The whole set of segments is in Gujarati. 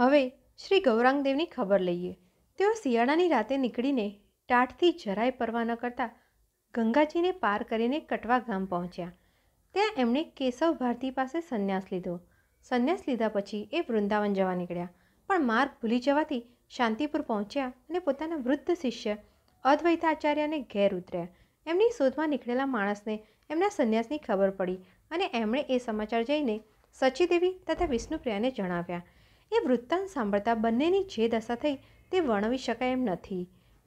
હવે શ્રી ગૌરાંગદેવની ખબર લઈએ તેઓ શિયાળાની રાતે નીકળીને ટાટથી જરાય પરવા ન કરતાં ગંગાજીને પાર કરીને કટવા ગામ પહોંચ્યા ત્યાં એમણે કેશવ ભારતી પાસે સંન્યાસ લીધો સંન્યાસ લીધા પછી એ વૃંદાવન જવા નીકળ્યા પણ માર્ગ ભૂલી જવાથી શાંતિપુર પહોંચ્યા અને પોતાના વૃદ્ધ શિષ્ય અદ્વૈતાચાર્યને ઘેર ઉતર્યા એમની શોધમાં નીકળેલા માણસને એમના સંન્યાસની ખબર પડી અને એમણે એ સમાચાર જઈને સચીદેવી તથા વિષ્ણુપ્રિયાને જણાવ્યા એ વૃત્તાંત સાંભળતા બંનેની જે દશા થઈ તે વર્ણવી શકાય એમ નથી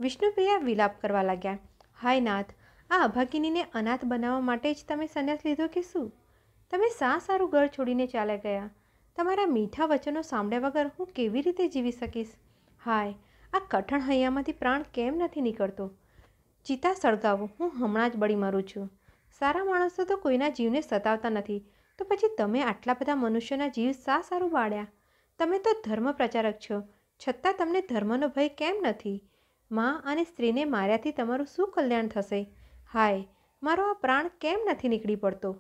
વિષ્ણુપ્રિયા વિલાપ કરવા લાગ્યા હાય નાથ આ અભાગિનીને અનાથ બનાવવા માટે જ તમે સંન્યાસ લીધો કે શું તમે સા સારું ઘર છોડીને ચાલ્યા ગયા તમારા મીઠા વચનો સાંભળ્યા વગર હું કેવી રીતે જીવી શકીશ હાય આ કઠણ હૈયામાંથી પ્રાણ કેમ નથી નીકળતો ચિતા સળગાવો હું હમણાં જ બળી મારું છું સારા માણસો તો કોઈના જીવને સતાવતા નથી તો પછી તમે આટલા બધા મનુષ્યોના જીવ સા સારું વાળ્યા તમે તો ધર્મ પ્રચારક છો છતાં તમને ધર્મનો ભય કેમ નથી મા અને સ્ત્રીને માર્યાથી તમારું શું કલ્યાણ થશે હાય મારો આ પ્રાણ કેમ નથી નીકળી પડતો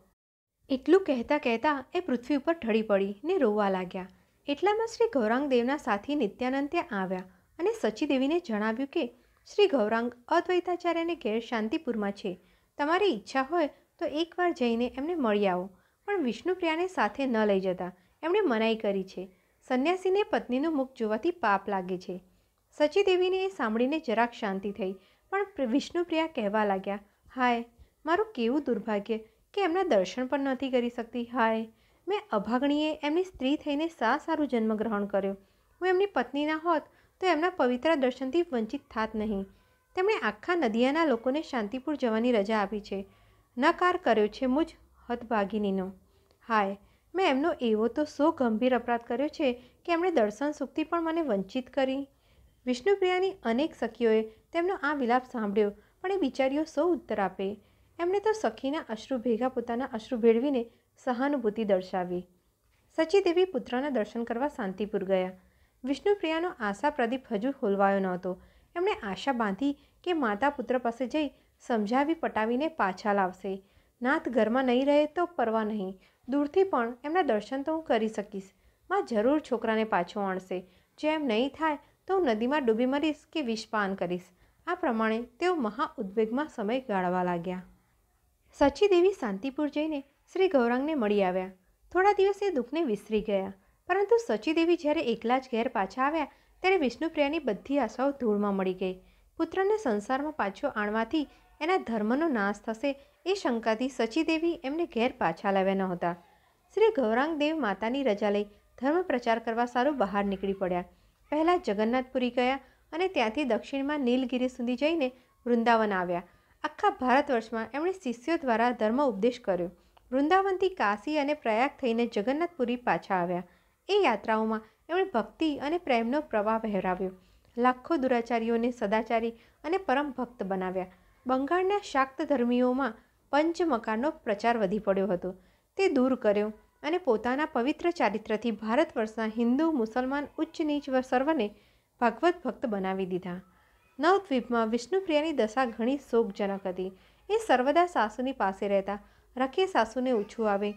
એટલું કહેતા કહેતા એ પૃથ્વી ઉપર ઢળી પડી ને રોવા લાગ્યા એટલામાં શ્રી ગૌરાંગદેવના સાથી નિત્યાનંદ ત્યાં આવ્યા અને સચીદેવીને જણાવ્યું કે શ્રી ગૌરાંગ અદ્વૈતાચાર્યને ઘેર શાંતિપુરમાં છે તમારી ઈચ્છા હોય તો એકવાર જઈને એમને મળી આવો પણ વિષ્ણુપ્રિયાને સાથે ન લઈ જતા એમણે મનાઈ કરી છે સંન્યાસીને પત્નીનું મુખ જોવાથી પાપ લાગે છે સચીદેવીને એ સાંભળીને જરાક શાંતિ થઈ પણ વિષ્ણુપ્રિયા કહેવા લાગ્યા હાય મારું કેવું દુર્ભાગ્ય કે એમના દર્શન પણ નથી કરી શકતી હાય મેં અભાગણીએ એમની સ્ત્રી થઈને સા સારું જન્મગ્રહણ કર્યું હું એમની પત્નીના હોત તો એમના પવિત્ર દર્શનથી વંચિત થાત નહીં તેમણે આખા નદિયાના લોકોને શાંતિપુર જવાની રજા આપી છે નકાર કર્યો છે મુજ હતભાગીનીનો હાય મેં એમનો એવો તો સો ગંભીર અપરાધ કર્યો છે કે એમણે દર્શન સુખથી પણ મને વંચિત કરી વિષ્ણુપ્રિયાની અનેક સખીઓએ તેમનો આ વિલાપ સાંભળ્યો પણ એ બિચારીઓ સૌ ઉત્તર આપે એમણે તો સખીના અશ્રુ ભેગા પોતાના અશ્રુ ભેળવીને સહાનુભૂતિ દર્શાવી સચીદેવી પુત્રના દર્શન કરવા શાંતિપુર ગયા વિષ્ણુપ્રિયાનો આશા પ્રદીપ હજુ ખોલવાયો નહોતો એમણે આશા બાંધી કે માતા પુત્ર પાસે જઈ સમજાવી પટાવીને પાછા લાવશે નાથ ઘરમાં નહીં રહે તો પરવા નહીં દૂરથી પણ એમના દર્શન તો હું કરી શકીશ માં જરૂર છોકરાને પાછો આણશે જો એમ નહીં થાય તો હું નદીમાં ડૂબી મરીશ કે વિષપાન કરીશ આ પ્રમાણે તેઓ મહા ઉદ્વેગમાં સમય ગાળવા લાગ્યા સચીદેવી શાંતિપુર જઈને શ્રી ગૌરાંગને મળી આવ્યા થોડા દિવસ એ દુઃખને વિસરી ગયા પરંતુ સચીદેવી જ્યારે એકલા જ ઘેર પાછા આવ્યા ત્યારે વિષ્ણુપ્રિયાની બધી આશાઓ ધૂળમાં મળી ગઈ પુત્રને સંસારમાં પાછો આણવાથી એના ધર્મનો નાશ થશે એ શંકાથી સચીદેવી એમને ઘેર પાછા લાવ્યા નહોતા શ્રી ગૌરાંગદેવ માતાની રજા લઈ ધર્મ પ્રચાર કરવા સારું બહાર નીકળી પડ્યા પહેલાં જગન્નાથપુરી ગયા અને ત્યાંથી દક્ષિણમાં નીલગિરી સુધી જઈને વૃંદાવન આવ્યા આખા ભારત વર્ષમાં એમણે શિષ્યો દ્વારા ધર્મ ઉપદેશ કર્યો વૃંદાવનથી કાશી અને પ્રયાગ થઈને જગન્નાથપુરી પાછા આવ્યા એ યાત્રાઓમાં એમણે ભક્તિ અને પ્રેમનો પ્રવાહ વહેરાવ્યો લાખો દુરાચારીઓને સદાચારી અને પરમ ભક્ત બનાવ્યા બંગાળના શાક્ત ધર્મીઓમાં પંચમકારનો પ્રચાર વધી પડ્યો હતો તે દૂર કર્યો અને પોતાના પવિત્ર ચારિત્રથી ભારત વર્ષના હિન્દુ મુસલમાન ઉચ્ચ નીચ સર્વને ભાગવત ભક્ત બનાવી દીધા નવદ્વીપમાં વિષ્ણુપ્રિયાની દશા ઘણી શોકજનક હતી એ સર્વદા સાસુની પાસે રહેતા રખે સાસુને ઓછું આવે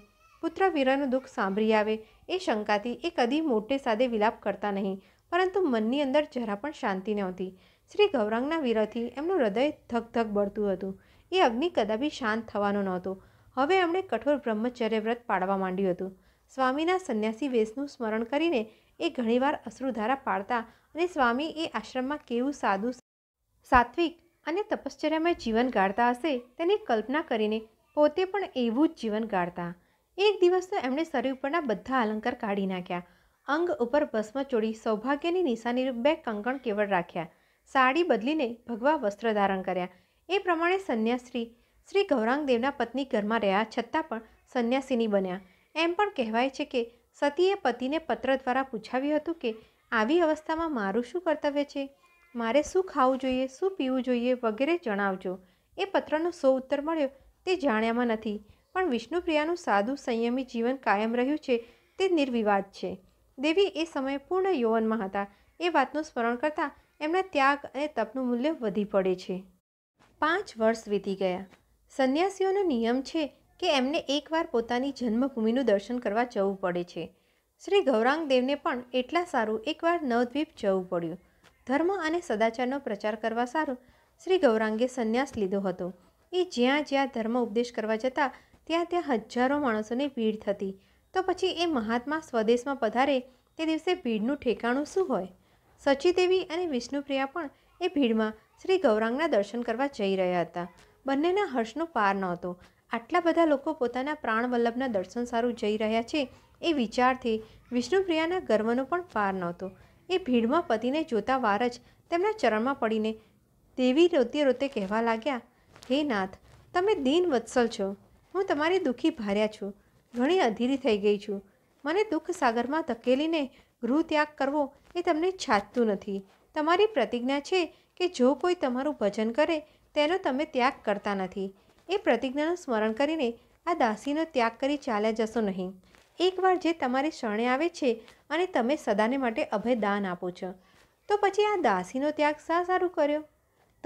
પુત્ર વીરાનું દુઃખ સાંભળી આવે એ શંકાથી એ કદી મોટે સાદે વિલાપ કરતા નહીં પરંતુ મનની અંદર જરા પણ શાંતિ નહોતી શ્રી ગૌરાંગના વીરથી એમનું હૃદય ધગધગ બળતું હતું એ અગ્નિ કદાપી શાંત થવાનો નહોતું હવે એમણે કઠોર બ્રહ્મચર્ય વ્રત પાડવા માંડ્યું હતું સ્વામીના સંન્યાસી વેશનું સ્મરણ કરીને એ ઘણીવાર અશ્રુધારા પાડતા અને સ્વામી એ આશ્રમમાં કેવું સાદું સાત્વિક અને તપશ્ચર્યામય જીવન ગાળતા હશે તેની કલ્પના કરીને પોતે પણ એવું જ જીવન ગાળતા એક દિવસ તો એમણે શરીર ઉપરના બધા અલંકાર કાઢી નાખ્યા અંગ ઉપર ભસ્મ ચોડી સૌભાગ્યની નિશાની બે કંકણ કેવળ રાખ્યા સાડી બદલીને ભગવા વસ્ત્ર ધારણ કર્યા એ પ્રમાણે સંન્યાસી શ્રી ગૌરાંગદેવના પત્ની ઘરમાં રહ્યા છતાં પણ સંન્યાસીની બન્યા એમ પણ કહેવાય છે કે સતીએ પતિને પત્ર દ્વારા પૂછાવ્યું હતું કે આવી અવસ્થામાં મારું શું કર્તવ્ય છે મારે શું ખાવું જોઈએ શું પીવું જોઈએ વગેરે જણાવજો એ પત્રનો સો ઉત્તર મળ્યો તે જાણ્યામાં નથી પણ વિષ્ણુપ્રિયાનું સાદું સંયમી જીવન કાયમ રહ્યું છે તે નિર્વિવાદ છે દેવી એ સમયે પૂર્ણ યૌવનમાં હતા એ વાતનું સ્મરણ કરતાં એમના ત્યાગ અને તપનું મૂલ્ય વધી પડે છે પાંચ વર્ષ વીતી ગયા સંન્યાસીઓનો નિયમ છે કે એમને એકવાર પોતાની જન્મભૂમિનું દર્શન કરવા જવું પડે છે શ્રી ગૌરાંગદેવને પણ એટલા સારું એકવાર નવદ્વીપ જવું પડ્યું ધર્મ અને સદાચારનો પ્રચાર કરવા સારું શ્રી ગૌરાંગે સંન્યાસ લીધો હતો એ જ્યાં જ્યાં ધર્મ ઉપદેશ કરવા જતા ત્યાં ત્યાં હજારો માણસોને ભીડ થતી તો પછી એ મહાત્મા સ્વદેશમાં પધારે તે દિવસે ભીડનું ઠેકાણું શું હોય સચીદેવી અને વિષ્ણુપ્રિયા પણ એ ભીડમાં શ્રી ગૌરાંગના દર્શન કરવા જઈ રહ્યા હતા બંનેના હર્ષનો પાર નહોતો આટલા બધા લોકો પોતાના પ્રાણવલ્લભના દર્શન સારું જઈ રહ્યા છે એ વિચારથી વિષ્ણુપ્રિયાના ગર્વનો પણ પાર નહોતો એ ભીડમાં પતિને જોતા વાર જ તેમના ચરણમાં પડીને દેવી રોતે રોતે કહેવા લાગ્યા હે નાથ તમે દિન વત્સલ છો હું તમારી દુઃખી ભાર્યા છું ઘણી અધીરી થઈ ગઈ છું મને દુઃખ સાગરમાં ધકેલીને ગૃહ ત્યાગ કરવો એ તમને છાજતું નથી તમારી પ્રતિજ્ઞા છે કે જો કોઈ તમારું ભજન કરે તેનો તમે ત્યાગ કરતા નથી એ પ્રતિજ્ઞાનું સ્મરણ કરીને આ દાસીનો ત્યાગ કરી ચાલ્યા જશો નહીં એકવાર જે તમારી શરણે આવે છે અને તમે સદાને માટે અભય દાન આપો છો તો પછી આ દાસીનો ત્યાગ શા સારું કર્યો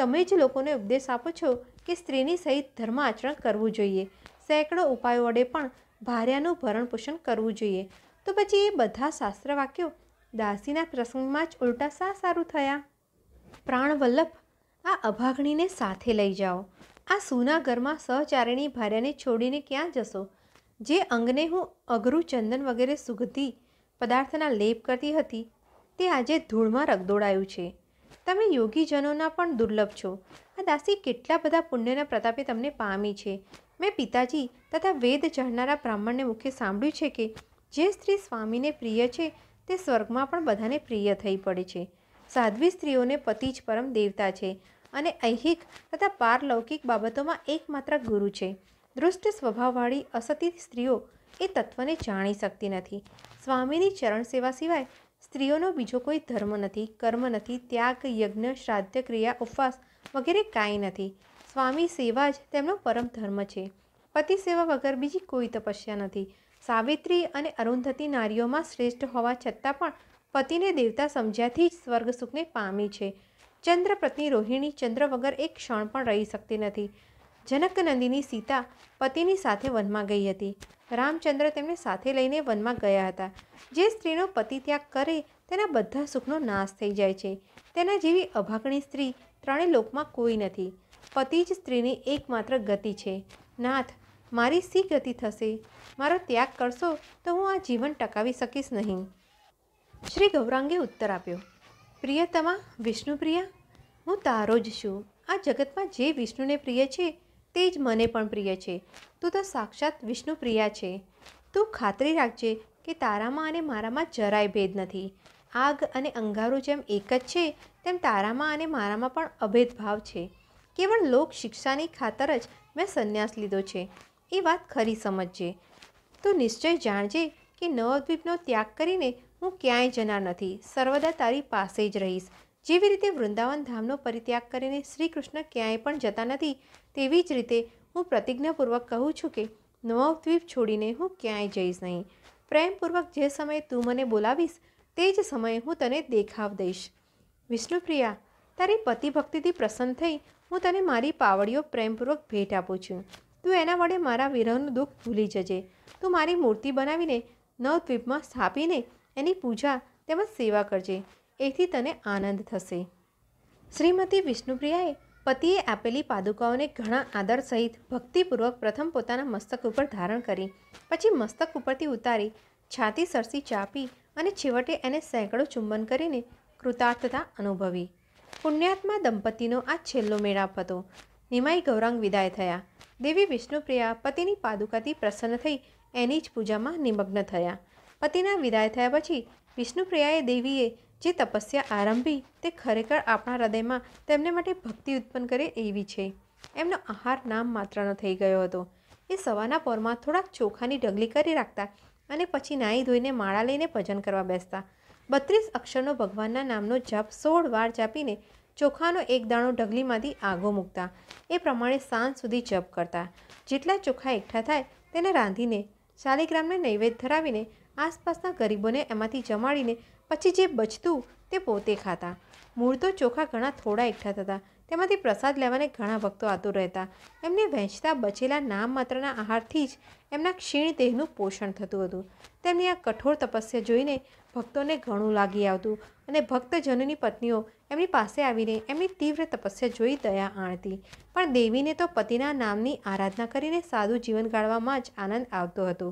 તમે જ લોકોને ઉપદેશ આપો છો કે સ્ત્રીની સહિત ધર્મ આચરણ કરવું જોઈએ સેંકડો ઉપાયો વડે પણ ભાર્યાનું ભરણપોષણ કરવું જોઈએ તો પછી એ બધા શાસ્ત્ર વાક્યો દાસીના પ્રસંગમાં જ ઉલટા શા સારું થયા પ્રાણવલ્લભ આ અભાગણીને સાથે લઈ જાઓ આ સૂના ઘરમાં સહચારિણી ભાર્યાને છોડીને ક્યાં જશો જે અંગને હું અઘરું ચંદન વગેરે સુગંધી પદાર્થના લેપ કરતી હતી તે આજે ધૂળમાં રગદોડાયું છે તમે યોગીજનોના પણ દુર્લભ છો આ દાસી કેટલા બધા પુણ્યના પ્રતાપે તમને પામી છે મેં પિતાજી તથા વેદ ચઢનારા બ્રાહ્મણને મુખે સાંભળ્યું છે કે જે સ્ત્રી સ્વામીને પ્રિય છે તે સ્વર્ગમાં પણ બધાને પ્રિય થઈ પડે છે સાધ્વી સ્ત્રીઓને પતિ જ પરમ દેવતા છે અને ઐહિક તથા પારલૌકિક બાબતોમાં એકમાત્ર ગુરુ છે દૃષ્ટ સ્વભાવવાળી અસતી સ્ત્રીઓ એ તત્વને જાણી શકતી નથી સ્વામીની ચરણ સેવા સિવાય સ્ત્રીઓનો બીજો કોઈ ધર્મ નથી કર્મ નથી ત્યાગ યજ્ઞ શ્રાદ્ધ ક્રિયા ઉપવાસ વગેરે કાંઈ નથી સ્વામી સેવા જ તેમનો પરમ ધર્મ છે પતિ સેવા વગર બીજી કોઈ તપસ્યા નથી સાવિત્રી અને અરુંધતી નારીઓમાં શ્રેષ્ઠ હોવા છતાં પણ પતિને દેવતા સમજ્યાથી જ સ્વર્ગ સુખને પામી છે ચંદ્રપત્ની રોહિણી ચંદ્ર વગર એક ક્ષણ પણ રહી શકતી નથી જનકનંદિની સીતા પતિની સાથે વનમાં ગઈ હતી રામચંદ્ર તેમને સાથે લઈને વનમાં ગયા હતા જે સ્ત્રીનો પતિ ત્યાગ કરે તેના બધા સુખનો નાશ થઈ જાય છે તેના જેવી અભાગણી સ્ત્રી ત્રણેય લોકમાં કોઈ નથી પતિ જ સ્ત્રીની એકમાત્ર ગતિ છે નાથ મારી સી ગતિ થશે મારો ત્યાગ કરશો તો હું આ જીવન ટકાવી શકીશ નહીં શ્રી ગૌરાંગે ઉત્તર આપ્યો પ્રિયતમા વિષ્ણુપ્રિયા હું તારો જ છું આ જગતમાં જે વિષ્ણુને પ્રિય છે તે જ મને પણ પ્રિય છે તું તો સાક્ષાત વિષ્ણુપ્રિયા છે તું ખાતરી રાખજે કે તારામાં અને મારામાં જરાય ભેદ નથી આગ અને અંગારું જેમ એક જ છે તેમ તારામાં અને મારામાં પણ અભેદભાવ છે કેવળ લોક શિક્ષાની ખાતર જ મેં સંન્યાસ લીધો છે એ વાત ખરી સમજજે તું નિશ્ચય જાણજે કે નવદ્વીપનો ત્યાગ કરીને હું ક્યાંય જનાર નથી સર્વદા તારી પાસે જ રહીશ જેવી રીતે વૃંદાવન ધામનો પરિત્યાગ કરીને શ્રી કૃષ્ણ ક્યાંય પણ જતા નથી તેવી જ રીતે હું પ્રતિજ્ઞાપૂર્વક કહું છું કે નવદ્વીપ છોડીને હું ક્યાંય જઈશ નહીં પ્રેમપૂર્વક જે સમયે તું મને બોલાવીશ તે જ સમયે હું તને દેખાવ દઈશ વિષ્ણુપ્રિયા તારી પતિભક્તિથી પ્રસન્ન થઈ હું તને મારી પાવડીઓ પ્રેમપૂર્વક ભેટ આપું છું તું એના વડે મારા વિરહનું દુઃખ ભૂલી જજે તું મારી મૂર્તિ બનાવીને નવદ્વીપમાં સ્થાપીને એની પૂજા તેમજ સેવા કરજે એથી તને આનંદ થશે શ્રીમતી વિષ્ણુપ્રિયાએ પતિએ આપેલી પાદુકાઓને ઘણા આદર સહિત ભક્તિપૂર્વક પ્રથમ પોતાના મસ્તક ઉપર ધારણ કરી પછી મસ્તક ઉપરથી ઉતારી છાતી સરસી ચાપી અને છેવટે એને સેંકડો ચુંબન કરીને કૃતાર્થતા અનુભવી પુણ્યાત્મા દંપતીનો આ છેલ્લો મેળાપ હતો નિમાઈ ગૌરાંગ વિદાય થયા દેવી વિષ્ણુપ્રિયા પતિની પાદુકાથી પ્રસન્ન થઈ એની જ પૂજામાં નિમગ્ન થયા પતિના વિદાય થયા પછી વિષ્ણુપ્રિયાએ દેવીએ જે તપસ્યા આરંભી તે ખરેખર આપણા હૃદયમાં તેમને માટે ભક્તિ ઉત્પન્ન કરે એવી છે એમનો આહાર નામ માત્રનો થઈ ગયો હતો એ સવારના પોરમાં થોડાક ચોખાની ઢગલી કરી રાખતા અને પછી નાહી ધોઈને માળા લઈને ભજન કરવા બેસતા બત્રીસ અક્ષરનો ભગવાનના નામનો જપ સોળ વાર જાપીને ચોખાનો એક દાણો ઢગલીમાંથી આગો મૂકતા એ પ્રમાણે સાંજ સુધી જપ કરતા જેટલા ચોખા એકઠા થાય તેને રાંધીને શાલિગ્રામને નૈવેદ્ય ધરાવીને આસપાસના ગરીબોને એમાંથી જમાડીને પછી જે બચતું તે પોતે ખાતા મૂળ તો ચોખા ઘણા થોડા એકઠા થતા તેમાંથી પ્રસાદ લેવાને ઘણા ભક્તો આતુર રહેતા એમને વહેંચતા બચેલા નામ માત્રના આહારથી જ એમના ક્ષીણ દેહનું પોષણ થતું હતું તેમની આ કઠોર તપસ્યા જોઈને ભક્તોને ઘણું લાગી આવતું અને ભક્તજનોની પત્નીઓ એમની પાસે આવીને એમની તીવ્ર તપસ્યા જોઈ દયા આણતી પણ દેવીને તો પતિના નામની આરાધના કરીને સાદું જીવન ગાળવામાં જ આનંદ આવતો હતો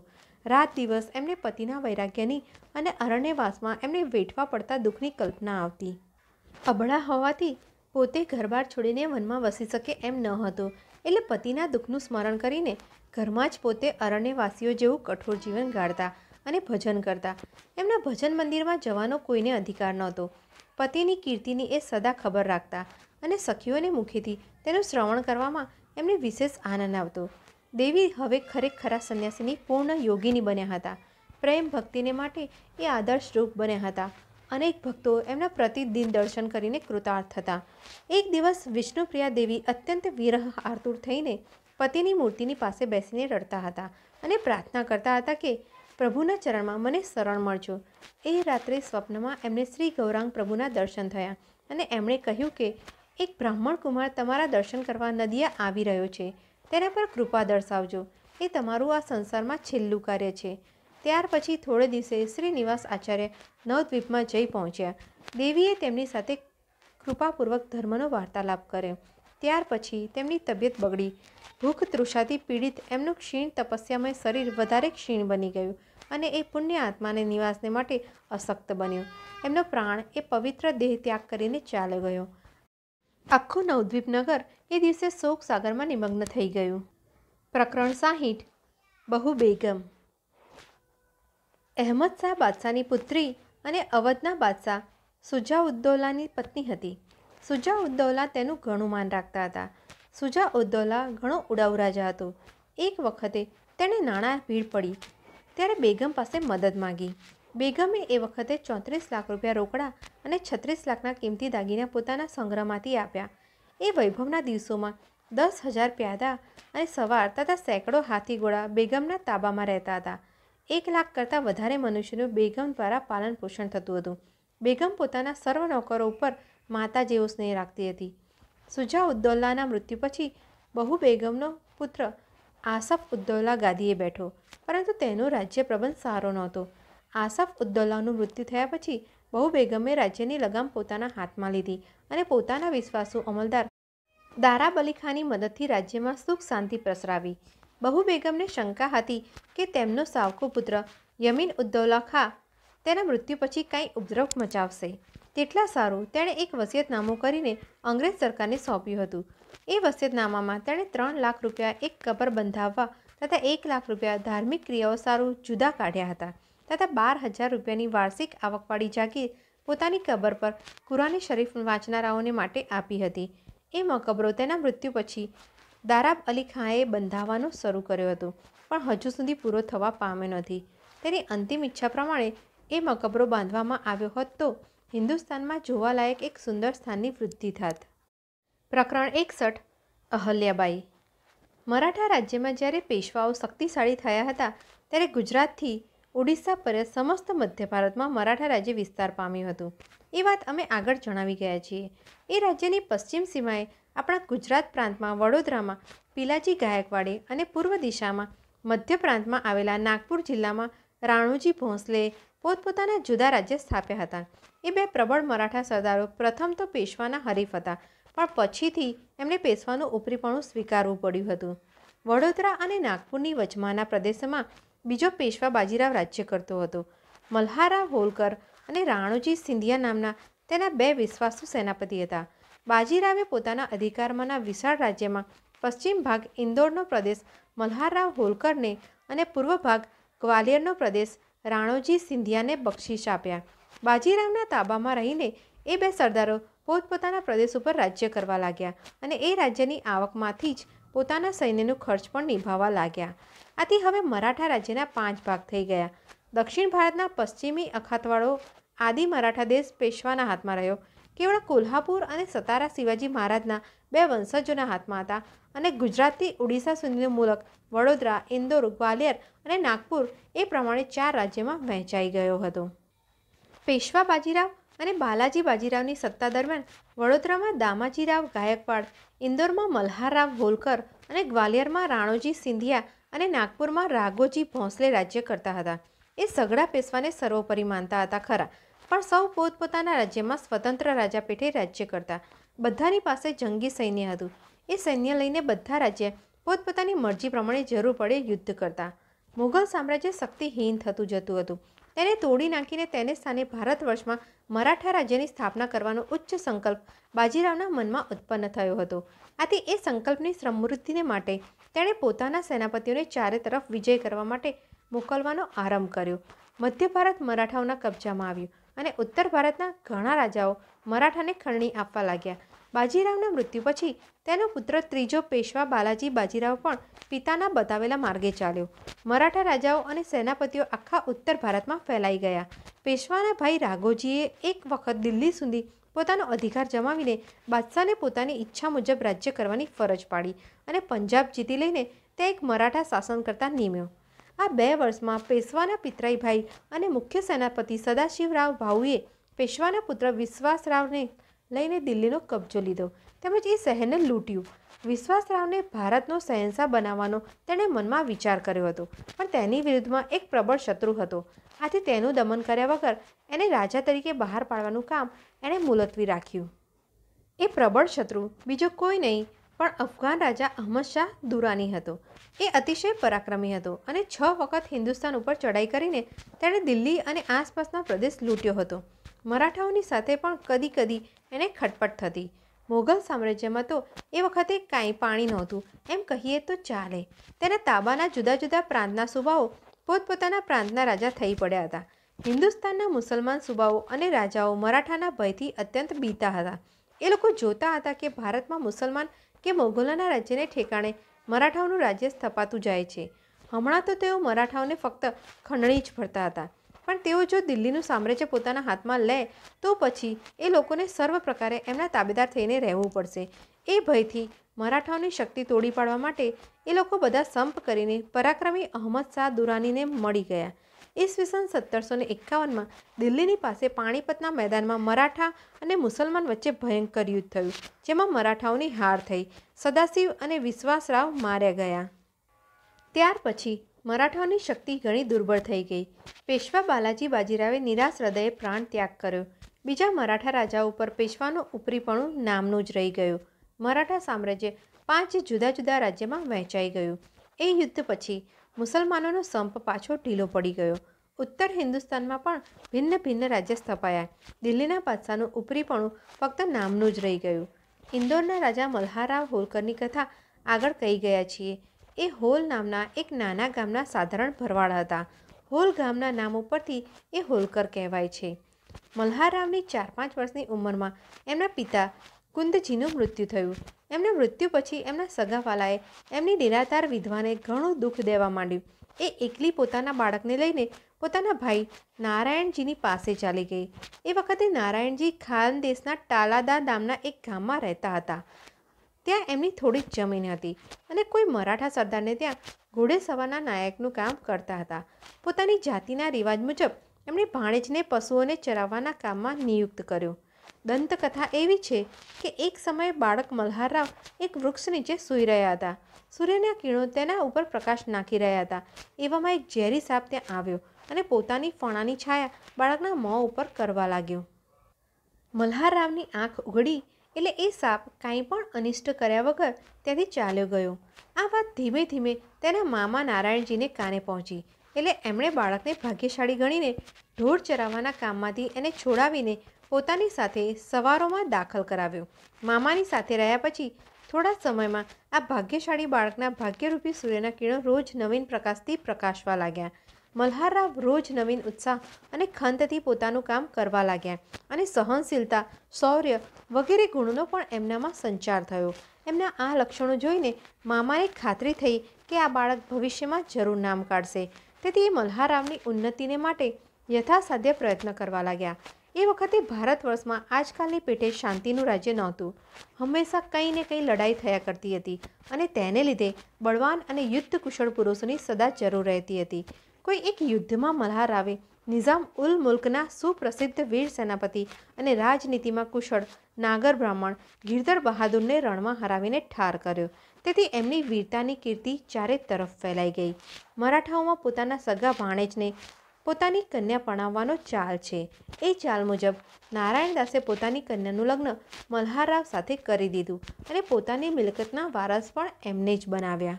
રાત દિવસ એમને પતિના વૈરાગ્યની અને અરણ્યવાસમાં એમને વેઠવા પડતા દુઃખની કલ્પના આવતી અબળા હોવાથી પોતે ઘરબાર છોડીને વનમાં વસી શકે એમ ન હતો એટલે પતિના દુઃખનું સ્મરણ કરીને ઘરમાં જ પોતે અરણ્યવાસીઓ જેવું કઠોર જીવન ગાળતા અને ભજન કરતા એમના ભજન મંદિરમાં જવાનો કોઈને અધિકાર નહોતો પતિની કીર્તિની એ સદા ખબર રાખતા અને સખીઓને મુખેથી તેનું શ્રવણ કરવામાં એમને વિશેષ આનંદ આવતો દેવી હવે ખરેખરા સંન્યાસીની પૂર્ણ યોગીની બન્યા હતા પ્રેમ ભક્તિને માટે એ આદર્શરૂપ બન્યા હતા અનેક ભક્તો એમના પ્રતિદિન દર્શન કરીને કૃતાર્થ હતા એક દિવસ વિષ્ણુપ્રિયા દેવી અત્યંત વિરહ આતુર થઈને પતિની મૂર્તિની પાસે બેસીને રડતા હતા અને પ્રાર્થના કરતા હતા કે પ્રભુના ચરણમાં મને શરણ મળજો એ રાત્રે સ્વપ્નમાં એમને શ્રી ગૌરાંગ પ્રભુના દર્શન થયા અને એમણે કહ્યું કે એક બ્રાહ્મણ કુમાર તમારા દર્શન કરવા નદિયા આવી રહ્યો છે તેના પર કૃપા દર્શાવજો એ તમારું આ સંસારમાં છેલ્લું કાર્ય છે ત્યાર પછી થોડે દિવસે શ્રીનિવાસ આચાર્ય નવદ્વીપમાં જઈ પહોંચ્યા દેવીએ તેમની સાથે કૃપાપૂર્વક ધર્મનો વાર્તાલાપ કર્યો ત્યાર પછી તેમની તબિયત બગડી ભૂખ તૃષાથી પીડિત એમનું ક્ષીણ તપસ્યામય શરીર વધારે ક્ષીણ બની ગયું અને એ પુણ્ય આત્માને નિવાસને માટે અશક્ત બન્યો એમનો પ્રાણ એ પવિત્ર દેહ ત્યાગ કરીને ચાલ્યો ગયો આખું નવદ્વીપનગર એ દિવસે શોક સાગરમાં નિમગ્ન થઈ ગયું પ્રકરણ સાહીઠ બહુ બેગમ અહેમદ શાહ બાદશાહની પુત્રી અને અવધના બાદશાહ સુજા ઉદ્દૌલાની પત્ની હતી સુજા ઉદ્દૌલા તેનું ઘણું માન રાખતા હતા સુજા ઉદ્દૌલા ઘણો ઉડાવ રાજા હતો એક વખતે તેણે નાણાં ભીડ પડી ત્યારે બેગમ પાસે મદદ માગી બેગમે એ વખતે ચોત્રીસ લાખ રૂપિયા રોકડા અને છત્રીસ લાખના કિંમતી દાગીના પોતાના સંગ્રહમાંથી આપ્યા એ વૈભવના દિવસોમાં દસ હજાર પ્યાદા અને સવાર તથા સેંકડો હાથી હાથીઘોડા બેગમના તાબામાં રહેતા હતા એક લાખ કરતાં વધારે મનુષ્યનું બેગમ દ્વારા પાલન પોષણ થતું હતું બેગમ પોતાના સર્વ નોકરો ઉપર માતા જેવો સ્નેહ રાખતી હતી સુજા ઉદ્દૌલ્લાના મૃત્યુ પછી બહુ બેગમનો પુત્ર આસફ ઉદ્દૌલા ગાદીએ બેઠો પરંતુ તેનો રાજ્ય પ્રબંધ સારો નહોતો આસફ ઉદ્દૌલાનું મૃત્યુ થયા પછી બહુ બેગમે રાજ્યની લગામ પોતાના હાથમાં લીધી અને પોતાના વિશ્વાસુ અમલદાર દારા બલીખાની મદદથી રાજ્યમાં સુખ શાંતિ પ્રસરાવી બહુ બેગમને શંકા હતી કે તેમનો સાવકો પુત્ર યમીન ઉદ્દૌલા ખા તેના મૃત્યુ પછી કાંઈ ઉપદ્રવ મચાવશે તેટલા સારું તેણે એક વસિયતનામું કરીને અંગ્રેજ સરકારને સોંપ્યું હતું એ વસિયતનામામાં તેણે ત્રણ લાખ રૂપિયા એક કબર બંધાવવા તથા એક લાખ રૂપિયા ધાર્મિક ક્રિયાઓ સારું જુદા કાઢ્યા હતા તથા બાર હજાર રૂપિયાની વાર્ષિક આવકવાળી જાગીર પોતાની કબર પર કુરાની શરીફ વાંચનારાઓને માટે આપી હતી એ મકબરો તેના મૃત્યુ પછી દારાબ અલી ખાંએ બંધાવવાનું શરૂ કર્યું હતું પણ હજુ સુધી પૂરો થવા પામ્યો નથી તેની અંતિમ ઈચ્છા પ્રમાણે એ મકબરો બાંધવામાં આવ્યો હોત તો હિન્દુસ્તાનમાં જોવાલાયક એક સુંદર સ્થાનની વૃદ્ધિ થાત પ્રકરણ એકસઠ અહલ્યાબાઈ મરાઠા રાજ્યમાં જ્યારે પેશવાઓ શક્તિશાળી થયા હતા ત્યારે ગુજરાતથી ઓડિશા પર સમસ્ત મધ્ય ભારતમાં મરાઠા રાજ્ય વિસ્તાર પામ્યું હતું એ વાત અમે આગળ જણાવી ગયા છીએ એ રાજ્યની પશ્ચિમ સીમાએ આપણા ગુજરાત પ્રાંતમાં વડોદરામાં પિલાજી ગાયકવાડે અને પૂર્વ દિશામાં મધ્ય પ્રાંતમાં આવેલા નાગપુર જિલ્લામાં રાણુજી ભોંસલે પોતપોતાના જુદા રાજ્ય સ્થાપ્યા હતા એ બે પ્રબળ મરાઠા સરદારો પ્રથમ તો પેશવાના હરીફ હતા પણ પછીથી એમણે પેશવાનું ઉપરીપણું સ્વીકારવું પડ્યું હતું વડોદરા અને નાગપુરની વચમાંના પ્રદેશમાં બીજો પેશવા બાજીરાવ રાજ્ય કરતો હતો મલ્હારાવ હોલકર અને રાણોજી સિંધિયા નામના તેના બે વિશ્વાસુ સેનાપતિ હતા બાજીરાવે પોતાના અધિકારમાંના વિશાળ રાજ્યમાં પશ્ચિમ ભાગ ઇન્દોરનો પ્રદેશ મલ્હારરાવ હોલકરને અને પૂર્વ ભાગ ગ્વાલિયરનો પ્રદેશ રાણોજી સિંધિયાને બક્ષીસ આપ્યા બાજીરાવના તાબામાં રહીને એ બે સરદારો પોતપોતાના પ્રદેશ ઉપર રાજ્ય કરવા લાગ્યા અને એ રાજ્યની આવકમાંથી જ પોતાના સૈન્યનું ખર્ચ પણ નિભાવવા લાગ્યા આથી હવે મરાઠા રાજ્યના પાંચ ભાગ થઈ ગયા દક્ષિણ ભારતના પશ્ચિમી અખાતવાળો આદિ મરાઠા દેશ પેશવાના હાથમાં રહ્યો કેવળ કોલ્હાપુર અને સતારા શિવાજી મહારાજના બે વંશજોના હાથમાં હતા અને ગુજરાતથી ઓડિશા સુધીનું મુલક વડોદરા ઇન્દોર ગ્વાલિયર અને નાગપુર એ પ્રમાણે ચાર રાજ્યમાં વહેંચાઈ ગયો હતો પેશવા બાજીરાવ અને બાલાજી બાજીરાવની સત્તા દરમિયાન વડોદરામાં દામાજીરાવ ગાયકવાડ ઇન્દોરમાં મલ્હારરાવ હોલકર અને ગ્વાલિયરમાં રાણોજી સિંધિયા અને નાગપુરમાં રાઘોજી ભોંસલે રાજ્ય કરતા હતા એ સગડા પેશવાને સર્વોપરી માનતા હતા ખરા પણ સૌ પોતપોતાના રાજ્યમાં સ્વતંત્ર રાજા પેઠે રાજ્ય કરતા બધાની પાસે જંગી સૈન્ય હતું એ સૈન્ય લઈને બધા રાજ્ય પોતપોતાની મરજી પ્રમાણે જરૂર પડે યુદ્ધ કરતા મુઘલ સામ્રાજ્ય શક્તિહીન થતું જતું હતું તેને તોડી નાખીને તેને સ્થાને ભારત વર્ષમાં મરાઠા રાજ્યની સ્થાપના કરવાનો ઉચ્ચ સંકલ્પ બાજીરાવના મનમાં ઉત્પન્ન થયો હતો આથી એ સંકલ્પની સમૃદ્ધિને માટે તેણે પોતાના સેનાપતિઓને ચારે તરફ વિજય કરવા માટે મોકલવાનો આરંભ કર્યો મધ્ય ભારત મરાઠાઓના કબજામાં આવ્યું અને ઉત્તર ભારતના ઘણા રાજાઓ મરાઠાને ખરણી આપવા લાગ્યા બાજીરાવના મૃત્યુ પછી તેનો પુત્ર ત્રીજો પેશવા બાલાજી બાજીરાવ પણ પિતાના બતાવેલા માર્ગે ચાલ્યો મરાઠા રાજાઓ અને સેનાપતિઓ આખા ઉત્તર ભારતમાં ફેલાઈ ગયા પેશવાના ભાઈ રાઘોજીએ એક વખત દિલ્હી સુધી પોતાનો અધિકાર જમાવીને બાદશાહને પોતાની ઈચ્છા મુજબ રાજ્ય કરવાની ફરજ પાડી અને પંજાબ જીતી લઈને તે એક મરાઠા શાસન શાસનકર્તા નીમ્યો આ બે વર્ષમાં પેશવાના પિતરાઈ ભાઈ અને મુખ્ય સેનાપતિ સદાશિવરાવ ભાઉએ પેશવાના પુત્ર વિશ્વાસરાવને લઈને દિલ્હીનો કબજો લીધો તેમજ એ શહેરને લૂંટ્યું વિશ્વાસરાવને ભારતનો શહેનશાહ બનાવવાનો તેણે મનમાં વિચાર કર્યો હતો પણ તેની વિરુદ્ધમાં એક પ્રબળ શત્રુ હતો આથી તેનું દમન કર્યા વગર એને રાજા તરીકે બહાર પાડવાનું કામ એણે મુલતવી રાખ્યું એ પ્રબળ શત્રુ બીજો કોઈ નહીં પણ અફઘાન રાજા અહમદ શાહ દુરાની હતો એ અતિશય પરાક્રમી હતો અને છ વખત હિન્દુસ્તાન ઉપર ચઢાઈ કરીને તેણે દિલ્હી અને આસપાસના પ્રદેશ લૂંટ્યો હતો મરાઠાઓની સાથે પણ કદી કદી એને ખટપટ થતી મોગલ સામ્રાજ્યમાં તો એ વખતે કાંઈ પાણી નહોતું એમ કહીએ તો ચાલે તેના તાબાના જુદા જુદા પ્રાંતના સુભાઓ પોતપોતાના પ્રાંતના રાજા થઈ પડ્યા હતા હિન્દુસ્તાનના મુસલમાન સુભાઓ અને રાજાઓ મરાઠાના ભયથી અત્યંત બીતા હતા એ લોકો જોતા હતા કે ભારતમાં મુસલમાન કે મોગલોના રાજ્યને ઠેકાણે મરાઠાઓનું રાજ્ય સ્થપાતું જાય છે હમણાં તો તેઓ મરાઠાઓને ફક્ત ખંડણી જ ભરતા હતા પણ તેઓ જો દિલ્હીનું સામ્રાજ્ય પોતાના હાથમાં લે તો પછી એ લોકોને સર્વ પ્રકારે એમના તાબેદાર થઈને રહેવું પડશે એ ભયથી મરાઠાઓની શક્તિ તોડી પાડવા માટે એ લોકો બધા સંપ કરીને પરાક્રમી અહમદ શાહ દુરાનીને મળી ગયા ઈસવીસન સત્તરસો ને એકાવનમાં દિલ્હીની પાસે પાણીપતના મેદાનમાં મરાઠા અને મુસલમાન વચ્ચે ભયંકર યુદ્ધ થયું જેમાં મરાઠાઓની હાર થઈ સદાશિવ અને વિશ્વાસરાવ માર્યા ગયા ત્યાર પછી મરાઠાઓની શક્તિ ઘણી દુર્બળ થઈ ગઈ પેશવા બાલાજી બાજીરાવે નિરાશ હૃદયે પ્રાણ ત્યાગ કર્યો બીજા મરાઠા રાજા ઉપર પેશવાનો ઉપરીપણું નામનું જ રહી ગયું મરાઠા સામ્રાજ્ય પાંચ જુદા જુદા રાજ્યમાં વહેંચાઈ ગયું એ યુદ્ધ પછી મુસલમાનોનો સંપ પાછો ઢીલો પડી ગયો ઉત્તર હિન્દુસ્તાનમાં પણ ભિન્ન ભિન્ન રાજ્ય સ્થપાયા દિલ્હીના બાદશાહનું ઉપરીપણું ફક્ત નામનું જ રહી ગયું ઇન્દોરના રાજા મલ્હારાવ હોલકરની કથા આગળ કહી ગયા છીએ એ હોલ નામના એક નાના ગામના સાધારણ ભરવાડા હતા હોલ ગામના નામ ઉપરથી એ હોલકર કહેવાય છે મલ્હારામની ચાર પાંચ વર્ષની ઉંમરમાં એમના પિતા કુંદજીનું મૃત્યુ થયું એમના મૃત્યુ પછી એમના સગાવાલાએ એમની નિરાધાર વિધવાને ઘણું દુઃખ દેવા માંડ્યું એ એકલી પોતાના બાળકને લઈને પોતાના ભાઈ નારાયણજીની પાસે ચાલી ગઈ એ વખતે નારાયણજી ખાનદેશના ટાલાદા નામના એક ગામમાં રહેતા હતા ત્યાં એમની થોડી જ જમીન હતી અને કોઈ મરાઠા સરદારને ત્યાં ઘોડેસવારના નાયકનું કામ કરતા હતા પોતાની જાતિના રિવાજ મુજબ એમણે ભાણેજને પશુઓને ચરાવવાના કામમાં નિયુક્ત કર્યો દંતકથા એવી છે કે એક સમયે બાળક મલ્હારરાવ એક વૃક્ષ નીચે સૂઈ રહ્યા હતા સૂર્યના કિરણો તેના ઉપર પ્રકાશ નાખી રહ્યા હતા એવામાં એક ઝેરી સાપ ત્યાં આવ્યો અને પોતાની ફણાની છાયા બાળકના મોં ઉપર કરવા લાગ્યો મલ્હારરાવની આંખ ઉઘડી એટલે એ સાપ કાંઈ પણ અનિષ્ટ કર્યા વગર ત્યાંથી ચાલ્યો ગયો આ વાત ધીમે ધીમે તેના મામા નારાયણજીને કાને પહોંચી એટલે એમણે બાળકને ભાગ્યશાળી ગણીને ઢોર ચરાવવાના કામમાંથી એને છોડાવીને પોતાની સાથે સવારોમાં દાખલ કરાવ્યો મામાની સાથે રહ્યા પછી થોડા સમયમાં આ ભાગ્યશાળી બાળકના ભાગ્યરૂપી સૂર્યના કિરણો રોજ નવીન પ્રકાશથી પ્રકાશવા લાગ્યા મલ્હારરાવ રોજ નવીન ઉત્સાહ અને ખંતથી પોતાનું કામ કરવા લાગ્યા અને સહનશીલતા શૌર્ય વગેરે ગુણોનો પણ એમનામાં સંચાર થયો એમના આ લક્ષણો જોઈને મામાએ ખાતરી થઈ કે આ બાળક ભવિષ્યમાં જરૂર નામ કાઢશે તેથી એ મલ્હારરાવની ઉન્નતિને માટે યથાસાધ્ય પ્રયત્ન કરવા લાગ્યા એ વખતે ભારત વર્ષમાં આજકાલની પેટે શાંતિનું રાજ્ય નહોતું હંમેશા કંઈ ને કંઈ લડાઈ થયા કરતી હતી અને તેને લીધે બળવાન અને યુદ્ધ કુશળ પુરુષોની સદા જરૂર રહેતી હતી કોઈ એક યુદ્ધમાં મલ્હાર આવે નિઝામ ઉલ મુલ્કના સુપ્રસિદ્ધ વીર સેનાપતિ અને રાજનીતિમાં કુશળ નાગર બ્રાહ્મણ ગિરધર બહાદુરને રણમાં હરાવીને ઠાર કર્યો તેથી એમની વીરતાની કીર્તિ ચારે તરફ ફેલાઈ ગઈ મરાઠાઓમાં પોતાના સગા ભાણેજને પોતાની કન્યા પણાવવાનો ચાલ છે એ ચાલ મુજબ નારાયણદાસે પોતાની કન્યાનું લગ્ન મલ્હારરાવ સાથે કરી દીધું અને પોતાની મિલકતના વારસ પણ એમને જ બનાવ્યા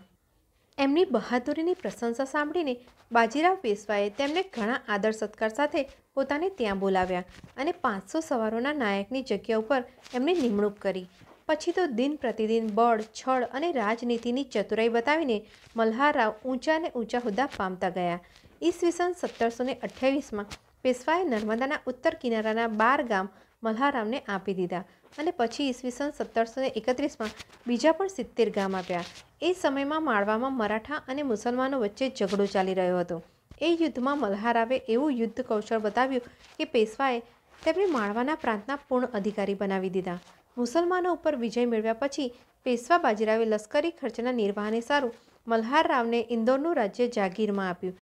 એમની બહાદુરીની પ્રશંસા સાંભળીને બાજીરાવ પેશવાએ તેમને ઘણા આદર સત્કાર સાથે પોતાને ત્યાં બોલાવ્યા અને પાંચસો સવારોના નાયકની જગ્યા ઉપર એમની નિમણૂક કરી પછી તો દિન પ્રતિદિન બળ છળ અને રાજનીતિની ચતુરાઈ બતાવીને મલ્હારરાવ ઊંચા અને ઊંચા હોદ્દા પામતા ગયા ઈસવીસન સત્તરસો ને અઠ્યાવીસમાં પેશવાએ નર્મદાના ઉત્તર કિનારાના બાર ગામ મલ્હારામને આપી દીધા અને પછી ઈસવીસન સત્તરસો ને એકત્રીસમાં બીજા પણ સિત્તેર ગામ આપ્યા એ સમયમાં માળવામાં મરાઠા અને મુસલમાનો વચ્ચે ઝઘડો ચાલી રહ્યો હતો એ યુદ્ધમાં મલ્હારાવે એવું યુદ્ધ કૌશળ બતાવ્યું કે પેશવાએ તેમને માળવાના પ્રાંતના પૂર્ણ અધિકારી બનાવી દીધા મુસલમાનો ઉપર વિજય મેળવ્યા પછી પેશવા બાજીરાવે લશ્કરી ખર્ચના નિર્વાહને સારું મલ્હાર રાવને ઇન્દોરનું રાજ્ય જાગીરમાં આપ્યું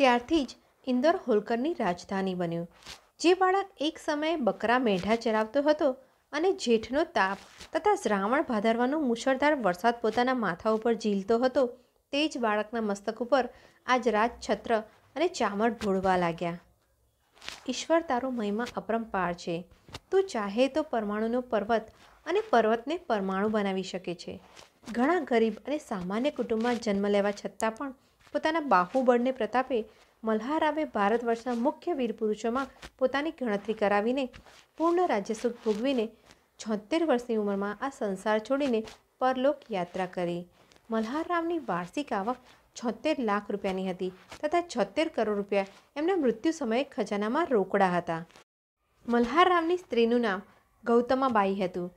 ત્યારથી જ ઇન્દોર હોલકરની રાજધાની બન્યું જે બાળક એક સમયે બકરા મેઢા ચરાવતો હતો અને જેઠનો તાપ તથા શ્રાવણ ભાદરવાનો મુશળધાર વરસાદ પોતાના માથા ઉપર ઝીલતો હતો તે જ બાળકના મસ્તક ઉપર આજ રાજ છત્ર અને ચામર ઢોળવા લાગ્યા ઈશ્વર તારો મહિમા અપરંપાર છે તું ચાહે તો પરમાણુનો પર્વત અને પર્વતને પરમાણુ બનાવી શકે છે ઘણા ગરીબ અને સામાન્ય કુટુંબમાં જન્મ લેવા છતાં પણ પોતાના બાહુબળને પ્રતાપે મલ્હારાવે ભારત વર્ષના મુખ્ય વીર પુરુષોમાં પોતાની ગણતરી કરાવીને પૂર્ણ રાજ્યસુખ ભોગવીને છોતેર વર્ષની ઉંમરમાં આ સંસાર છોડીને પરલોક યાત્રા કરી મલ્હારરાવની વાર્ષિક આવક છોતેર લાખ રૂપિયાની હતી તથા છોતેર કરોડ રૂપિયા એમના મૃત્યુ સમયે ખજાનામાં રોકડા હતા મલ્હારરાવની સ્ત્રીનું નામ ગૌતમાબાઈ હતું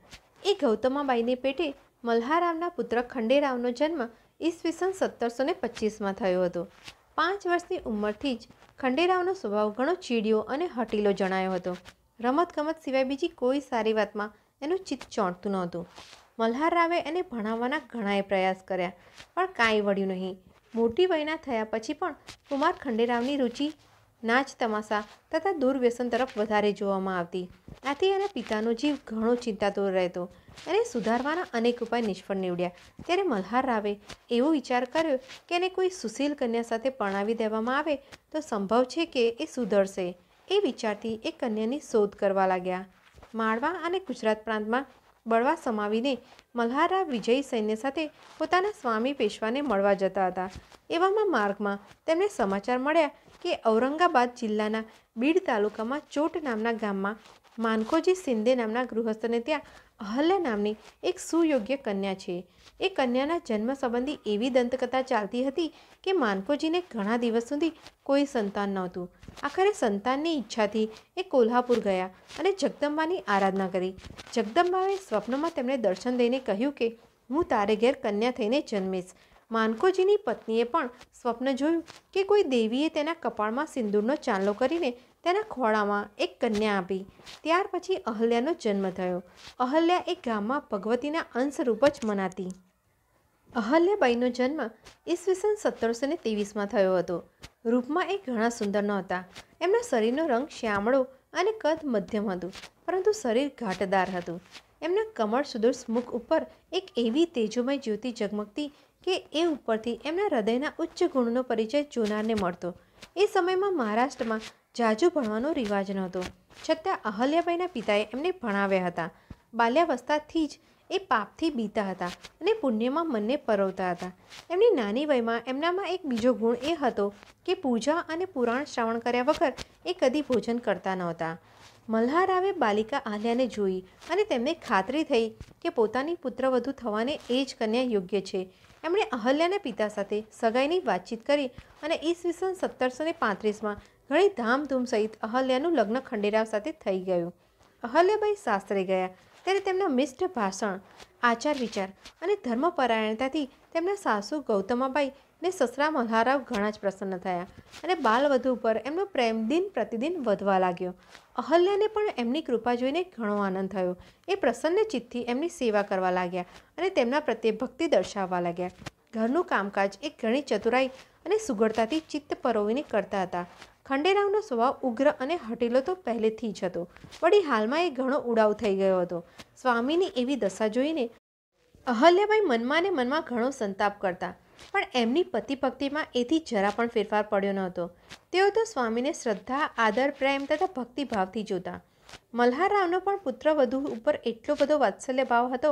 એ ગૌતમાબાઈની પેટે મલ્હારાવના પુત્ર ખંડેરાવનો જન્મ ઈસવીસન સત્તરસો ને પચીસમાં થયો હતો પાંચ વર્ષની ઉંમરથી જ ખંડેરાવનો સ્વભાવ ઘણો ચીડિયો અને હટીલો જણાયો હતો રમતગમત સિવાય બીજી કોઈ સારી વાતમાં એનું ચિત્ત ચોંટતું નહોતું મલ્હાર રાવે એને ભણાવવાના ઘણાય પ્રયાસ કર્યા પણ કાંઈ વળ્યું નહીં મોટી વયના થયા પછી પણ કુમાર ખંડેરાવની રુચિ નાચ તમાશા તથા દૂરવ્યસન તરફ વધારે જોવામાં આવતી આથી એના પિતાનો જીવ ઘણો ચિંતાતુર રહેતો અને સુધારવાના અનેક ઉપાય નિષ્ફળ નીવડ્યા ત્યારે મલ્હાર રાવે એવો વિચાર કર્યો કે એને કોઈ સુશીલ કન્યા સાથે પરણાવી દેવામાં આવે તો સંભવ છે કે એ સુધરશે એ વિચારથી એ કન્યાની શોધ કરવા લાગ્યા માળવા અને ગુજરાત પ્રાંતમાં બળવા સમાવીને મલ્હારા વિજય સૈન્ય સાથે પોતાના સ્વામી પેશવાને મળવા જતા હતા એવામાં માર્ગમાં તેમને સમાચાર મળ્યા કે ઔરંગાબાદ જિલ્લાના બીડ તાલુકામાં ચોટ નામના ગામમાં માનકોજી સિંદે નામના ગૃહસ્થને ત્યાં અહલ્યા નામની એક સુયોગ્ય કન્યા છે એ કન્યાના જન્મ સંબંધી એવી દંતકથા ચાલતી હતી કે માનકોજીને ઘણા દિવસ સુધી કોઈ સંતાન નહોતું આખરે સંતાનની ઈચ્છાથી એ કોલ્હાપુર ગયા અને જગદંબાની આરાધના કરી જગદંબાએ સ્વપ્નમાં તેમણે દર્શન દઈને કહ્યું કે હું તારે ઘેર કન્યા થઈને જન્મીશ માનકોજીની પત્નીએ પણ સ્વપ્ન જોયું કે કોઈ દેવીએ તેના કપાળમાં સિંદૂરનો ચાંદલો કરીને તેના ખોળામાં એક કન્યા આપી ત્યાર પછી અહલ્યાનો જન્મ થયો અહલ્યા એ ગામમાં ભગવતીના અંશરૂપ જ મનાતી અહલ્યાબાઈનો જન્મ ઈસવીસન સત્તરસો ને ત્રેવીસમાં થયો હતો રૂપમાં એ ઘણા સુંદર હતા એમના શરીરનો રંગ શ્યામળો અને કદ મધ્યમ હતું પરંતુ શરીર ઘાટદાર હતું એમના કમળ સુદૂર મુખ ઉપર એક એવી તેજોમય જ્યોતિ ઝગમગતી કે એ ઉપરથી એમના હૃદયના ઉચ્ચ ગુણનો પરિચય જોનારને મળતો એ સમયમાં મહારાષ્ટ્રમાં જાજુ ભણવાનો રિવાજ નહોતો છતાં અહલ્યાબાઈના પિતાએ એમને ભણાવ્યા હતા બાલ્યાવસ્થાથી જ એ પાપથી બીતા હતા અને પુણ્યમાં મનને પરોવતા હતા એમની નાની વયમાં એમનામાં એક બીજો ગુણ એ હતો કે પૂજા અને પુરાણ શ્રવણ કર્યા વગર એ કદી ભોજન કરતા નહોતા મલ્હારાવે બાલિકા આલ્યાને જોઈ અને તેમને ખાતરી થઈ કે પોતાની પુત્રવધુ થવાને એ જ કન્યા યોગ્ય છે એમણે અહલ્યાના પિતા સાથે સગાઈની વાતચીત કરી અને ઈસવીસન સત્તરસો ને પાંત્રીસમાં ઘણી ધામધૂમ સહિત અહલ્યાનું લગ્ન ખંડેરાવ સાથે થઈ ગયું અહલ્યાબાઈ સાસરે ગયા ત્યારે તેમના મિષ્ટ ભાષણ આચાર વિચાર અને ધર્મપરાયણતાથી તેમના સાસુ ગૌતમાબાઈ ને સસરા મલ્હારાવ ઘણા જ પ્રસન્ન થયા અને બાલવધુ પર એમનો પ્રેમ દિન પ્રતિદિન વધવા લાગ્યો અહલ્યાને પણ એમની કૃપા જોઈને ઘણો આનંદ થયો એ પ્રસન્ન ચિત્તથી એમની સેવા કરવા લાગ્યા અને તેમના પ્રત્યે ભક્તિ દર્શાવવા લાગ્યા ઘરનું કામકાજ એ ઘણી ચતુરાઈ અને સુગળતાથી ચિત્ત પરોવીને કરતા હતા ખંડેરાવનો સ્વભાવ ઉગ્ર અને હટેલો તો પહેલેથી જ હતો વળી હાલમાં એ ઘણો ઉડાવ થઈ ગયો હતો સ્વામીની એવી દશા જોઈને અહલ્યાભાઈ મનમાં ને મનમાં ઘણો સંતાપ કરતા પણ એમની પતિ પતિભક્તિમાં એથી જરા પણ ફેરફાર પડ્યો ન હતો તેઓ તો સ્વામીને શ્રદ્ધા આદર પ્રેમ તથા ભક્તિભાવથી જોતા મલ્હારરાવનો પણ પુત્ર વધુ ઉપર એટલો બધો વાત્સલ્ય ભાવ હતો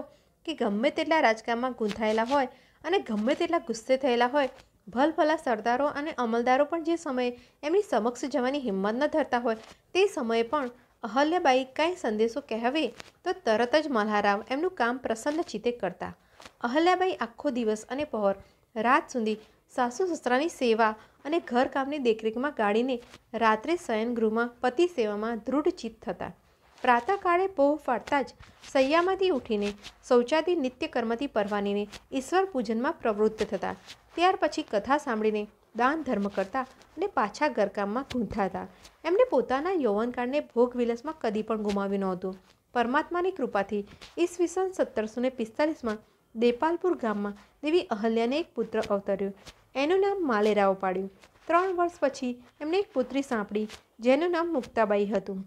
કે ગમે તેટલા રાજકારણમાં ગૂંથાયેલા હોય અને ગમે તેટલા ગુસ્સે થયેલા હોય ભલભલા સરદારો અને અમલદારો પણ જે સમયે એમની સમક્ષ જવાની હિંમત ન ધરતા હોય તે સમયે પણ અહલ્યાબાઈ કાંઈ સંદેશો કહેવે તો તરત જ મલ્હારાવ એમનું કામ પ્રસન્ન ચિત્તે કરતા અહલ્યાબાઈ આખો દિવસ અને પહોર રાત સુધી સાસુ સસરાની સેવા અને ઘરકામની દેખરેખમાં ગાળીને રાત્રે શયનગૃહમાં પતિ સેવામાં દૃઢચિત્ત થતા પ્રાતઃકાળે પોહ ફાડતા જ સૈયામાંથી ઉઠીને શૌચાદી નિત્યકર્મથી પરવાનીને ઈશ્વર પૂજનમાં પ્રવૃત્ત થતા ત્યાર પછી કથા સાંભળીને દાન ધર્મ કરતા અને પાછા ઘરકામમાં ગૂંથાતા એમને પોતાના યૌવનકાળને ભોગવિલાસમાં કદી પણ ગુમાવ્યું નહોતું પરમાત્માની કૃપાથી ઈસવીસન સત્તરસો ને પિસ્તાલીસમાં દેપાલપુર ગામમાં દેવી અહલ્યાને એક પુત્ર અવતર્યું એનું નામ માલેરાવ પાડ્યું ત્રણ વર્ષ પછી એમને એક પુત્રી સાંપડી જેનું નામ મુક્તાબાઈ હતું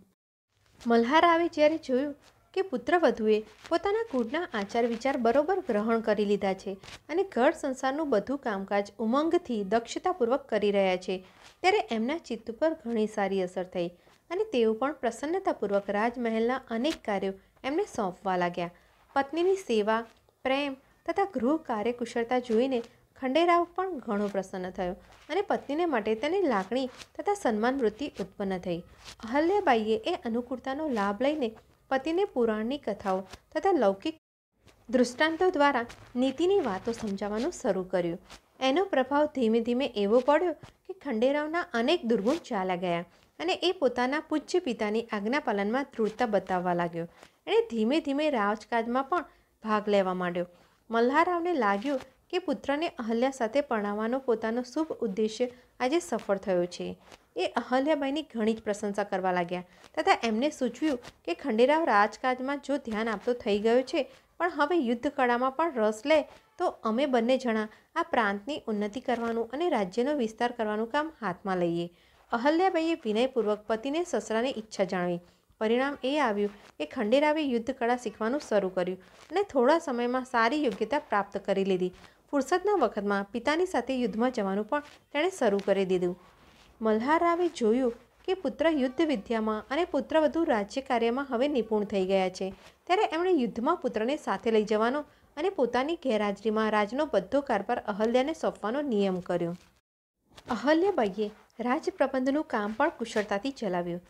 મલ્હારાવે જ્યારે જોયું કે પુત્ર વધુએ પોતાના કુળના આચાર વિચાર બરોબર ગ્રહણ કરી લીધા છે અને ઘર સંસારનું બધું કામકાજ ઉમંગથી દક્ષતાપૂર્વક કરી રહ્યા છે ત્યારે એમના ચિત્ત પર ઘણી સારી અસર થઈ અને તેઓ પણ પ્રસન્નતાપૂર્વક રાજમહેલના અનેક કાર્યો એમને સોંપવા લાગ્યા પત્નીની સેવા પ્રેમ તથા ગૃહ કાર્ય કુશળતા જોઈને ખંડેરાવ પણ ઘણો પ્રસન્ન થયો અને પત્નીને માટે તેની લાગણી તથા સન્માન વૃત્તિ ઉત્પન્ન થઈ અહલ્યાબાઈએ એ અનુકૂળતાનો લાભ લઈને પતિને પુરાણની કથાઓ તથા લૌકિક દૃષ્ટાંતો દ્વારા નીતિની વાતો સમજાવવાનું શરૂ કર્યું એનો પ્રભાવ ધીમે ધીમે એવો પડ્યો કે ખંડેરાવના અનેક દુર્ગુણ ચાલ્યા ગયા અને એ પોતાના પૂજ્ય પિતાની આજ્ઞાપાલનમાં દૃઢતા બતાવવા લાગ્યો એણે ધીમે ધીમે રાજકાજમાં પણ ભાગ લેવા માંડ્યો મલ્હારાવને લાગ્યું કે પુત્રને અહલ્યા સાથે પરણાવવાનો પોતાનો શુભ ઉદ્દેશ્ય આજે સફળ થયો છે એ અહલ્યાબાઈની ઘણી જ પ્રશંસા કરવા લાગ્યા તથા એમને સૂચવ્યું કે ખંડેરાવ રાજકાજમાં જો ધ્યાન આપતો થઈ ગયો છે પણ હવે યુદ્ધ કળામાં પણ રસ લે તો અમે બંને જણા આ પ્રાંતની ઉન્નતિ કરવાનું અને રાજ્યનો વિસ્તાર કરવાનું કામ હાથમાં લઈએ અહલ્યાબાઈએ વિનયપૂર્વક પતિને સસરાની ઈચ્છા જાણવી પરિણામ એ આવ્યું કે ખંડેરાવે યુદ્ધ કળા શીખવાનું શરૂ કર્યું અને થોડા સમયમાં સારી યોગ્યતા પ્રાપ્ત કરી લીધી ફુરસદના વખતમાં પિતાની સાથે યુદ્ધમાં જવાનું પણ તેણે શરૂ કરી દીધું મલ્હારાવે જોયું કે પુત્ર યુદ્ધ વિદ્યામાં અને પુત્ર વધુ રાજ્ય કાર્યમાં હવે નિપુણ થઈ ગયા છે ત્યારે એમણે યુદ્ધમાં પુત્રને સાથે લઈ જવાનો અને પોતાની ગેરહાજરીમાં રાજનો બધો કારભાર અહલ્યાને સોંપવાનો નિયમ કર્યો અહલ્યાબાઈએ રાજપ્રબંધનું કામ પણ કુશળતાથી ચલાવ્યું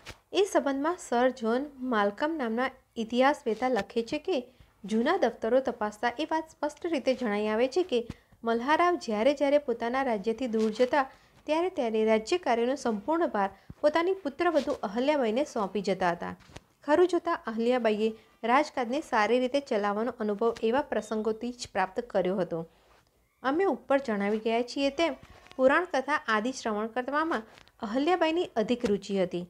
એ સંબંધમાં સર જોન માલકમ નામના ઇતિહાસ ઇતિહાસવેતા લખે છે કે જૂના દફતરો તપાસતા એ વાત સ્પષ્ટ રીતે જણાઈ આવે છે કે મલ્હારાવ જ્યારે જ્યારે પોતાના રાજ્યથી દૂર જતા ત્યારે ત્યારે રાજ્ય કાર્યનો સંપૂર્ણ ભાર પોતાની પુત્રવધુ અહલ્યાબાઈને સોંપી જતા હતા ખરું જોતાં અહલ્યાબાઈએ રાજકાજને સારી રીતે ચલાવવાનો અનુભવ એવા પ્રસંગોથી જ પ્રાપ્ત કર્યો હતો અમે ઉપર જણાવી ગયા છીએ તેમ પુરાણ કથા આદિ શ્રવણ કરવામાં અહલ્યાબાઈની અધિક રુચિ હતી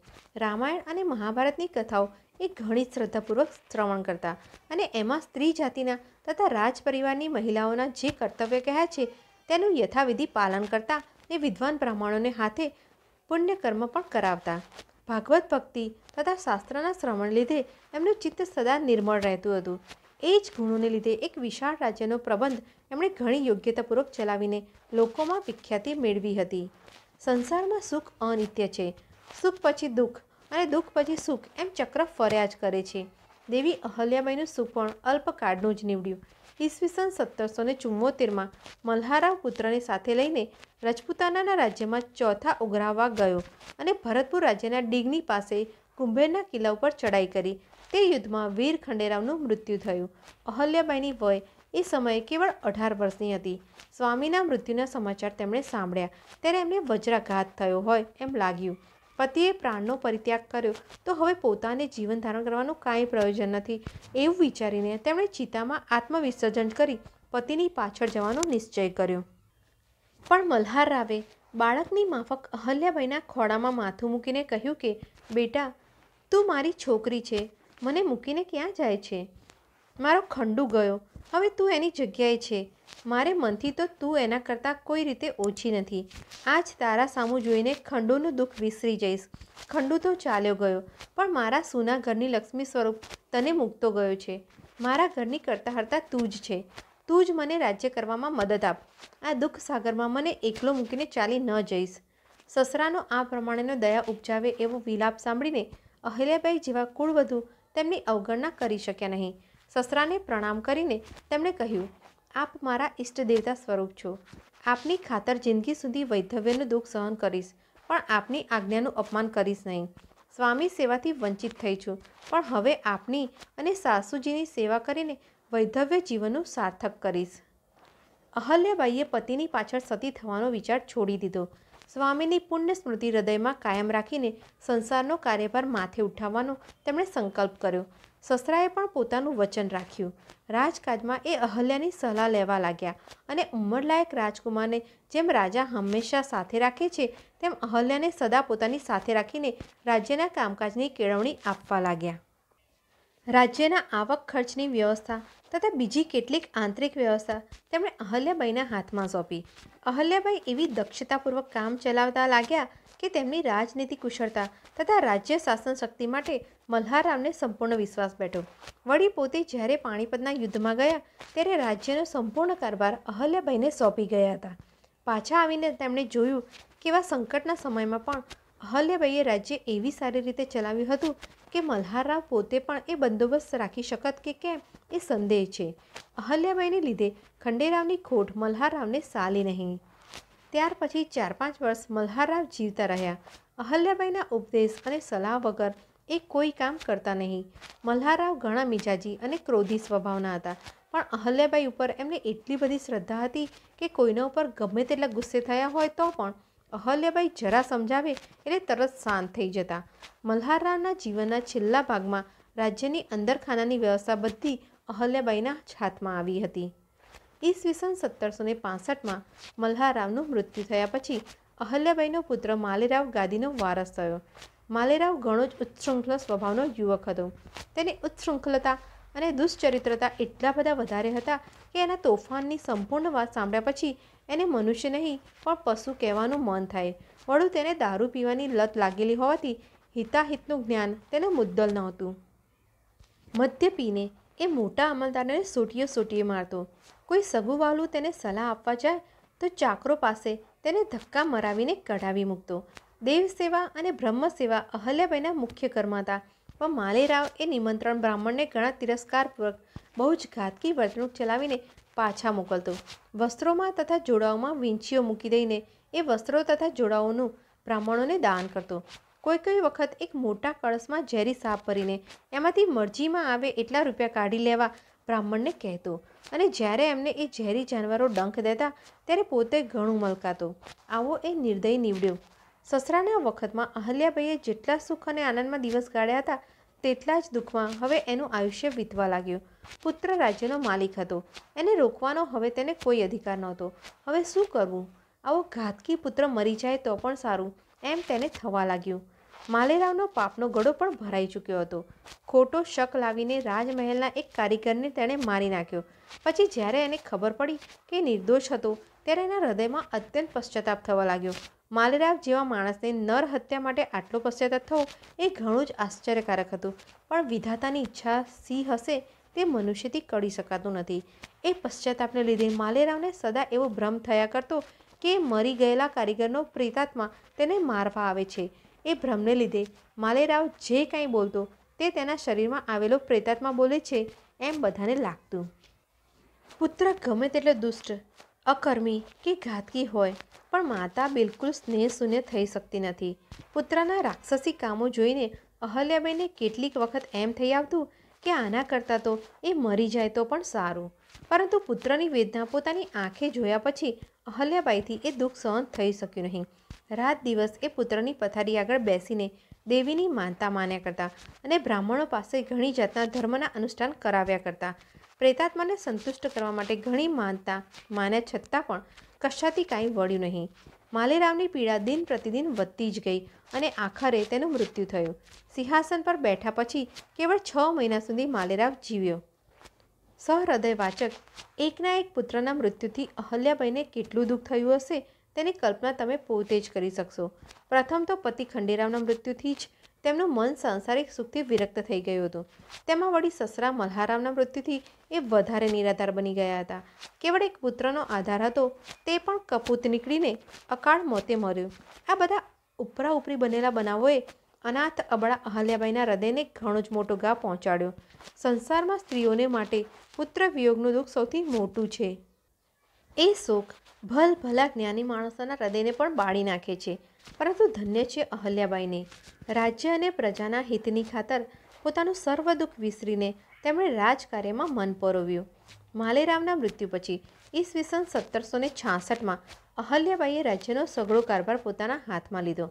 રામાયણ અને મહાભારતની કથાઓ એ ઘણી શ્રદ્ધાપૂર્વક શ્રવણ કરતા અને એમાં સ્ત્રી જાતિના તથા રાજ પરિવારની મહિલાઓના જે કર્તવ્ય કહ્યા છે તેનું યથાવિધિ પાલન કરતા ને વિદ્વાન બ્રાહ્મણોને હાથે પુણ્યકર્મ પણ કરાવતા ભાગવત ભક્તિ તથા શાસ્ત્રના શ્રવણ લીધે એમનું ચિત્ત સદા નિર્મળ રહેતું હતું એ જ ગુણોને લીધે એક વિશાળ રાજ્યનો પ્રબંધ એમણે ઘણી યોગ્યતાપૂર્વક ચલાવીને લોકોમાં વિખ્યાતિ મેળવી હતી સંસારમાં સુખ અનિત્ય છે સુખ પછી દુઃખ અને દુઃખ પછી સુખ એમ ચક્ર ફર્યા જ કરે છે દેવી અહલ્યાબાઈનું સુખ પણ અલ્પકાળનું જ નીવડ્યું ઈસવીસન સત્તરસો ને ચુમ્મોતેરમાં મલ્હારાવ પુત્રને સાથે લઈને રજપૂતાનાના રાજ્યમાં ચોથા ઉઘરાવવા ગયો અને ભરતપુર રાજ્યના ડિગની પાસે કુંભેરના કિલ્લા ઉપર ચડાઈ કરી તે યુદ્ધમાં વીર ખંડેરાવનું મૃત્યુ થયું અહલ્યાબાઈની વય એ સમયે કેવળ અઢાર વર્ષની હતી સ્વામીના મૃત્યુના સમાચાર તેમણે સાંભળ્યા ત્યારે એમને વજ્રાઘાત થયો હોય એમ લાગ્યું પતિએ પ્રાણનો પરિત્યાગ કર્યો તો હવે પોતાને જીવન ધારણ કરવાનું કાંઈ પ્રયોજન નથી એવું વિચારીને તેમણે ચિતામાં આત્મવિસર્જન કરી પતિની પાછળ જવાનો નિશ્ચય કર્યો પણ મલ્હાર રાવે બાળકની માફક અહલ્યાબાઈના ખોળામાં માથું મૂકીને કહ્યું કે બેટા તું મારી છોકરી છે મને મૂકીને ક્યાં જાય છે મારો ખંડુ ગયો હવે તું એની જગ્યાએ છે મારે મનથી તો તું એના કરતાં કોઈ રીતે ઓછી નથી આજ તારા સામું જોઈને ખંડુનું દુઃખ વિસરી જઈશ ખંડુ તો ચાલ્યો ગયો પણ મારા સૂના ઘરની લક્ષ્મી સ્વરૂપ તને મૂકતો ગયો છે મારા ઘરની કરતાં હરતાં તું જ છે તું જ મને રાજ્ય કરવામાં મદદ આપ આ દુઃખ સાગરમાં મને એકલો મૂકીને ચાલી ન જઈશ સસરાનો આ પ્રમાણેનો દયા ઉપજાવે એવો વિલાપ સાંભળીને અહલ્યાબાઈ જેવા કુળવધુ તેમની અવગણના કરી શક્યા નહીં સસરાને પ્રણામ કરીને તેમણે કહ્યું આપ મારા ઈષ્ટદેવતા સ્વરૂપ છો આપની ખાતર જિંદગી સુધી વૈધવ્યનું દુઃખ સહન કરીશ પણ આપની આજ્ઞાનું અપમાન કરીશ નહીં સ્વામી સેવાથી વંચિત થઈ છું પણ હવે આપની અને સાસુજીની સેવા કરીને વૈધવ્ય જીવનનું સાર્થક કરીશ અહલ્યાબાઈએ પતિની પાછળ સતી થવાનો વિચાર છોડી દીધો સ્વામીની પુણ્ય સ્મૃતિ હૃદયમાં કાયમ રાખીને સંસારનો કાર્યભાર માથે ઉઠાવવાનો તેમણે સંકલ્પ કર્યો સસરાએ પણ પોતાનું વચન રાખ્યું રાજકાજમાં એ અહલ્યાની સલાહ લેવા લાગ્યા અને ઉંમરલાયક રાજકુમારને જેમ રાજા હંમેશા સાથે રાખે છે તેમ અહલ્યાને સદા પોતાની સાથે રાખીને રાજ્યના કામકાજની કેળવણી આપવા લાગ્યા રાજ્યના આવક ખર્ચની વ્યવસ્થા તથા બીજી કેટલીક આંતરિક વ્યવસ્થા તેમણે અહલ્યાબાઈના હાથમાં સોંપી અહલ્યાબાઈ એવી દક્ષતાપૂર્વક કામ ચલાવતા લાગ્યા કે તેમની રાજનીતિ કુશળતા તથા રાજ્ય શાસન શક્તિ માટે મલ્હારામને સંપૂર્ણ વિશ્વાસ બેઠો વળી પોતે જ્યારે પાણીપતના યુદ્ધમાં ગયા ત્યારે રાજ્યનો સંપૂર્ણ કારભાર અહલ્યાબાઈને સોંપી ગયા હતા પાછા આવીને તેમણે જોયું કે એવા સંકટના સમયમાં પણ અહલ્યાબાઈએ રાજ્ય એવી સારી રીતે ચલાવ્યું હતું કે મલ્હારરાવ પોતે પણ એ બંદોબસ્ત રાખી શકત કે કેમ એ સંદેહ છે અહલ્યાબાઈને લીધે ખંડેરાવની ખોટ મલ્હારરાવને સાલી નહીં ત્યાર પછી ચાર પાંચ વર્ષ મલ્હારરાવ જીવતા રહ્યા અહલ્યાબાઈના ઉપદેશ અને સલાહ વગર એ કોઈ કામ કરતા નહીં મલ્હારરાવ ઘણા મિજાજી અને ક્રોધી સ્વભાવના હતા પણ અહલ્યાબાઈ ઉપર એમને એટલી બધી શ્રદ્ધા હતી કે કોઈના ઉપર ગમે તેટલા ગુસ્સે થયા હોય તો પણ અહલ્યાબાઈ જરા સમજાવે એટલે તરત શાંત થઈ જતા મલ્હારરાવના જીવનના છેલ્લા ભાગમાં રાજ્યની અંદરખાનાની વ્યવસ્થા બધી અહલ્યાબાઈના હાથમાં આવી હતી ઈસવીસન સત્તરસો ને પાસઠમાં મલ્હારરાવનું મૃત્યુ થયા પછી અહલ્યાબાઈનો પુત્ર માલેરાવ ગાદીનો વારસ થયો માલેરાવ ઘણો જ ઉચ્છૃંખલ સ્વભાવનો યુવક હતો તેની ઉચ્છૃંખલતા અને દુશ્ચરિત્રતા એટલા બધા વધારે હતા કે એના તોફાનની સંપૂર્ણ વાત સાંભળ્યા પછી એને મનુષ્ય નહીં પણ પશુ કહેવાનું મન થાય વળું તેને દારૂ પીવાની લત લાગેલી હોવાથી હિતાહિતનું જ્ઞાન તેને મુદ્દલ નહોતું મધ્ય પીને એ મોટા અમલદારને સોટીએ સોટીએ મારતો કોઈ સગુવાલું તેને સલાહ આપવા જાય તો ચાકરો પાસે તેને ધક્કા મરાવીને કઢાવી મૂકતો દેવ સેવા અને બ્રહ્મ સેવા અહલ્યાબાઈના મુખ્ય કર્મ હતા પણ માલેરાવ એ નિમંત્રણ બ્રાહ્મણને ઘણા તિરસ્કારપૂર્વક બહુ જ ઘાતકી વર્તણૂક ચલાવીને પાછા મોકલતો વસ્ત્રોમાં તથા જોડાઓમાં વીંછીઓ મૂકી દઈને એ વસ્ત્રો તથા જોડાઓનું બ્રાહ્મણોને દાન કરતો કોઈ કોઈ વખત એક મોટા કળશમાં ઝેરી સાફ કરીને એમાંથી મરજીમાં આવે એટલા રૂપિયા કાઢી લેવા બ્રાહ્મણને કહેતો અને જ્યારે એમને એ ઝેરી જાનવરો ડંખ દેતા ત્યારે પોતે ઘણું મલકાતો આવો એ નિર્દય નીવડ્યો સસરાના વખતમાં અહલ્યાભાઈએ જેટલા સુખ અને આનંદમાં દિવસ ગાળ્યા હતા તેટલા જ દુઃખમાં હવે એનું આયુષ્ય વીતવા લાગ્યું પુત્ર રાજ્યનો માલિક હતો એને રોકવાનો હવે તેને કોઈ અધિકાર નહોતો હવે શું કરવું આવો ઘાતકી પુત્ર મરી જાય તો પણ સારું એમ તેને થવા લાગ્યું માલેરાવનો પાપનો ગળો પણ ભરાઈ ચૂક્યો હતો ખોટો શક લાવીને રાજમહેલના એક કારીગરને તેણે મારી નાખ્યો પછી જ્યારે એને ખબર પડી કે નિર્દોષ હતો ત્યારે એના હૃદયમાં અત્યંત પશ્ચાતાપ થવા લાગ્યો માલરાવ જેવા માણસને નર હત્યા માટે આટલો પશ્ચાતાપ થવો એ ઘણું જ આશ્ચર્યકારક હતું પણ વિધાતાની ઈચ્છા સિંહ હશે તે મનુષ્યથી કળી શકાતું નથી એ પશ્ચાતાપને લીધે માલેરાવને સદા એવો ભ્રમ થયા કરતો કે મરી ગયેલા કારીગરનો પ્રેતાત્મા તેને મારવા આવે છે એ ભ્રમને લીધે માલેરાવ જે કાંઈ બોલતો તે તેના શરીરમાં આવેલો પ્રેતાત્મા બોલે છે એમ બધાને લાગતું પુત્ર ગમે તેટલો દુષ્ટ અકર્મી કે ઘાતકી હોય પણ માતા બિલકુલ સ્નેહ શૂન્ય થઈ શકતી નથી પુત્રના રાક્ષસી કામો જોઈને અહલ્યાબેનને કેટલીક વખત એમ થઈ આવતું કે આના કરતાં તો એ મરી જાય તો પણ સારું પરંતુ પુત્રની વેદના પોતાની આંખે જોયા પછી અહલ્યાબાઈથી એ દુઃખ સહન થઈ શક્યું નહીં રાત દિવસ એ પુત્રની પથારી આગળ બેસીને દેવીની માનતા માન્યા કરતા અને બ્રાહ્મણો પાસે ઘણી જાતના ધર્મના અનુષ્ઠાન કરાવ્યા કરતા પ્રેતાત્માને સંતુષ્ટ કરવા માટે ઘણી માનતા માન્યા છતાં પણ કશાથી કાંઈ વળ્યું નહીં માલેરામની પીડા દિન પ્રતિદિન વધતી જ ગઈ અને આખરે તેનું મૃત્યુ થયું સિંહાસન પર બેઠા પછી કેવળ છ મહિના સુધી માલેરામ જીવ્યો સહૃદય વાચક એકના એક પુત્રના મૃત્યુથી અહલ્યાબાઈને કેટલું દુઃખ થયું હશે તેની કલ્પના તમે પોતે જ કરી શકશો પ્રથમ તો પતિ ખંડેરાવના મૃત્યુથી જ તેમનું મન સાંસારિક સુખથી વિરક્ત થઈ ગયું હતું તેમાં વળી સસરા મલ્હારામના મૃત્યુથી એ વધારે નિરાધાર બની ગયા હતા કેવળ એક પુત્રનો આધાર હતો તે પણ કપૂત નીકળીને અકાળ મોતે મર્યું આ બધા ઉપરા ઉપરી બનેલા બનાવોએ અનાથ અબળા અહલ્યાબાઈના હૃદયને ઘણો જ મોટો ઘા પહોંચાડ્યો સંસારમાં સ્ત્રીઓને માટે પુત્ર વિયોગનું દુઃખ સૌથી મોટું છે એ શોક ભલ ભલા જ્ઞાની માણસોના હૃદયને પણ બાળી નાખે છે પરંતુ ધન્ય છે અહલ્યાબાઈને રાજ્ય અને પ્રજાના હિતની ખાતર પોતાનું સર્વ દુઃખ વિસરીને તેમણે રાજકાર્યમાં મન પરોવ્યું માલેરામના મૃત્યુ પછી ઈસવીસન સત્તરસો ને છાસઠમાં અહલ્યાબાઈએ રાજ્યનો સઘળો કારભાર પોતાના હાથમાં લીધો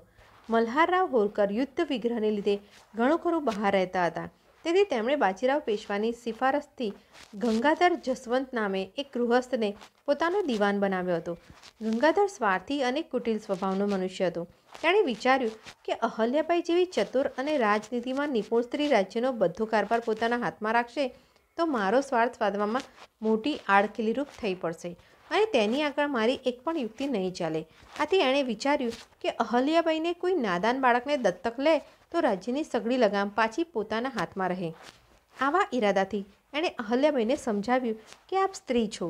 મલ્હારરાવ હોલકર યુદ્ધ વિગ્રહને લીધે ઘણું ખરું બહાર રહેતા હતા તેથી તેમણે બાજીરાવ પેશવાની સિફારસથી ગંગાધર જસવંત નામે એક ગૃહસ્થને પોતાનો દિવાન બનાવ્યો હતો ગંગાધર સ્વાર્થી અને કુટિલ સ્વભાવનો મનુષ્ય હતો તેણે વિચાર્યું કે અહલ્યાબાઈ જેવી ચતુર અને રાજનીતિમાં નિપુણ સ્ત્રી રાજ્યનો બધો કારભાર પોતાના હાથમાં રાખશે તો મારો સ્વાર્થ સાધવામાં મોટી આડખીલીરૂપ થઈ પડશે અને તેની આગળ મારી એક પણ યુક્તિ નહીં ચાલે આથી એણે વિચાર્યું કે અહલ્યાબાઈને કોઈ નાદાન બાળકને દત્તક લે તો રાજ્યની સગડી લગામ પાછી પોતાના હાથમાં રહે આવા ઈરાદાથી એણે અહલ્યાબેનને સમજાવ્યું કે આપ સ્ત્રી છો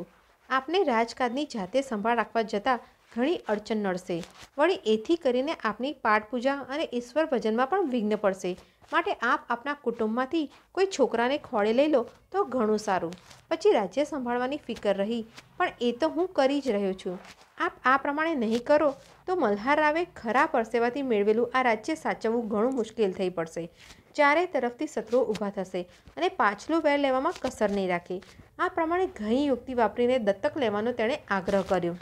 આપને રાજકારની જાતે સંભાળ રાખવા જતાં ઘણી અડચણ નડશે વળી એથી કરીને આપની પાઠ પૂજા અને ઈશ્વર ભજનમાં પણ વિઘ્ન પડશે માટે આપ આપના કુટુંબમાંથી કોઈ છોકરાને ખોળે લઈ લો તો ઘણું સારું પછી રાજ્ય સંભાળવાની ફિકર રહી પણ એ તો હું કરી જ રહ્યો છું આપ આ પ્રમાણે નહીં કરો તો મલ્હાર રાવે ખરા પરસેવાથી મેળવેલું આ રાજ્ય સાચવવું ઘણું મુશ્કેલ થઈ પડશે ચારે તરફથી શત્રુઓ ઊભા થશે અને પાછલું વેર લેવામાં કસર નહીં રાખે આ પ્રમાણે ઘણી યુક્તિ વાપરીને દત્તક લેવાનો તેણે આગ્રહ કર્યો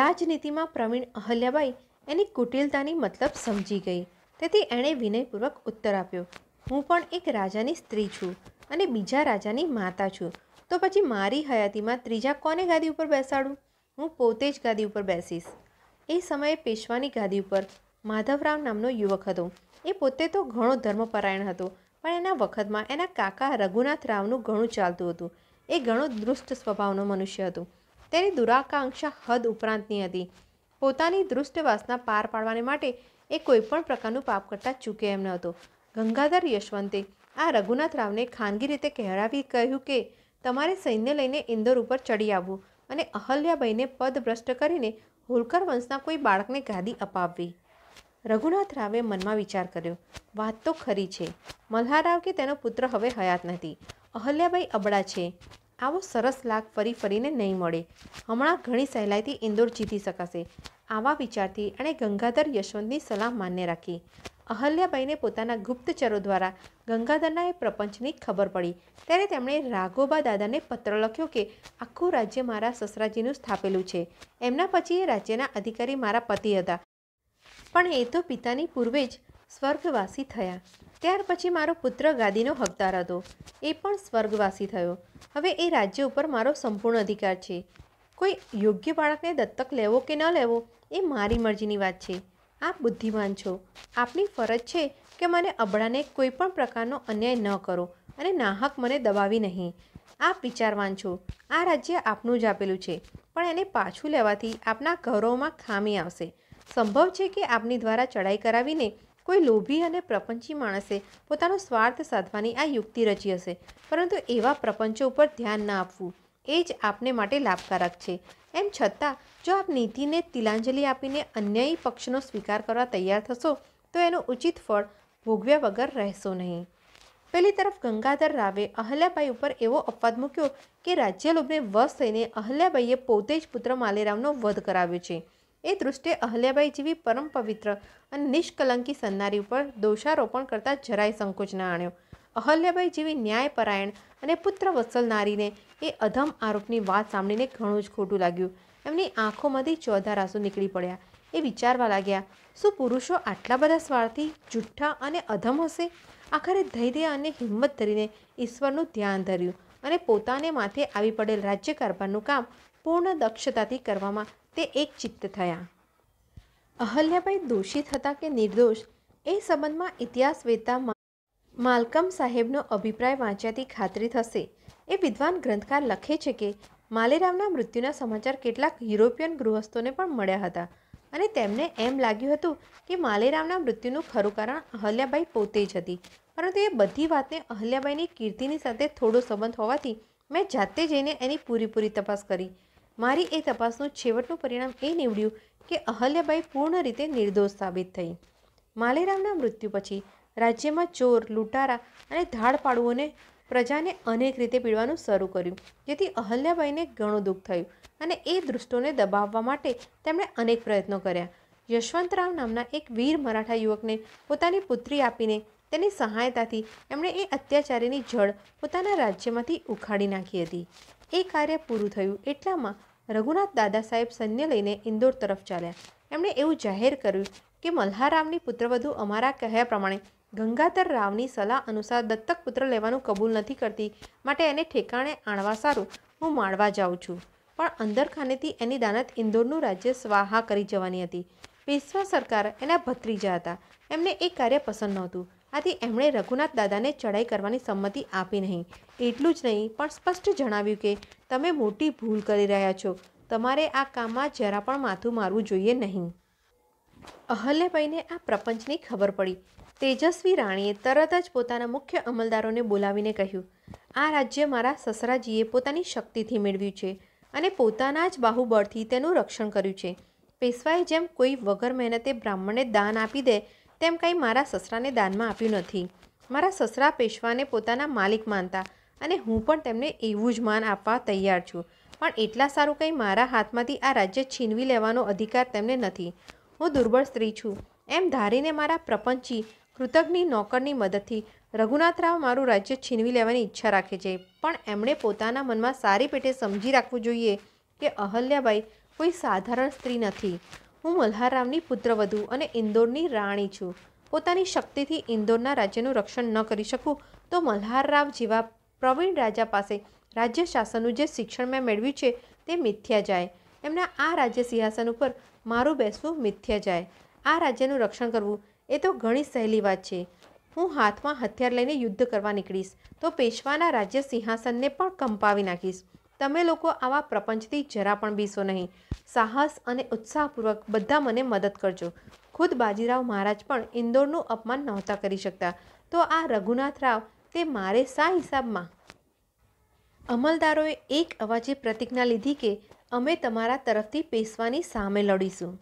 રાજનીતિમાં પ્રવીણ અહલ્યાબાઈ એની કુટિલતાની મતલબ સમજી ગઈ તેથી એણે વિનયપૂર્વક ઉત્તર આપ્યો હું પણ એક રાજાની સ્ત્રી છું અને બીજા રાજાની માતા છું તો પછી મારી હયાતીમાં ત્રીજા કોને ગાદી ઉપર બેસાડું હું પોતે જ ગાદી ઉપર બેસીશ એ સમયે પેશવાની ગાદી ઉપર માધવરાવ નામનો યુવક હતો એ પોતે તો ઘણો ધર્મપરાયણ હતો પણ એના વખતમાં એના કાકા રઘુનાથ રાવનું ઘણું ચાલતું હતું એ ઘણો દુષ્ટ સ્વભાવનો મનુષ્ય હતો તેની દુરાકાંક્ષા હદ ઉપરાંતની હતી પોતાની દૃષ્ટ વાસના પાર પાડવાને માટે એ કોઈપણ પ્રકારનું પાપ કરતાં ચૂકે એમ ન હતો ગંગાધર યશવંતે આ રઘુનાથ રાવને ખાનગી રીતે કહેરાવી કહ્યું કે તમારે સૈન્ય લઈને ઇન્દોર ઉપર ચડી આવવું અને અહલ્યાબાઈને પદભ્રષ્ટ કરીને હોલકર વંશના કોઈ બાળકને ગાદી અપાવવી રઘુનાથ રાવે મનમાં વિચાર કર્યો વાત તો ખરી છે મલ્હારાવ કે તેનો પુત્ર હવે હયાત નથી અહલ્યાબાઈ અબડા છે આવો સરસ લાગ ફરી ફરીને નહીં મળે હમણાં ઘણી સહેલાઈથી ઇન્દોર જીતી શકાશે આવા વિચારથી એણે ગંગાધર યશવંતની સલાહ માન્ય રાખી અહલ્યાબાઈને પોતાના ગુપ્તચરો દ્વારા ગંગાધરના એ પ્રપંચની ખબર પડી ત્યારે તેમણે રાઘોબા દાદાને પત્ર લખ્યો કે આખું રાજ્ય મારા સસરાજીનું સ્થાપેલું છે એમના પછી એ રાજ્યના અધિકારી મારા પતિ હતા પણ એ તો પિતાની પૂર્વે જ સ્વર્ગવાસી થયા ત્યાર પછી મારો પુત્ર ગાદીનો હકદાર હતો એ પણ સ્વર્ગવાસી થયો હવે એ રાજ્ય ઉપર મારો સંપૂર્ણ અધિકાર છે કોઈ યોગ્ય બાળકને દત્તક લેવો કે ન લેવો એ મારી મરજીની વાત છે આપ બુદ્ધિમાન છો આપની ફરજ છે કે મને અબળાને કોઈ પણ પ્રકારનો અન્યાય ન કરો અને નાહક મને દબાવી નહીં આપ વિચારવાન છો આ રાજ્ય આપનું જ આપેલું છે પણ એને પાછું લેવાથી આપના ઘરોમાં ખામી આવશે સંભવ છે કે આપની દ્વારા ચડાઈ કરાવીને કોઈ લોભી અને પ્રપંચી માણસે પોતાનો સ્વાર્થ સાધવાની આ યુક્તિ રચી હશે પરંતુ એવા પ્રપંચો ઉપર ધ્યાન ન આપવું એ જ આપને માટે લાભકારક છે એમ છતાં જો આપ નીતિને તિલાંજલિ આપીને અન્યાયી પક્ષનો સ્વીકાર કરવા તૈયાર થશો તો એનું ઉચિત ફળ ભોગવ્યા વગર રહેશો નહીં પહેલી તરફ ગંગાધર રાવે અહલ્યાબાઈ ઉપર એવો અપવાદ મૂક્યો કે રાજ્યલોભને વશ થઈને અહલ્યાબાઈએ પોતે જ પુત્ર માલેરામનો વધ કરાવ્યો છે એ દૃષ્ટિએ અહલ્યાબાઈ જેવી પરમ પવિત્ર અને નિષ્કલંકી સન્નારી ઉપર દોષારોપણ કરતાં જરાય સંકોચ ના આણ્યો અહલ્યાબાઈ જેવી ન્યાયપરાયણ અને પુત્ર વત્સલ નારીને એ અધમ આરોપની વાત સાંભળીને ઘણું જ ખોટું લાગ્યું એમની આંખોમાંથી ચોધાર આંસુ નીકળી પડ્યા એ વિચારવા લાગ્યા શું પુરુષો આટલા બધા સ્વાર્થી જુઠ્ઠા અને અધમ હશે આખરે ધૈર્ય અને હિંમત ધરીને ઈશ્વરનું ધ્યાન ધર્યું અને પોતાને માથે આવી પડેલ રાજ્ય કારભારનું કામ પૂર્ણ દક્ષતાથી કરવામાં તે એક ચિત્ત થયા અહલ્યાભાઈ દોષી થતા કે નિર્દોષ એ સંબંધમાં ઇતિહાસ ઇતિહાસવેતા માલકમ સાહેબનો અભિપ્રાય વાંચ્યાથી ખાતરી થશે એ વિદ્વાન ગ્રંથકાર લખે છે કે માલેરામના મૃત્યુના સમાચાર કેટલાક યુરોપિયન ગૃહસ્થોને પણ મળ્યા હતા અને તેમને એમ લાગ્યું હતું કે માલેરામના મૃત્યુનું ખરું કારણ અહલ્યાબાઈ પોતે જ હતી પરંતુ એ બધી વાતને અહલ્યાબાઈની કીર્તિની સાથે થોડો સંબંધ હોવાથી મેં જાતે જઈને એની પૂરીપૂરી તપાસ કરી મારી એ તપાસનું છેવટનું પરિણામ એ નીવડ્યું કે અહલ્યાબાઈ પૂર્ણ રીતે નિર્દોષ સાબિત થઈ માલેરામના મૃત્યુ પછી રાજ્યમાં ચોર લૂંટારા અને ધાડ પ્રજાને અનેક રીતે પીડવાનું શરૂ કર્યું જેથી અહલ્યાબાઈને ઘણું દુઃખ થયું અને એ દૃષ્ટોને દબાવવા માટે તેમણે અનેક પ્રયત્નો કર્યા યશવંતરાવ નામના એક વીર મરાઠા યુવકને પોતાની પુત્રી આપીને તેની સહાયતાથી એમણે એ અત્યાચારીની જળ પોતાના રાજ્યમાંથી ઉખાડી નાખી હતી એ કાર્ય પૂરું થયું એટલામાં રઘુનાથ દાદા સાહેબ સૈન્ય લઈને ઇન્દોર તરફ ચાલ્યા એમણે એવું જાહેર કર્યું કે મલ્હારામની પુત્રવધુ અમારા કહ્યા પ્રમાણે ગંગાધર રાવની સલાહ અનુસાર દત્તક પુત્ર લેવાનું કબૂલ નથી કરતી માટે એને ઠેકાણે આણવા સારું હું માણવા જાઉં છું પણ અંદરખાનેથી એની દાનત ઇન્દોરનું રાજ્ય સ્વાહા કરી જવાની હતી પેશવા સરકાર એના ભત્રીજા હતા એમને એ કાર્ય પસંદ નહોતું આથી એમણે રઘુનાથ દાદાને ચડાઈ કરવાની સંમતિ આપી નહીં એટલું જ નહીં પણ સ્પષ્ટ જણાવ્યું કે તમે મોટી ભૂલ કરી રહ્યા છો તમારે આ કામમાં જરા પણ માથું મારવું જોઈએ નહીં અહલ્યાબાઈને આ પ્રપંચની ખબર પડી તેજસ્વી રાણીએ તરત જ પોતાના મુખ્ય અમલદારોને બોલાવીને કહ્યું આ રાજ્ય મારા સસરાજીએ પોતાની શક્તિથી મેળવ્યું છે અને પોતાના જ બાહુબળથી તેનું રક્ષણ કર્યું છે પેશવાએ જેમ કોઈ વગર મહેનતે બ્રાહ્મણને દાન આપી દે તેમ કંઈ મારા સસરાને દાનમાં આપ્યું નથી મારા સસરા પેશવાને પોતાના માલિક માનતા અને હું પણ તેમને એવું જ માન આપવા તૈયાર છું પણ એટલા સારું કંઈ મારા હાથમાંથી આ રાજ્ય છીનવી લેવાનો અધિકાર તેમને નથી હું દુર્બળ સ્ત્રી છું એમ ધારીને મારા પ્રપંચી કૃતજ્ઞની નોકરની મદદથી રઘુનાથરાવ મારું રાજ્ય છીનવી લેવાની ઈચ્છા રાખે છે પણ એમણે પોતાના મનમાં સારી પેટે સમજી રાખવું જોઈએ કે અહલ્યાબાઈ કોઈ સાધારણ સ્ત્રી નથી હું મલ્હારામની પુત્રવધુ અને ઇન્દોરની રાણી છું પોતાની શક્તિથી ઇન્દોરના રાજ્યનું રક્ષણ ન કરી શકું તો મલ્હારરાવ જેવા પ્રવીણ રાજા પાસે રાજ્ય શાસનનું જે શિક્ષણ મેં મેળવ્યું છે તે મિથ્યા જાય એમના આ રાજ્ય સિંહાસન ઉપર મારું બેસવું મિથ્યા જાય આ રાજ્યનું રક્ષણ કરવું એ તો ઘણી સહેલી વાત છે હું હાથમાં હથિયાર લઈને યુદ્ધ કરવા નીકળીશ તો પેશવાના રાજ્ય સિંહાસનને પણ કંપાવી નાખીશ તમે લોકો આવા પ્રપંચથી જરા પણ બીસો નહીં સાહસ અને ઉત્સાહપૂર્વક બધા મને મદદ કરજો ખુદ બાજીરાવ મહારાજ પણ ઇન્દોરનું અપમાન નહોતા કરી શકતા તો આ રઘુનાથ રાવ તે મારે સા હિસાબમાં અમલદારોએ એક અવાજે પ્રતિજ્ઞા લીધી કે અમે તમારા તરફથી પેશવાની સામે લડીશું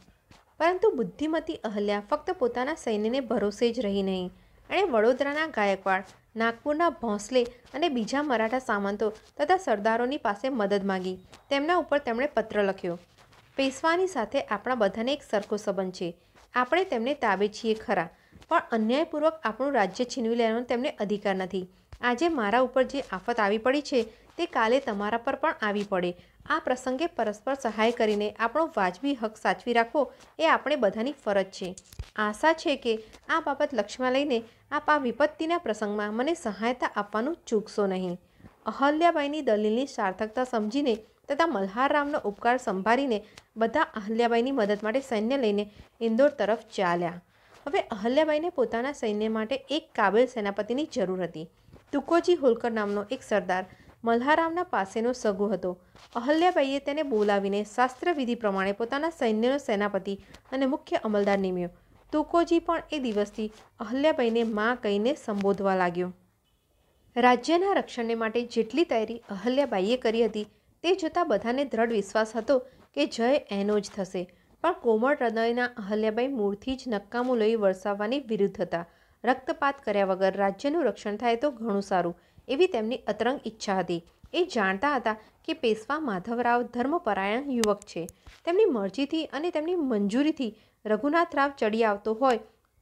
પરંતુ બુદ્ધિમતી અહલ્યા ફક્ત પોતાના સૈન્યને ભરોસે જ રહી નહીં એણે વડોદરાના ગાયકવાડ નાગપુરના ભોંસલે અને બીજા મરાઠા સામંતો તથા સરદારોની પાસે મદદ માગી તેમના ઉપર તેમણે પત્ર લખ્યો પેશવાની સાથે આપણા બધાને એક સરખો સંબંધ છે આપણે તેમને તાબે છીએ ખરા પણ અન્યાયપૂર્વક આપણું રાજ્ય છીનવી લેવાનો તેમને અધિકાર નથી આજે મારા ઉપર જે આફત આવી પડી છે તે કાલે તમારા પર પણ આવી પડે આ પ્રસંગે પરસ્પર સહાય કરીને આપણો વાજબી હક સાચવી રાખવો એ આપણે બધાની ફરજ છે આશા છે કે આ બાબત લક્ષમાં લઈને આપ આ વિપત્તિના પ્રસંગમાં મને સહાયતા આપવાનું ચૂકશો નહીં અહલ્યાબાઈની દલીલની સાર્થકતા સમજીને તથા મલ્હારરામનો ઉપકાર સંભાળીને બધા અહલ્યાબાઈની મદદ માટે સૈન્ય લઈને ઇન્દોર તરફ ચાલ્યા હવે અહલ્યાબાઈને પોતાના સૈન્ય માટે એક કાબેલ સેનાપતિની જરૂર હતી તુકોજી હોલકર નામનો એક સરદાર મલ્હારામના પાસેનો સગો હતો અહલ્યાબાઈએ તેને બોલાવીને શાસ્ત્રવિધિ પ્રમાણે પોતાના સૈન્યનો સેનાપતિ અને મુખ્ય અમલદાર નિમ્યો તુકોજી પણ એ દિવસથી અહલ્યાબાઈને માં કહીને સંબોધવા લાગ્યો રાજ્યના રક્ષણને માટે જેટલી તૈયારી અહલ્યાબાઈએ કરી હતી તે જોતાં બધાને દ્રઢ વિશ્વાસ હતો કે જય એનો જ થશે પણ કોમળ હૃદયના અહલ્યાબાઈ મૂળથી જ નક્કામું લઈ વરસાવવાની વિરુદ્ધ હતા રક્તપાત કર્યા વગર રાજ્યનું રક્ષણ થાય તો ઘણું સારું એવી તેમની અતરંગ ઈચ્છા હતી એ જાણતા હતા કે પેશવા માધવરાવ ધર્મપરાયણ યુવક છે તેમની મરજીથી અને તેમની મંજૂરીથી રઘુનાથરાવ ચડી આવતો હોય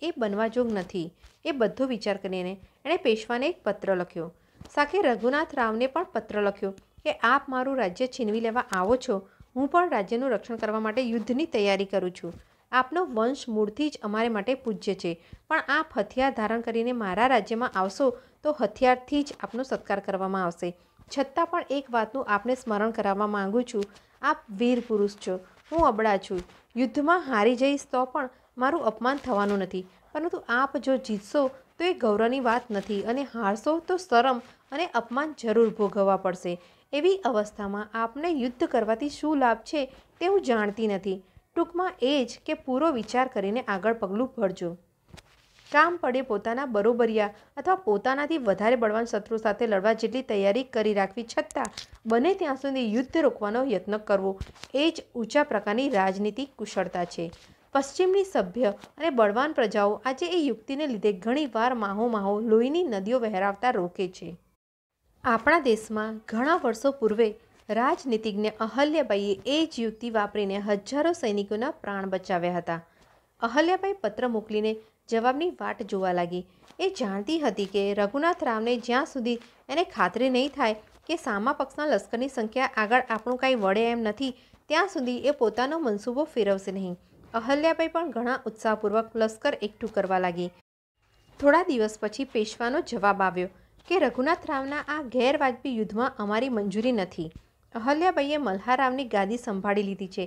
એ બનવા જોગ નથી એ બધો વિચાર કરીને એણે પેશવાને એક પત્ર લખ્યો સાથે રઘુનાથરાવને પણ પત્ર લખ્યો કે આપ મારું રાજ્ય છીનવી લેવા આવો છો હું પણ રાજ્યનું રક્ષણ કરવા માટે યુદ્ધની તૈયારી કરું છું આપનો વંશ મૂળથી જ અમારે માટે પૂજ્ય છે પણ આપ હથિયાર ધારણ કરીને મારા રાજ્યમાં આવશો તો હથિયારથી જ આપનો સત્કાર કરવામાં આવશે છતાં પણ એક વાતનું આપને સ્મરણ કરાવવા માગું છું આપ વીર પુરુષ છો હું અબળા છું યુદ્ધમાં હારી જઈશ તો પણ મારું અપમાન થવાનું નથી પરંતુ આપ જો જીતશો તો એ ગૌરવની વાત નથી અને હારશો તો શરમ અને અપમાન જરૂર ભોગવવા પડશે એવી અવસ્થામાં આપને યુદ્ધ કરવાથી શું લાભ છે તે હું જાણતી નથી ટૂંકમાં એ જ કે પૂરો વિચાર કરીને આગળ પગલું ભરજો કામ પડે પોતાના બરોબરિયા અથવા પોતાનાથી વધારે બળવાન શત્રુ સાથે લડવા જેટલી તૈયારી કરી રાખવી છતાં બને ત્યાં સુધી યુદ્ધ રોકવાનો યત્ન કરવો એ જ ઊંચા પ્રકારની રાજનીતિ કુશળતા છે પશ્ચિમની સભ્ય અને બળવાન પ્રજાઓ આજે એ યુક્તિને લીધે ઘણીવાર માહો માહો લોહીની નદીઓ વહેરાવતા રોકે છે આપણા દેશમાં ઘણા વર્ષો પૂર્વે રાજનીતિજ્ઞ અહલ્યાબાઈએ એ જ યુક્તિ વાપરીને હજારો સૈનિકોના પ્રાણ બચાવ્યા હતા અહલ્યાબાઈ પત્ર મોકલીને જવાબની વાટ જોવા લાગી એ જાણતી હતી કે રઘુનાથ રાવને જ્યાં સુધી એને ખાતરી નહીં થાય કે સામા પક્ષના લશ્કરની સંખ્યા આગળ આપણું કાંઈ વળે એમ નથી ત્યાં સુધી એ પોતાનો મનસૂબો ફેરવશે નહીં અહલ્યાબાઈ પણ ઘણા ઉત્સાહપૂર્વક લશ્કર એકઠું કરવા લાગી થોડા દિવસ પછી પેશવાનો જવાબ આવ્યો કે રઘુનાથ રાવના આ ગેરવાજબી યુદ્ધમાં અમારી મંજૂરી નથી અહલ્યાભાઈએ મલ્હારામની ગાદી સંભાળી લીધી છે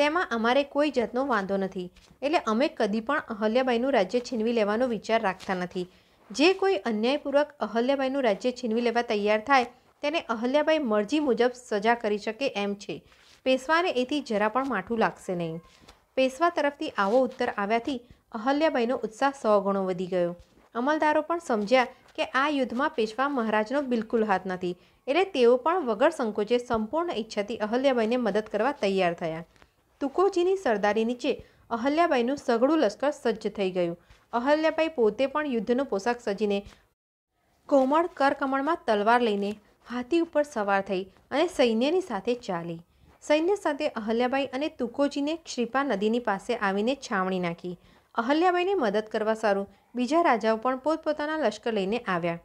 તેમાં અમારે કોઈ જાતનો વાંધો નથી એટલે અમે કદી પણ અહલ્યાબાઈનું રાજ્ય છીનવી લેવાનો વિચાર રાખતા નથી જે કોઈ અન્યાયપૂર્વક અહલ્યાબાઈનું રાજ્ય છીનવી લેવા તૈયાર થાય તેને અહલ્યાબાઈ મરજી મુજબ સજા કરી શકે એમ છે પેશવાને એથી જરા પણ માઠું લાગશે નહીં પેશવા તરફથી આવો ઉત્તર આવ્યાથી અહલ્યાબાઈનો ઉત્સાહ સો ગણો વધી ગયો અમલદારો પણ સમજ્યા કે આ યુદ્ધમાં પેશવા મહારાજનો બિલકુલ હાથ નથી એટલે તેઓ પણ વગર સંકોચે સંપૂર્ણ ઈચ્છાથી અહલ્યાબાઈને મદદ કરવા તૈયાર થયા તુકોજીની સરદારી નીચે અહલ્યાબાઈનું સઘળું લશ્કર સજ્જ થઈ ગયું અહલ્યાબાઈ પોતે પણ યુદ્ધનો પોશાક સજીને કોમળ કરકમળમાં તલવાર લઈને હાથી ઉપર સવાર થઈ અને સૈન્યની સાથે ચાલી સૈન્ય સાથે અહલ્યાબાઈ અને તુકોજીને ક્ષિપા નદીની પાસે આવીને છાવણી નાખી અહલ્યાબાઈને મદદ કરવા સારું બીજા રાજાઓ પણ પોતપોતાના લશ્કર લઈને આવ્યા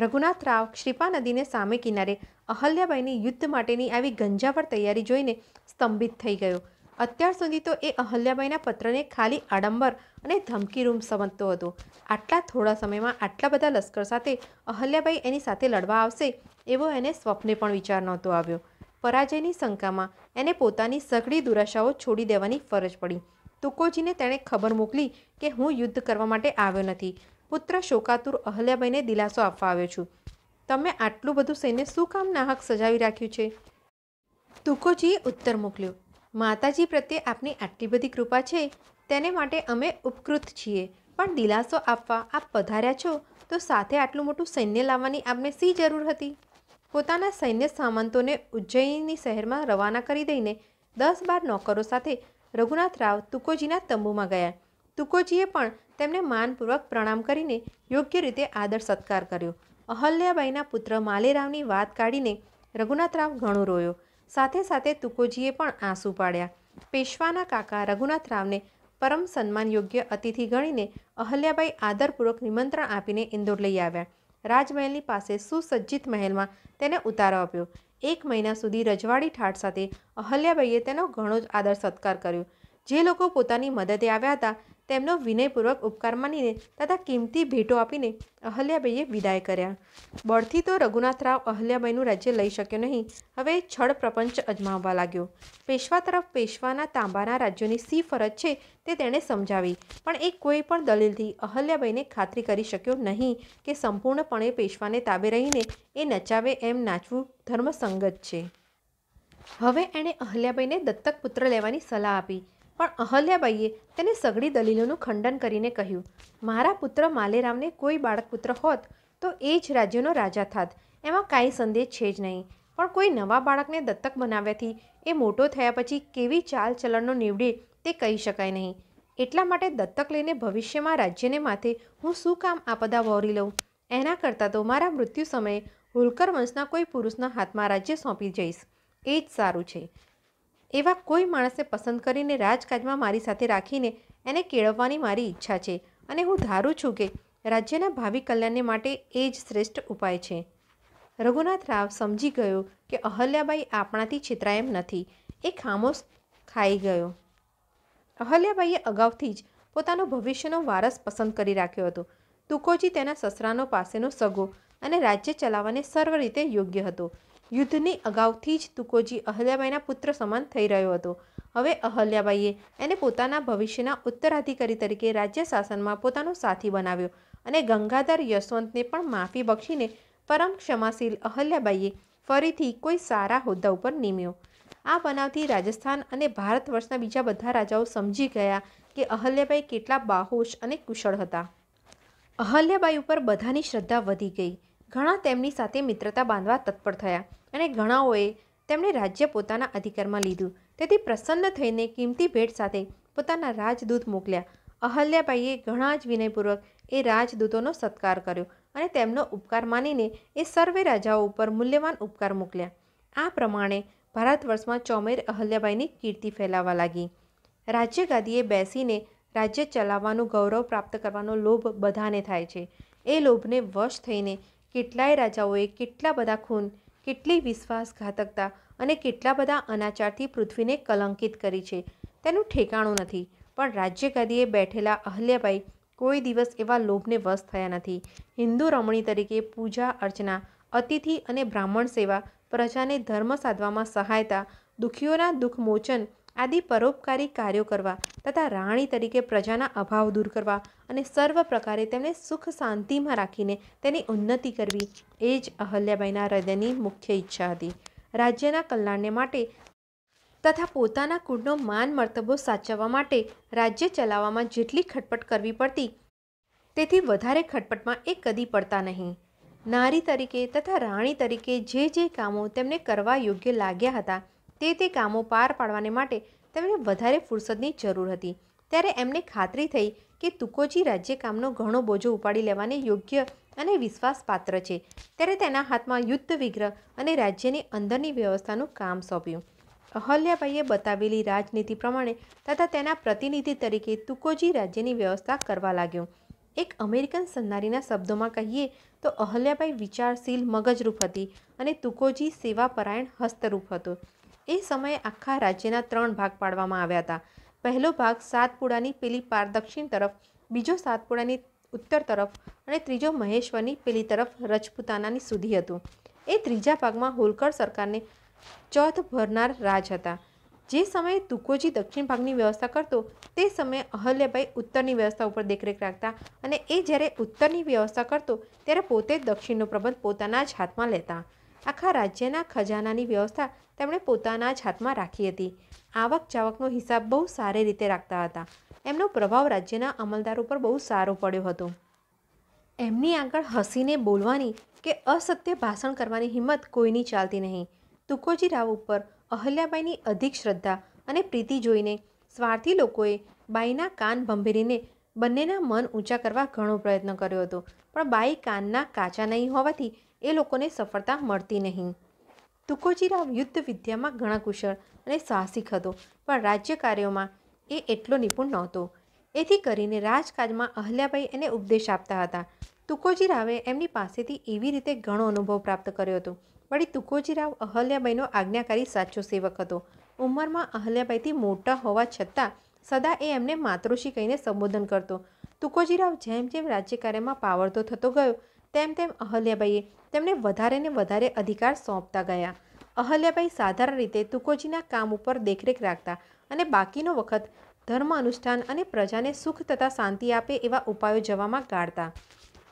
રઘુનાથ રાવ શ્રીપા નદીને સામે કિનારે અહલ્યાબાઈની યુદ્ધ માટેની આવી ગંજાવર તૈયારી જોઈને સ્તંભિત થઈ ગયો અત્યાર સુધી તો એ અહલ્યાબાઈના પત્રને ખાલી આડંબર અને ધમકી રૂમ સમજતો હતો આટલા થોડા સમયમાં આટલા બધા લશ્કર સાથે અહલ્યાબાઈ એની સાથે લડવા આવશે એવો એને સ્વપ્ને પણ વિચાર નહોતો આવ્યો પરાજયની શંકામાં એને પોતાની સઘળી દુરાશાઓ છોડી દેવાની ફરજ પડી તુકોજીને તેણે ખબર મોકલી કે હું યુદ્ધ કરવા માટે આવ્યો નથી પુત્ર શોકાતુર અહલ્યાબેને દિલાસો આપવા આવ્યો છું તમે આટલું બધું સૈન્ય શું કામ નાહક સજાવી રાખ્યું છે તુકોજીએ ઉત્તર મોકલ્યો માતાજી પ્રત્યે આપની આટલી બધી કૃપા છે તેને માટે અમે ઉપકૃત છીએ પણ દિલાસો આપવા આપ પધાર્યા છો તો સાથે આટલું મોટું સૈન્ય લાવવાની આપને શી જરૂર હતી પોતાના સૈન્ય સામંતોને ઉજ્જૈની શહેરમાં રવાના કરી દઈને દસ બાર નોકરો સાથે રઘુનાથ રાવ તુકોજીના તંબુમાં ગયા તુકોજીએ પણ તેમને માનપૂર્વક પ્રણામ કરીને યોગ્ય રીતે આદર સત્કાર કર્યો અહલ્યાબાઈના પુત્ર માલેરાવની વાત કાઢીને રઘુનાથરાવ ઘણો રોયો સાથે સાથે તુકોજીએ પણ આંસુ પાડ્યા પેશવાના કાકા રઘુનાથરાવને પરમ સન્માન યોગ્ય અતિથિ ગણીને અહલ્યાબાઈ આદરપૂર્વક નિમંત્રણ આપીને ઇન્દોર લઈ આવ્યા રાજમહેલની પાસે સુસજ્જિત મહેલમાં તેને ઉતારો આપ્યો એક મહિના સુધી રજવાડી ઠાઠ સાથે અહલ્યાબાઈએ તેનો ઘણો જ આદર સત્કાર કર્યો જે લોકો પોતાની મદદે આવ્યા હતા તેમનો વિનયપૂર્વક ઉપકાર માનીને તથા કિંમતી ભેટો આપીને અહલ્યાબાઈએ વિદાય કર્યા બળથી તો રઘુનાથરાવ અહલ્યાબાઈનું રાજ્ય લઈ શક્યો નહીં હવે છળ પ્રપંચ અજમાવવા લાગ્યો પેશવા તરફ પેશવાના તાંબાના રાજ્યોની સી ફરજ છે તે તેણે સમજાવી પણ એ કોઈ પણ દલીલથી અહલ્યાબાઈને ખાતરી કરી શક્યો નહીં કે સંપૂર્ણપણે પેશવાને તાબે રહીને એ નચાવે એમ નાચવું ધર્મસંગત છે હવે એણે અહલ્યાબાઈને દત્તક પુત્ર લેવાની સલાહ આપી પણ અહલ્યાબાઈએ તેને સઘળી દલીલોનું ખંડન કરીને કહ્યું મારા પુત્ર માલેરામને કોઈ બાળક પુત્ર હોત તો એ જ રાજ્યનો રાજા થાત એમાં કાંઈ સંદેહ છે જ નહીં પણ કોઈ નવા બાળકને દત્તક બનાવ્યાથી એ મોટો થયા પછી કેવી ચાલચલણનો નીવડે તે કહી શકાય નહીં એટલા માટે દત્તક લઈને ભવિષ્યમાં રાજ્યને માથે હું શું કામ આપદા વહોરી લઉં એના કરતાં તો મારા મૃત્યુ સમયે હોલકર વંશના કોઈ પુરુષના હાથમાં રાજ્ય સોંપી જઈશ એ જ સારું છે એવા કોઈ માણસને પસંદ કરીને રાજકાજમાં મારી સાથે રાખીને એને કેળવવાની મારી ઈચ્છા છે અને હું ધારું છું કે રાજ્યના ભાવિ કલ્યાણને માટે એ જ શ્રેષ્ઠ ઉપાય છે રઘુનાથ રાવ સમજી ગયો કે અહલ્યાબાઈ આપણાથી છેતરાય એમ નથી એ ખામોશ ખાઈ ગયો અહલ્યાબાઈએ અગાઉથી જ પોતાનો ભવિષ્યનો વારસ પસંદ કરી રાખ્યો હતો તુકોજી તેના સસરાનો પાસેનો સગો અને રાજ્ય ચલાવવાને સર્વ રીતે યોગ્ય હતો યુદ્ધની અગાઉથી જ તુકોજી અહલ્યાબાઈના પુત્ર સમાન થઈ રહ્યો હતો હવે અહલ્યાબાઈએ એને પોતાના ભવિષ્યના ઉત્તરાધિકારી તરીકે રાજ્ય શાસનમાં પોતાનો સાથી બનાવ્યો અને ગંગાધર યશવંતને પણ માફી બક્ષીને પરમ ક્ષમાશીલ અહલ્યાબાઈએ ફરીથી કોઈ સારા હોદ્દા ઉપર નીમ્યો આ બનાવથી રાજસ્થાન અને ભારત વર્ષના બીજા બધા રાજાઓ સમજી ગયા કે અહલ્યાબાઈ કેટલા બાહોશ અને કુશળ હતા અહલ્યાબાઈ ઉપર બધાની શ્રદ્ધા વધી ગઈ ઘણા તેમની સાથે મિત્રતા બાંધવા તત્પર થયા અને ઘણાઓએ તેમણે રાજ્ય પોતાના અધિકારમાં લીધું તેથી પ્રસન્ન થઈને કિંમતી ભેટ સાથે પોતાના રાજદૂત મોકલ્યા અહલ્યાબાઈએ ઘણા જ વિનયપૂર્વક એ રાજદૂતોનો સત્કાર કર્યો અને તેમનો ઉપકાર માનીને એ સર્વે રાજાઓ ઉપર મૂલ્યવાન ઉપકાર મોકલ્યા આ પ્રમાણે ભારત વર્ષમાં ચોમેર અહલ્યાબાઈની કીર્તિ ફેલાવા લાગી રાજ્યગાદીએ બેસીને રાજ્ય ચલાવવાનું ગૌરવ પ્રાપ્ત કરવાનો લોભ બધાને થાય છે એ લોભને વશ થઈને કેટલાય રાજાઓએ કેટલા બધા ખૂન કેટલી વિશ્વાસઘાતકતા અને કેટલા બધા અનાચારથી પૃથ્વીને કલંકિત કરી છે તેનું ઠેકાણું નથી પણ રાજ્યગાદીએ બેઠેલા અહલ્યાભાઈ કોઈ દિવસ એવા લોભને વશ થયા નથી હિન્દુ રમણી તરીકે પૂજા અર્ચના અતિથિ અને બ્રાહ્મણ સેવા પ્રજાને ધર્મ સાધવામાં સહાયતા દુઃખીઓના દુઃખમોચન આદિ પરોપકારી કાર્યો કરવા તથા રાણી તરીકે પ્રજાના અભાવ દૂર કરવા અને સર્વ પ્રકારે તેમને સુખ શાંતિમાં રાખીને તેની ઉન્નતિ કરવી એ જ અહલ્યાબાઈના હૃદયની મુખ્ય ઈચ્છા હતી રાજ્યના કલ્યાણને માટે તથા પોતાના કુળનો માન મર્તબો સાચવવા માટે રાજ્ય ચલાવવામાં જેટલી ખટપટ કરવી પડતી તેથી વધારે ખટપટમાં એ કદી પડતા નહીં નારી તરીકે તથા રાણી તરીકે જે જે કામો તેમને કરવા યોગ્ય લાગ્યા હતા તે તે કામો પાર પાડવાને માટે તેમને વધારે ફુરસદની જરૂર હતી ત્યારે એમને ખાતરી થઈ કે તુકોજી રાજ્યકામનો ઘણો બોજો ઉપાડી લેવાને યોગ્ય અને વિશ્વાસપાત્ર છે ત્યારે તેના હાથમાં યુદ્ધ વિગ્રહ અને રાજ્યની અંદરની વ્યવસ્થાનું કામ સોંપ્યું અહલ્યાભાઈએ બતાવેલી રાજનીતિ પ્રમાણે તથા તેના પ્રતિનિધિ તરીકે તુકોજી રાજ્યની વ્યવસ્થા કરવા લાગ્યો એક અમેરિકન સન્નારીના શબ્દોમાં કહીએ તો અહલ્યાભાઈ વિચારશીલ મગજરૂપ હતી અને તુકોજી સેવાપરાયણ હસ્તરૂપ હતું એ સમયે આખા રાજ્યના ત્રણ ભાગ પાડવામાં આવ્યા હતા પહેલો ભાગ સાતપુડાની પેલી પાર દક્ષિણ તરફ બીજો સાતપુડાની ઉત્તર તરફ અને ત્રીજો મહેશ્વરની પેલી તરફ રજપૂતાનાની સુધી હતું એ ત્રીજા ભાગમાં હોલકર સરકારને ચોથ ભરનાર રાજ હતા જે સમયે તુકોજી દક્ષિણ ભાગની વ્યવસ્થા કરતો તે સમયે અહલ્યાભાઈ ઉત્તરની વ્યવસ્થા ઉપર દેખરેખ રાખતા અને એ જ્યારે ઉત્તરની વ્યવસ્થા કરતો ત્યારે પોતે દક્ષિણનો પ્રબંધ પોતાના જ હાથમાં લેતા આખા રાજ્યના ખજાનાની વ્યવસ્થા તેમણે પોતાના જ હાથમાં રાખી હતી આવક જાવકનો હિસાબ બહુ સારી રીતે રાખતા હતા એમનો પ્રભાવ રાજ્યના અમલદારો પર બહુ સારો પડ્યો હતો એમની આગળ હસીને બોલવાની કે અસત્ય ભાષણ કરવાની હિંમત કોઈની ચાલતી નહીં તુકોજી રાવ ઉપર અહલ્યાબાઈની અધિક શ્રદ્ધા અને પ્રીતિ જોઈને સ્વાર્થી લોકોએ બાઈના કાન ભંભીરીને બંનેના મન ઊંચા કરવા ઘણો પ્રયત્ન કર્યો હતો પણ બાઈ કાનના કાચા નહીં હોવાથી એ લોકોને સફળતા મળતી નહીં તુકોજીરાવ યુદ્ધ વિદ્યામાં ઘણા કુશળ અને સાહસિક હતો પણ રાજ્ય કાર્યોમાં એ એટલો નિપુણ નહોતો એથી કરીને રાજકાજમાં અહલ્યાભાઈ એને ઉપદેશ આપતા હતા તુકોજીરાવે એમની પાસેથી એવી રીતે ઘણો અનુભવ પ્રાપ્ત કર્યો હતો વળી તુકોજીરાવ અહલ્યાબાઈનો આજ્ઞાકારી સાચો સેવક હતો ઉંમરમાં અહલ્યાબાઈથી મોટા હોવા છતાં સદા એ એમને માતૃશ્રી કહીને સંબોધન કરતો તુકોજીરાવ જેમ જેમ રાજ્યકાર્યમાં પાવરતો થતો ગયો તેમ તેમ અહલ્યાબાઈએ તેમને વધારે ને વધારે અધિકાર સોંપતા ગયા અહલ્યાબાઈ સાધારણ રીતે તુકોજીના કામ ઉપર દેખરેખ રાખતા અને બાકીનો વખત ધર્મ અનુષ્ઠાન અને પ્રજાને સુખ તથા શાંતિ આપે એવા ઉપાયો જવામાં ગાળતા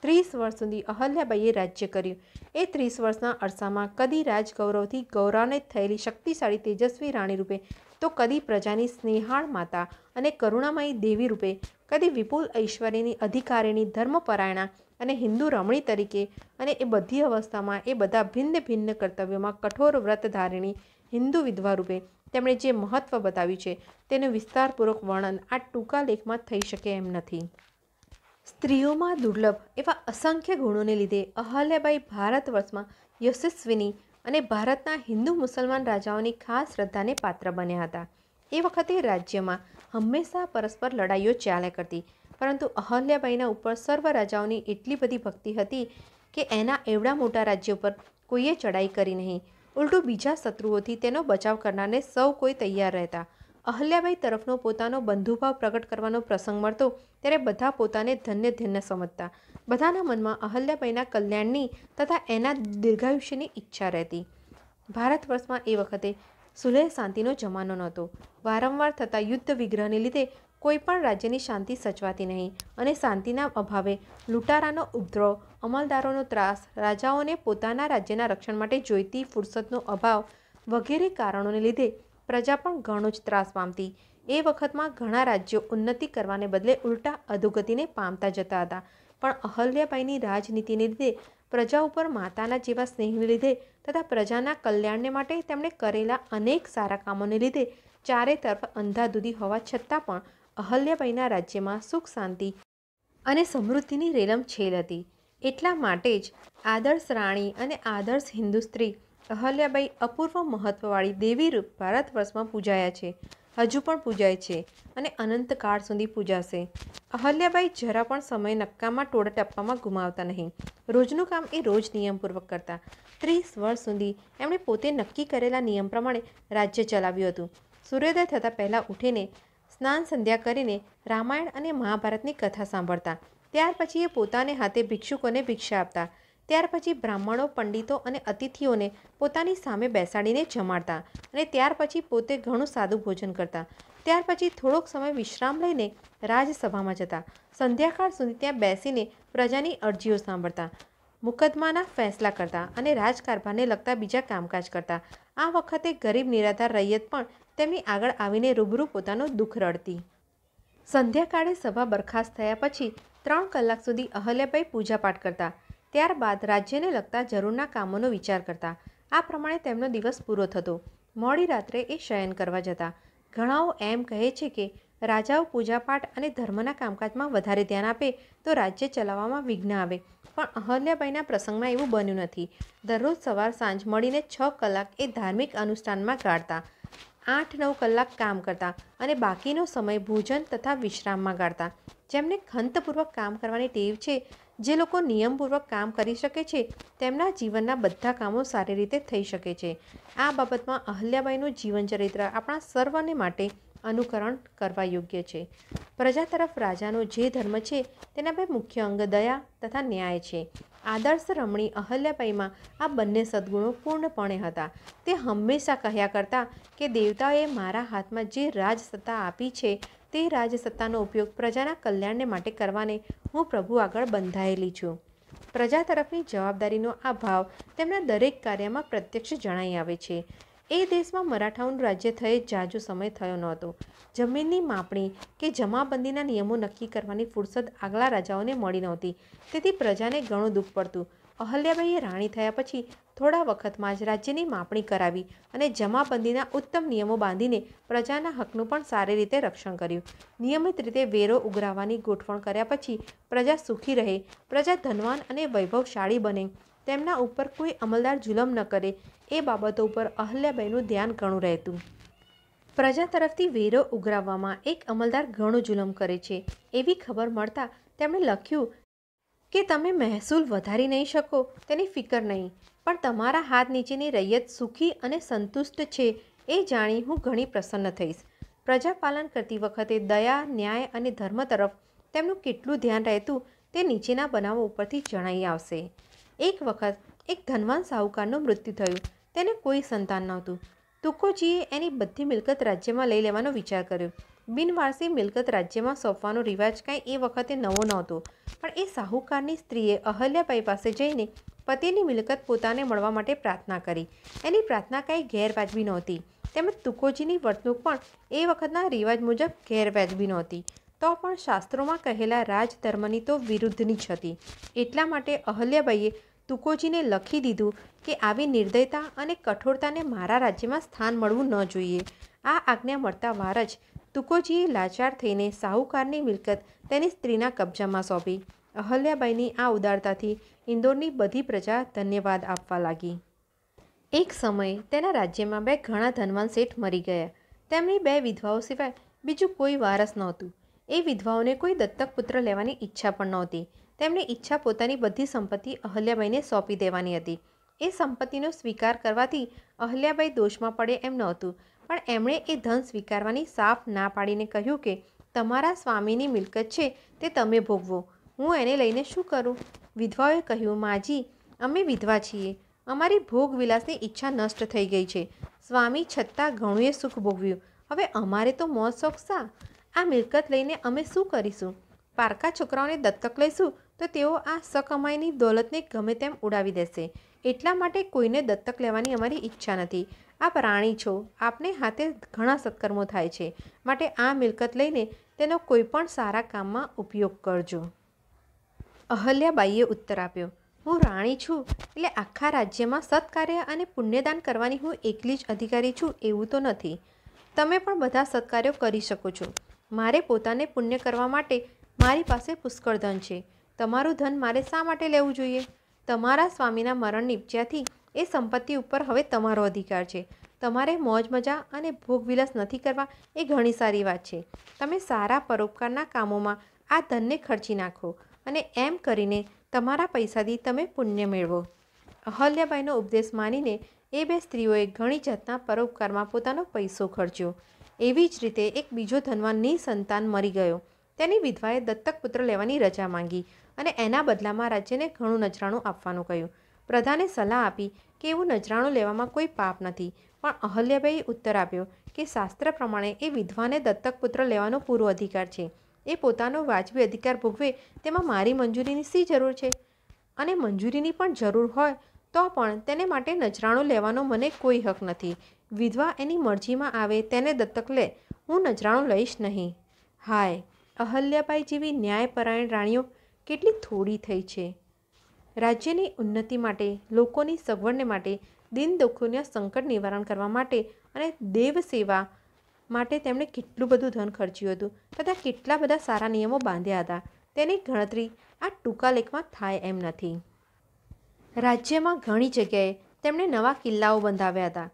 ત્રીસ વર્ષ સુધી અહલ્યાબાઈએ રાજ્ય કર્યું એ ત્રીસ વર્ષના અરસામાં કદી રાજગૌરવથી ગૌરવાન્વિત થયેલી શક્તિશાળી તેજસ્વી રાણી રૂપે તો કદી પ્રજાની સ્નેહાળ માતા અને કરુણામયી દેવી રૂપે કદી વિપુલ ઐશ્વર્યની અધિકારીની ધર્મપરાયણા અને હિન્દુ રમણી તરીકે અને એ બધી અવસ્થામાં એ બધા ભિન્ન ભિન્ન કર્તવ્યોમાં કઠોર વ્રત ધારિણી હિન્દુ વિધવા રૂપે તેમણે જે મહત્ત્વ બતાવ્યું છે તેનું વિસ્તારપૂર્વક વર્ણન આ ટૂંકા લેખમાં થઈ શકે એમ નથી સ્ત્રીઓમાં દુર્લભ એવા અસંખ્ય ગુણોને લીધે અહલ્યાબાઈ ભારત વર્ષમાં યશસ્વીની અને ભારતના હિન્દુ મુસલમાન રાજાઓની ખાસ શ્રદ્ધાને પાત્ર બન્યા હતા એ વખતે રાજ્યમાં હંમેશા પરસ્પર લડાઈઓ ચાલ્યા કરતી પરંતુ અહલ્યાબાઈના ઉપર સર્વ રાજાઓની એટલી બધી ભક્તિ હતી કે એના એવડા મોટા રાજ્ય પર કોઈએ ચડાઈ કરી નહીં ઉલટું બીજા શત્રુઓથી તેનો બચાવ કરનારને સૌ કોઈ તૈયાર રહેતા અહલ્યાબાઈ તરફનો પોતાનો બંધુભાવ પ્રગટ કરવાનો પ્રસંગ મળતો ત્યારે બધા પોતાને ધન્ય ધન્ય સમજતા બધાના મનમાં અહલ્યાબાઈના કલ્યાણની તથા એના દીર્ઘાયુષ્યની ઈચ્છા રહેતી ભારત વર્ષમાં એ વખતે સુલેહ શાંતિનો જમાનો નહોતો વારંવાર થતા યુદ્ધ વિગ્રહને લીધે કોઈપણ રાજ્યની શાંતિ સચવાતી નહીં અને શાંતિના અભાવે લૂંટારાનો ઉપદ્રવ અમલદારોનો ત્રાસ રાજાઓને પોતાના રાજ્યના રક્ષણ માટે જોઈતી ફુરસદનો અભાવ વગેરે કારણોને લીધે પ્રજા પણ ઘણો જ ત્રાસ પામતી એ વખતમાં ઘણા રાજ્યો ઉન્નતિ કરવાને બદલે ઉલટા અધોગતિને પામતા જતા હતા પણ અહલ્યાબાઈની રાજનીતિને લીધે પ્રજા ઉપર માતાના જેવા સ્નેહને લીધે તથા પ્રજાના કલ્યાણને માટે તેમણે કરેલા અનેક સારા કામોને લીધે ચારે તરફ અંધાધુધી હોવા છતાં પણ અહલ્યાબાઈના રાજ્યમાં સુખ શાંતિ અને સમૃદ્ધિની રેલમ છેલ હતી એટલા માટે જ આદર્શ રાણી અને આદર્શ હિન્દુ સ્ત્રી અહલ્યાબાઈ અપૂર્વ મહત્ત્વવાળી દેવી રૂપ ભારત વર્ષમાં પૂજાયા છે હજુ પણ પૂજાય છે અને અનંતકાળ સુધી પૂજાશે અહલ્યાબાઈ જરા પણ સમય નક્કામાં ટોળા ટપ્પામાં ગુમાવતા નહીં રોજનું કામ એ રોજ નિયમપૂર્વક કરતા ત્રીસ વર્ષ સુધી એમણે પોતે નક્કી કરેલા નિયમ પ્રમાણે રાજ્ય ચલાવ્યું હતું સૂર્યોદય થતાં પહેલાં ઉઠીને સ્નાન સંધ્યા કરીને રામાયણ અને મહાભારતની કથા સાંભળતા ત્યાર પછી એ પોતાને હાથે ભિક્ષુકોને ભિક્ષા આપતા ત્યાર પછી બ્રાહ્મણો પંડિતો અને અતિથિઓને પોતાની સામે બેસાડીને જમાડતા અને ત્યાર પછી પોતે ઘણું સાદું ભોજન કરતા ત્યાર પછી થોડોક સમય વિશ્રામ લઈને રાજસભામાં જતા સંધ્યાકાળ સુધી ત્યાં બેસીને પ્રજાની અરજીઓ સાંભળતા મુકદ્દમાના ફેંસલા કરતા અને રાજકારભારને લગતા બીજા કામકાજ કરતા આ વખતે ગરીબ નિરાધાર રૈયત પણ તેમની આગળ આવીને રૂબરૂ પોતાનો દુઃખ રડતી સંધ્યાકાળે સભા બરખાસ્ત થયા પછી ત્રણ કલાક સુધી અહલ્યાબાઈ પૂજાપાઠ કરતા ત્યારબાદ રાજ્યને લગતા જરૂરના કામોનો વિચાર કરતા આ પ્રમાણે તેમનો દિવસ પૂરો થતો મોડી રાત્રે એ શયન કરવા જતા ઘણાઓ એમ કહે છે કે રાજાઓ પૂજાપાઠ અને ધર્મના કામકાજમાં વધારે ધ્યાન આપે તો રાજ્ય ચલાવવામાં વિઘ્ન આવે પણ અહલ્યાબાઈના પ્રસંગમાં એવું બન્યું નથી દરરોજ સવાર સાંજ મળીને છ કલાક એ ધાર્મિક અનુષ્ઠાનમાં ગાળતા આઠ નવ કલાક કામ કરતા અને બાકીનો સમય ભોજન તથા વિશ્રામમાં ગાળતા જેમને ખંતપૂર્વક કામ કરવાની ટેવ છે જે લોકો નિયમપૂર્વક કામ કરી શકે છે તેમના જીવનના બધા કામો સારી રીતે થઈ શકે છે આ બાબતમાં અહલ્યાબાઈનું જીવનચરિત્ર આપણા સર્વને માટે અનુકરણ કરવા યોગ્ય છે પ્રજા તરફ રાજાનો જે ધર્મ છે તેના બે મુખ્ય અંગ દયા તથા ન્યાય છે આદર્શ રમણી અહલ્યાબાઈમાં આ બંને સદ્ગુણો પૂર્ણપણે હતા તે હંમેશા કહ્યા કરતા કે દેવતાઓએ મારા હાથમાં જે રાજસત્તા આપી છે તે રાજસત્તાનો ઉપયોગ પ્રજાના કલ્યાણને માટે કરવાને હું પ્રભુ આગળ બંધાયેલી છું પ્રજા તરફની જવાબદારીનો આ ભાવ તેમના દરેક કાર્યમાં પ્રત્યક્ષ જણાઈ આવે છે એ દેશમાં મરાઠાઓનું રાજ્ય થયે જાજો સમય થયો નહોતો જમીનની માપણી કે જમાબંધીના નિયમો નક્કી કરવાની ફુરસદ આગલા રાજાઓને મળી નહોતી તેથી પ્રજાને ઘણું દુઃખ પડતું અહલ્યાબાઈએ રાણી થયા પછી થોડા વખતમાં જ રાજ્યની માપણી કરાવી અને જમાબંધીના ઉત્તમ નિયમો બાંધીને પ્રજાના હકનું પણ સારી રીતે રક્ષણ કર્યું નિયમિત રીતે વેરો ઉઘરાવવાની ગોઠવણ કર્યા પછી પ્રજા સુખી રહે પ્રજા ધનવાન અને વૈભવશાળી બને તેમના ઉપર કોઈ અમલદાર જુલમ ન કરે એ બાબતો ઉપર અહલ્યાબાઈનું ધ્યાન ઘણું રહેતું પ્રજા તરફથી વેરો ઉઘરાવવામાં એક અમલદાર ઘણું જુલમ કરે છે એવી ખબર મળતા તેમણે લખ્યું કે તમે મહેસૂલ વધારી નહીં શકો તેની ફિકર નહીં પણ તમારા હાથ નીચેની રૈયત સુખી અને સંતુષ્ટ છે એ જાણી હું ઘણી પ્રસન્ન થઈશ પ્રજાપાલન કરતી વખતે દયા ન્યાય અને ધર્મ તરફ તેમનું કેટલું ધ્યાન રહેતું તે નીચેના બનાવો ઉપરથી જણાઈ આવશે એક વખત એક ધનવાન સાહુકારનું મૃત્યુ થયું તેને કોઈ સંતાન નહોતું તુકોજીએ એની બધી મિલકત રાજ્યમાં લઈ લેવાનો વિચાર કર્યો બિનવારસી મિલકત રાજ્યમાં સોંપવાનો રિવાજ કાંઈ એ વખતે નવો નહોતો પણ એ સાહુકારની સ્ત્રીએ અહલ્યાભાઈ પાસે જઈને પતિની મિલકત પોતાને મળવા માટે પ્રાર્થના કરી એની પ્રાર્થના કાંઈ ગેરવાજબી નહોતી તેમજ તુકોજીની વર્તણૂક પણ એ વખતના રિવાજ મુજબ ગેરવાજબી નહોતી તો પણ શાસ્ત્રોમાં કહેલા રાજધર્મની તો વિરુદ્ધની જ હતી એટલા માટે અહલ્યાભાઈએ તુકોજીને લખી દીધું કે આવી નિર્દયતા અને કઠોરતાને મારા રાજ્યમાં સ્થાન મળવું ન જોઈએ આ આજ્ઞા મળતા વાર જ તુકોજીએ લાચાર થઈને સાહુકારની મિલકત તેની સ્ત્રીના કબજામાં સોંપી અહલ્યાબાઈની આ ઉદારતાથી ઇન્દોરની બધી પ્રજા ધન્યવાદ આપવા લાગી એક સમયે તેના રાજ્યમાં બે ઘણા ધનવાન શેઠ મરી ગયા તેમની બે વિધવાઓ સિવાય બીજું કોઈ વારસ નહોતું એ વિધવાઓને કોઈ દત્તક પુત્ર લેવાની ઈચ્છા પણ નહોતી તેમણે ઈચ્છા પોતાની બધી સંપત્તિ અહલ્યાબાઈને સોંપી દેવાની હતી એ સંપત્તિનો સ્વીકાર કરવાથી અહલ્યાબાઈ દોષમાં પડે એમ નહોતું પણ એમણે એ ધન સ્વીકારવાની સાફ ના પાડીને કહ્યું કે તમારા સ્વામીની મિલકત છે તે તમે ભોગવો હું એને લઈને શું કરું વિધવાએ કહ્યું માજી અમે વિધવા છીએ અમારી ભોગ વિલાસની ઈચ્છા નષ્ટ થઈ ગઈ છે સ્વામી છતાં ઘણુંએ સુખ ભોગવ્યું હવે અમારે તો મોત શોખ શા આ મિલકત લઈને અમે શું કરીશું પારકા છોકરાઓને દત્તક લઈશું તો તેઓ આ સકમાઈની દોલતને ગમે તેમ ઉડાવી દેશે એટલા માટે કોઈને દત્તક લેવાની અમારી ઈચ્છા નથી આપ રાણી છો આપને હાથે ઘણા સત્કર્મો થાય છે માટે આ મિલકત લઈને તેનો કોઈ પણ સારા કામમાં ઉપયોગ કરજો અહલ્યાબાઈએ ઉત્તર આપ્યો હું રાણી છું એટલે આખા રાજ્યમાં સત્કાર્ય અને પુણ્યદાન કરવાની હું એકલી જ અધિકારી છું એવું તો નથી તમે પણ બધા સત્કાર્યો કરી શકો છો મારે પોતાને પુણ્ય કરવા માટે મારી પાસે પુષ્કળ ધન છે તમારું ધન મારે શા માટે લેવું જોઈએ તમારા સ્વામીના મરણ નિપજ્યાથી એ સંપત્તિ ઉપર હવે તમારો અધિકાર છે તમારે મોજ મજા અને ભોગવિલાસ નથી કરવા એ ઘણી સારી વાત છે તમે સારા પરોપકારના કામોમાં આ ધનને ખર્ચી નાખો અને એમ કરીને તમારા પૈસાથી તમે પુણ્ય મેળવો અહલ્યાબાઈનો ઉપદેશ માનીને એ બે સ્ત્રીઓએ ઘણી જાતના પરોપકારમાં પોતાનો પૈસો ખર્ચ્યો એવી જ રીતે એક બીજો ધનવાન નિસંતાન મરી ગયો તેની વિધવાએ દત્તક પુત્ર લેવાની રજા માંગી અને એના બદલામાં રાજ્યને ઘણું નજરાણું આપવાનું કહ્યું પ્રધાને સલાહ આપી કે એવું નજરાણું લેવામાં કોઈ પાપ નથી પણ અહલ્યાબાઈએ ઉત્તર આપ્યો કે શાસ્ત્ર પ્રમાણે એ વિધવાને દત્તક પુત્ર લેવાનો પૂરો અધિકાર છે એ પોતાનો વાજબી અધિકાર ભોગવે તેમાં મારી મંજૂરીની શી જરૂર છે અને મંજૂરીની પણ જરૂર હોય તો પણ તેને માટે નજરાણું લેવાનો મને કોઈ હક નથી વિધવા એની મરજીમાં આવે તેને દત્તક લે હું નજરાણું લઈશ નહીં હાય અહલ્યાબાઈ જેવી ન્યાયપરાયણ રાણીઓ કેટલી થોડી થઈ છે રાજ્યની ઉન્નતિ માટે લોકોની સગવડને માટે દિન દુઃખોના સંકટ નિવારણ કરવા માટે અને દેવ સેવા માટે તેમણે કેટલું બધું ધન ખર્ચ્યું હતું તથા કેટલા બધા સારા નિયમો બાંધ્યા હતા તેની ગણતરી આ ટૂંકા લેખમાં થાય એમ નથી રાજ્યમાં ઘણી જગ્યાએ તેમણે નવા કિલ્લાઓ બંધાવ્યા હતા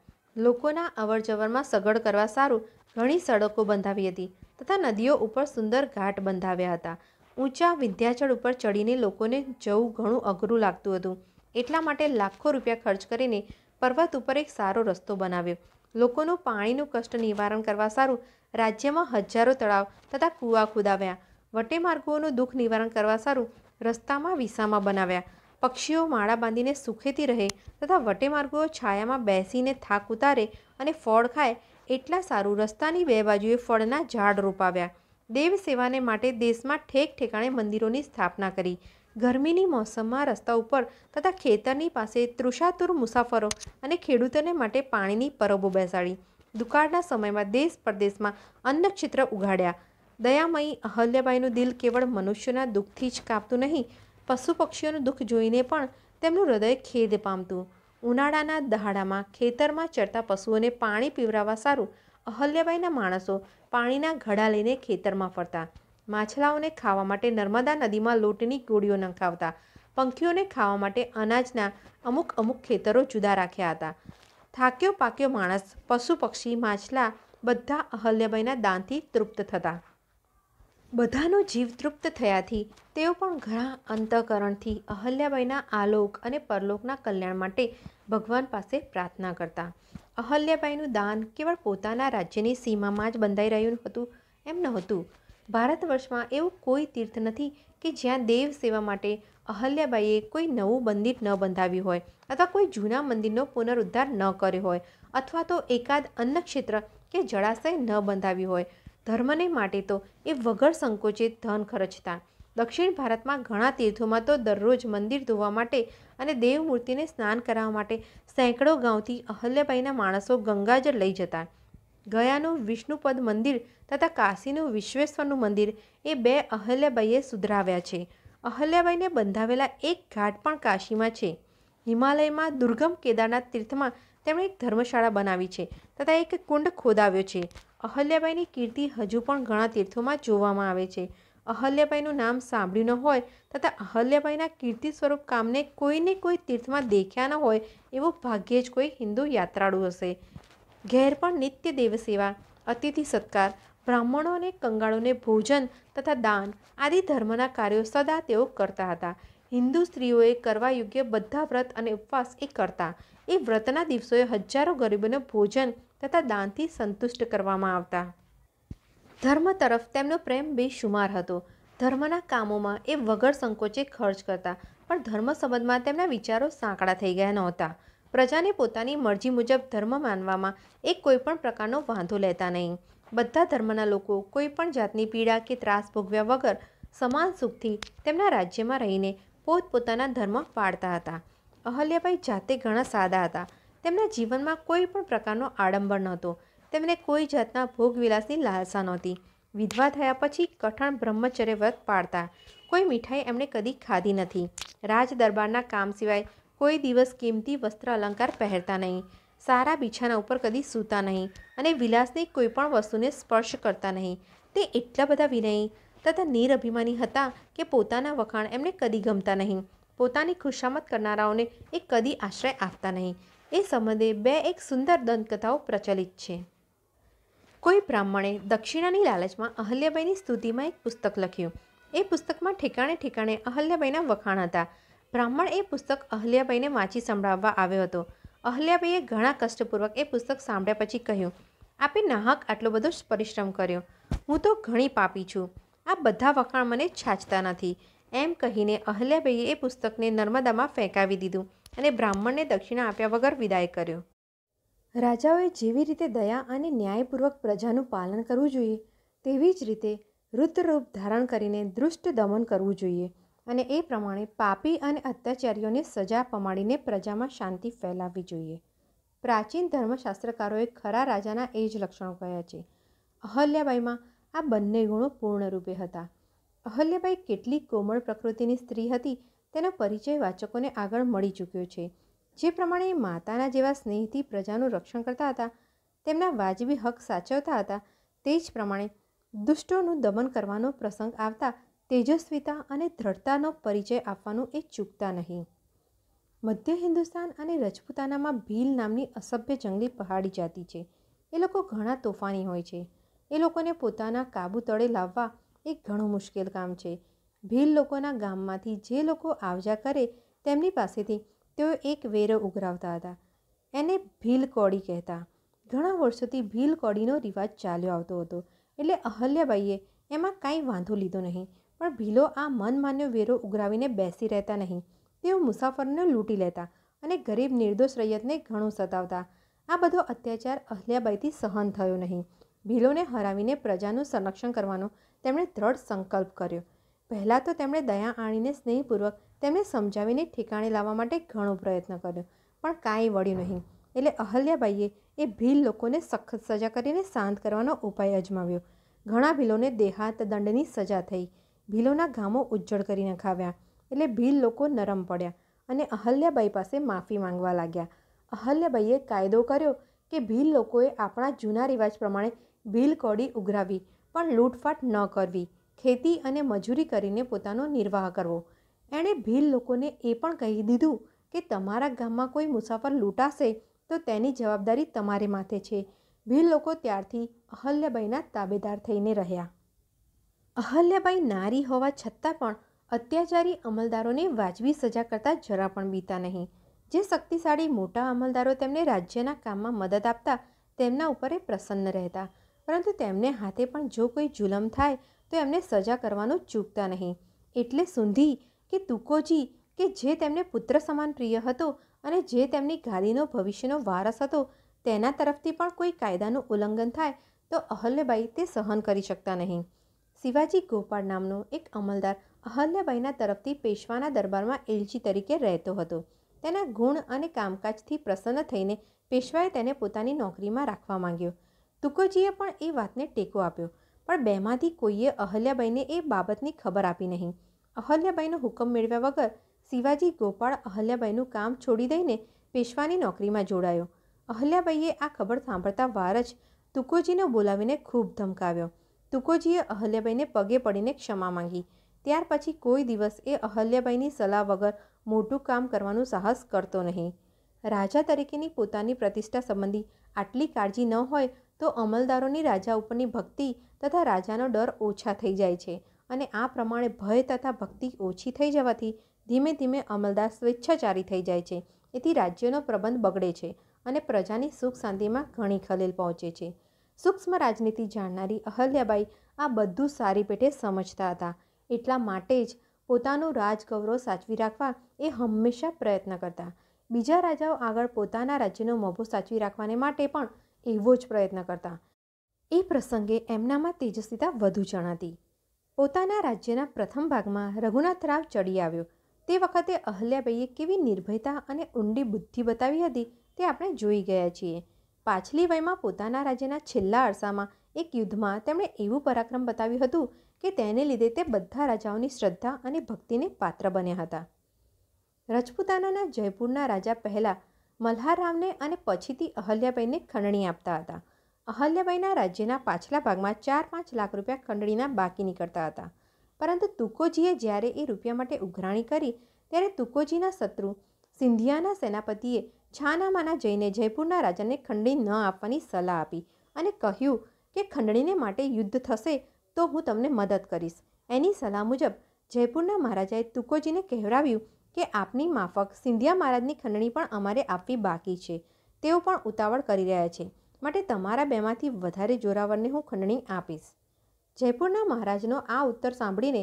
લોકોના અવરજવરમાં સગવડ કરવા સારું ઘણી સડકો બંધાવી હતી તથા નદીઓ ઉપર સુંદર ઘાટ બંધાવ્યા હતા ઊંચા વિદ્યાચળ ઉપર ચડીને લોકોને જવું ઘણું અઘરું લાગતું હતું એટલા માટે લાખો રૂપિયા ખર્ચ કરીને પર્વત ઉપર એક સારો રસ્તો બનાવ્યો લોકોનું પાણીનું કષ્ટ નિવારણ કરવા સારું રાજ્યમાં હજારો તળાવ તથા કૂવા ખોદાવ્યા વટેમાર્ગોનું દુઃખ નિવારણ કરવા સારું રસ્તામાં વિસામાં બનાવ્યા પક્ષીઓ માળા બાંધીને સુખેથી રહે તથા વટેમાર્ગો છાયામાં બેસીને થાક ઉતારે અને ફળ ખાય એટલા સારું રસ્તાની બે બાજુએ ફળના ઝાડ રોપાવ્યા દેવ સેવાને માટે દેશમાં ઠેક ઠેકાણે મંદિરોની સ્થાપના કરી ગરમીની મોસમમાં રસ્તા ઉપર તથા ખેતરની પાસે તૃષાતુર મુસાફરો અને ખેડૂતોને માટે પાણીની પરબો બેસાડી દુકાળના સમયમાં દેશ પરદેશમાં અન્નક્ષેત્ર ઉઘાડ્યા દયામયી અહલ્યાબાઈનું દિલ કેવળ મનુષ્યના દુઃખથી જ કાપતું નહીં પશુ પક્ષીઓનું દુઃખ જોઈને પણ તેમનું હૃદય ખેદ પામતું ઉનાળાના દહાડામાં ખેતરમાં ચરતા પશુઓને પાણી પીવરાવા સારું અહલ્યાબાઈના માણસો પાણીના ઘડા લઈને ખેતરમાં ફરતા માછલાઓને ખાવા માટે નર્મદા નદીમાં લોટની ગોળીઓ નંખાવતા પંખીઓને ખાવા માટે અનાજના અમુક અમુક ખેતરો જુદા રાખ્યા હતા થાક્યો પાક્યો માણસ પશુ પક્ષી માછલા બધા અહલ્યાબાઈના દાનથી તૃપ્ત થતા બધાનો જીવ તૃપ્ત થયાથી તેઓ પણ ઘણા અંતઃકરણથી અહલ્યાબાઈના આલોક અને પરલોકના કલ્યાણ માટે ભગવાન પાસે પ્રાર્થના કરતા અહલ્યાબાઈનું દાન કેવળ પોતાના રાજ્યની સીમામાં જ બંધાઈ રહ્યું હતું એમ નહોતું ભારત વર્ષમાં એવું કોઈ તીર્થ નથી કે જ્યાં દેવ સેવા માટે અહલ્યાબાઈએ કોઈ નવું મંદિર ન બંધાવ્યું હોય અથવા કોઈ જૂના મંદિરનો પુનરુદ્ધાર ન કર્યો હોય અથવા તો એકાદ અન્ન ક્ષેત્ર કે જળાશય ન બંધાવ્યું હોય ધર્મને માટે તો એ વગર સંકોચિત ધન ખર્ચતા દક્ષિણ ભારતમાં ઘણા તીર્થોમાં તો દરરોજ મંદિર ધોવા માટે અને દેવમૂર્તિને સ્નાન કરાવવા માટે સેંકડો ગાંવથી અહલ્યાબાઈના માણસો ગંગાજળ લઈ જતા ગયાનું વિષ્ણુપદ મંદિર તથા કાશીનું વિશ્વેશ્વરનું મંદિર એ બે અહલ્યાબાઈએ સુધરાવ્યા છે અહલ્યાબાઈને બંધાવેલા એક ઘાટ પણ કાશીમાં છે હિમાલયમાં દુર્ગમ કેદારનાથ તીર્થમાં તેમણે એક ધર્મશાળા બનાવી છે તથા એક કુંડ ખોદાવ્યો છે અહલ્યાબાઈની કીર્તિ હજુ પણ ઘણા તીર્થોમાં જોવામાં આવે છે અહલ્યાબાઈનું નામ સાંભળ્યું ન હોય તથા અહલ્યાબાઈના કીર્તિ સ્વરૂપ કામને કોઈને કોઈ તીર્થમાં દેખ્યા ન હોય એવો ભાગ્યે જ કોઈ હિન્દુ યાત્રાળુ હશે ઘેર પણ નિત્ય દેવસેવા અતિથિ સત્કાર બ્રાહ્મણો અને કંગાળોને ભોજન તથા દાન આદિ ધર્મના કાર્યો સદા તેઓ કરતા હતા હિન્દુ સ્ત્રીઓએ કરવા યોગ્ય બધા વ્રત અને ઉપવાસ એ કરતા એ વ્રતના દિવસોએ હજારો ગરીબોને ભોજન તથા દાનથી સંતુષ્ટ કરવામાં આવતા ધર્મ તરફ તેમનો પ્રેમ બેશુમાર હતો ધર્મના કામોમાં એ વગર સંકોચે ખર્ચ કરતા પણ ધર્મ સંબંધમાં તેમના વિચારો સાંકડા થઈ ગયા નહોતા પ્રજાને પોતાની મરજી મુજબ ધર્મ માનવામાં એ કોઈ પણ પ્રકારનો વાંધો લેતા નહીં બધા ધર્મના લોકો કોઈપણ જાતની પીડા કે ત્રાસ ભોગવ્યા વગર સમાન સુખથી તેમના રાજ્યમાં રહીને પોતપોતાના ધર્મ પાળતા હતા અહલ્યાબાઈ જાતે ઘણા સાદા હતા તેમના જીવનમાં કોઈ પણ પ્રકારનો આડંબર નહોતો તેમને કોઈ જાતના ભોગવિલાસની લાલસા નહોતી વિધવા થયા પછી કઠણ બ્રહ્મચર્ય વ્રત પાડતા કોઈ મીઠાઈ એમણે કદી ખાધી નથી રાજ દરબારના કામ સિવાય કોઈ દિવસ કિંમતી વસ્ત્ર અલંકાર પહેરતા નહીં સારા બિછાના ઉપર કદી સૂતા નહીં અને વિલાસની કોઈ પણ વસ્તુને સ્પર્શ કરતા નહીં તે એટલા બધા વિનયી તથા નિરઅભિમાની હતા કે પોતાના વખાણ એમને કદી ગમતા નહીં પોતાની ખુશામત કરનારાઓને એ કદી આશ્રય આપતા નહીં એ સંબંધે બે એક સુંદર દંતકથાઓ પ્રચલિત છે કોઈ બ્રાહ્મણે દક્ષિણાની લાલચમાં અહલ્યાબાઈની સ્તુતિમાં એક પુસ્તક લખ્યું એ પુસ્તકમાં ઠેકાણે ઠેકાણે અહલ્યાબાઈના વખાણ હતા બ્રાહ્મણ એ પુસ્તક અહલ્યાબાઈને વાંચી સંભળાવવા આવ્યો હતો અહલ્યાબાઈએ ઘણા કષ્ટપૂર્વક એ પુસ્તક સાંભળ્યા પછી કહ્યું આપે નાહક આટલો બધો પરિશ્રમ કર્યો હું તો ઘણી પાપી છું આ બધા વખાણ મને છાચતા નથી એમ કહીને અહલ્યાબાઈએ એ પુસ્તકને નર્મદામાં ફેંકાવી દીધું અને બ્રાહ્મણને દક્ષિણા આપ્યા વગર વિદાય કર્યો રાજાઓએ જેવી રીતે દયા અને ન્યાયપૂર્વક પ્રજાનું પાલન કરવું જોઈએ તેવી જ રીતે રૂદ્રરૂપ ધારણ કરીને દુષ્ટ દમન કરવું જોઈએ અને એ પ્રમાણે પાપી અને અત્યાચારીઓને સજા પમાડીને પ્રજામાં શાંતિ ફેલાવવી જોઈએ પ્રાચીન ધર્મશાસ્ત્રકારોએ ખરા રાજાના એ જ લક્ષણો કહ્યા છે અહલ્યાબાઈમાં આ બંને ગુણો પૂર્ણરૂપે હતા અહલ્યાબાઈ કેટલી કોમળ પ્રકૃતિની સ્ત્રી હતી તેનો પરિચય વાચકોને આગળ મળી ચૂક્યો છે જે પ્રમાણે માતાના જેવા સ્નેહથી પ્રજાનું રક્ષણ કરતા હતા તેમના વાજબી હક સાચવતા હતા તે જ પ્રમાણે દુષ્ટોનું દમન કરવાનો પ્રસંગ આવતા તેજસ્વીતા અને દ્રઢતાનો પરિચય આપવાનું એ ચૂકતા નહીં મધ્ય હિન્દુસ્તાન અને રજપૂતાનામાં ભીલ નામની અસભ્ય જંગલી પહાડી જાતિ છે એ લોકો ઘણા તોફાની હોય છે એ લોકોને પોતાના કાબુ તળે લાવવા એ ઘણું મુશ્કેલ કામ છે ભીલ લોકોના ગામમાંથી જે લોકો આવજા કરે તેમની પાસેથી તેઓ એક વેરો ઉઘરાવતા હતા એને ભીલ કોડી કહેતા ઘણા વર્ષોથી ભીલ કોડીનો રિવાજ ચાલ્યો આવતો હતો એટલે અહલ્યાબાઈએ એમાં કાંઈ વાંધો લીધો નહીં પણ ભીલો આ મનમાન્યો વેરો ઉઘરાવીને બેસી રહેતા નહીં તેઓ મુસાફરને લૂંટી લેતા અને ગરીબ નિર્દોષ રૈયતને ઘણું સતાવતા આ બધો અત્યાચાર અહલ્યાબાઈથી સહન થયો નહીં ભીલોને હરાવીને પ્રજાનું સંરક્ષણ કરવાનો તેમણે દ્રઢ સંકલ્પ કર્યો પહેલાં તો તેમણે દયા આણીને સ્નેહપૂર્વક તેમને સમજાવીને ઠેકાણે લાવવા માટે ઘણો પ્રયત્ન કર્યો પણ કાંઈ વળ્યું નહીં એટલે અહલ્યાબાઈએ એ ભીલ લોકોને સખત સજા કરીને શાંત કરવાનો ઉપાય અજમાવ્યો ઘણા ભીલોને દેહાત દંડની સજા થઈ ભીલોના ગામો ઉજ્જળ કરીને ખાવ્યા એટલે ભીલ લોકો નરમ પડ્યા અને અહલ્યાબાઈ પાસે માફી માંગવા લાગ્યા અહલ્યાબાઈએ કાયદો કર્યો કે ભીલ લોકોએ આપણા જૂના રિવાજ પ્રમાણે ભીલ કોડી ઉઘરાવી પણ લૂંટફાટ ન કરવી ખેતી અને મજૂરી કરીને પોતાનો નિર્વાહ કરવો એણે ભીલ લોકોને એ પણ કહી દીધું કે તમારા ગામમાં કોઈ મુસાફર લૂંટાશે તો તેની જવાબદારી તમારે માથે છે ભીલ લોકો ત્યારથી અહલ્યાબાઈના તાબેદાર થઈને રહ્યા અહલ્યાબાઈ નારી હોવા છતાં પણ અત્યાચારી અમલદારોને વાજબી સજા કરતાં જરા પણ બીતા નહીં જે શક્તિશાળી મોટા અમલદારો તેમને રાજ્યના કામમાં મદદ આપતા તેમના ઉપર પ્રસન્ન રહેતા પરંતુ તેમને હાથે પણ જો કોઈ જુલમ થાય તો એમને સજા કરવાનું ચૂકતા નહીં એટલે સુંધી કે તુકોજી કે જે તેમને પુત્ર સમાન પ્રિય હતો અને જે તેમની ગાદીનો ભવિષ્યનો વારસ હતો તેના તરફથી પણ કોઈ કાયદાનું ઉલ્લંઘન થાય તો અહલ્યબાઈ તે સહન કરી શકતા નહીં શિવાજી ગોપાળ નામનો એક અમલદાર અહલ્યાબાઈના તરફથી પેશવાના દરબારમાં એલજી તરીકે રહેતો હતો તેના ગુણ અને કામકાજથી પ્રસન્ન થઈને પેશવાએ તેને પોતાની નોકરીમાં રાખવા માંગ્યો તુકોજીએ પણ એ વાતને ટેકો આપ્યો પણ બેમાંથી કોઈએ અહલ્યાબાઈને એ બાબતની ખબર આપી નહીં અહલ્યાબાઈનો હુકમ મેળવ્યા વગર શિવાજી ગોપાળ અહલ્યાબાઈનું કામ છોડી દઈને પેશવાની નોકરીમાં જોડાયો અહલ્યાબાઈએ આ ખબર સાંભળતા વાર જ તુકોજીને બોલાવીને ખૂબ ધમકાવ્યો તુકોજીએ અહલ્યાબાઈને પગે પડીને ક્ષમા માંગી ત્યાર પછી કોઈ દિવસ એ અહલ્યાબાઈની સલાહ વગર મોટું કામ કરવાનું સાહસ કરતો નહીં રાજા તરીકેની પોતાની પ્રતિષ્ઠા સંબંધી આટલી કાળજી ન હોય તો અમલદારોની રાજા ઉપરની ભક્તિ તથા રાજાનો ડર ઓછા થઈ જાય છે અને આ પ્રમાણે ભય તથા ભક્તિ ઓછી થઈ જવાથી ધીમે ધીમે અમલદાર સ્વેચ્છાચારી થઈ જાય છે એથી રાજ્યનો પ્રબંધ બગડે છે અને પ્રજાની સુખ શાંતિમાં ઘણી ખલેલ પહોંચે છે સૂક્ષ્મ રાજનીતિ જાણનારી અહલ્યાબાઈ આ બધું સારી પેટે સમજતા હતા એટલા માટે જ પોતાનું રાજગૌરવ સાચવી રાખવા એ હંમેશા પ્રયત્ન કરતા બીજા રાજાઓ આગળ પોતાના રાજ્યનો મોભો સાચવી રાખવાને માટે પણ એવો જ પ્રયત્ન કરતા એ પ્રસંગે એમનામાં તેજસ્વીતા વધુ જણાતી પોતાના રાજ્યના પ્રથમ ભાગમાં રઘુનાથ રાવ ચડી આવ્યો તે વખતે અહલ્યાબાઈએ કેવી નિર્ભયતા અને ઊંડી બુદ્ધિ બતાવી હતી તે આપણે જોઈ ગયા છીએ પાછલી વયમાં પોતાના રાજ્યના છેલ્લા અરસામાં એક યુદ્ધમાં તેમણે એવું પરાક્રમ બતાવ્યું હતું કે તેને લીધે તે બધા રાજાઓની શ્રદ્ધા અને ભક્તિને પાત્ર બન્યા હતા રજપૂતાનાના જયપુરના રાજા પહેલાં મલ્હારામને અને પછીથી અહલ્યાબાઈને ખંડણી આપતા હતા અહલ્યાબાઈના રાજ્યના પાછલા ભાગમાં ચાર પાંચ લાખ રૂપિયા ખંડણીના બાકી નીકળતા હતા પરંતુ તુકોજીએ જ્યારે એ રૂપિયા માટે ઉઘરાણી કરી ત્યારે તુકોજીના શત્રુ સિંધિયાના સેનાપતિએ છાનામાના જઈને જયપુરના રાજાને ખંડણી ન આપવાની સલાહ આપી અને કહ્યું કે ખંડણીને માટે યુદ્ધ થશે તો હું તમને મદદ કરીશ એની સલાહ મુજબ જયપુરના મહારાજાએ તુકોજીને કહેવડાવ્યું કે આપની માફક સિંધિયા મહારાજની ખંડણી પણ અમારે આપવી બાકી છે તેઓ પણ ઉતાવળ કરી રહ્યા છે માટે તમારા બેમાંથી વધારે જોરાવરને હું ખંડણી આપીશ જયપુરના મહારાજનો આ ઉત્તર સાંભળીને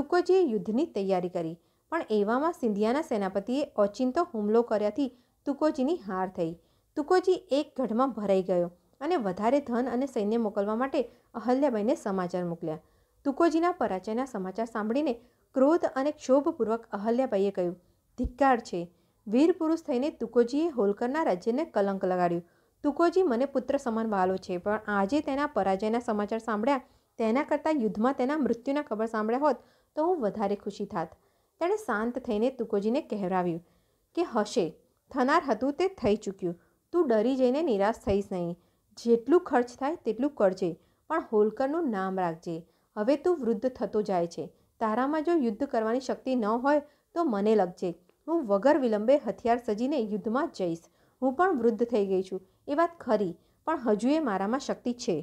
તુકોજીએ યુદ્ધની તૈયારી કરી પણ એવામાં સિંધિયાના સેનાપતિએ ઓચિંતો હુમલો કર્યાથી તુકોજીની હાર થઈ તુકોજી એક ગઢમાં ભરાઈ ગયો અને વધારે ધન અને સૈન્ય મોકલવા માટે અહલ્યાબાઈને સમાચાર મોકલ્યા તુકોજીના પરાજયના સમાચાર સાંભળીને ક્રોધ અને ક્ષોભપૂર્વક અહલ્યાબાઈએ કહ્યું ધિક્કાર છે વીર પુરુષ થઈને તુકોજીએ હોલકરના રાજ્યને કલંક લગાડ્યું તુકોજી મને પુત્ર સમાન વાલો છે પણ આજે તેના પરાજયના સમાચાર સાંભળ્યા તેના કરતાં યુદ્ધમાં તેના મૃત્યુના ખબર સાંભળ્યા હોત તો હું વધારે ખુશી થાત તેણે શાંત થઈને તુકોજીને કહેવરાવ્યું કે હશે થનાર હતું તે થઈ ચૂક્યું તું ડરી જઈને નિરાશ થઈશ નહીં જેટલું ખર્ચ થાય તેટલું કરજે પણ હોલકરનું નામ રાખજે હવે તું વૃદ્ધ થતો જાય છે તારામાં જો યુદ્ધ કરવાની શક્તિ ન હોય તો મને લગજે હું વગર વિલંબે હથિયાર સજીને યુદ્ધમાં જઈશ હું પણ વૃદ્ધ થઈ ગઈ છું એ વાત ખરી પણ હજુ એ મારામાં શક્તિ છે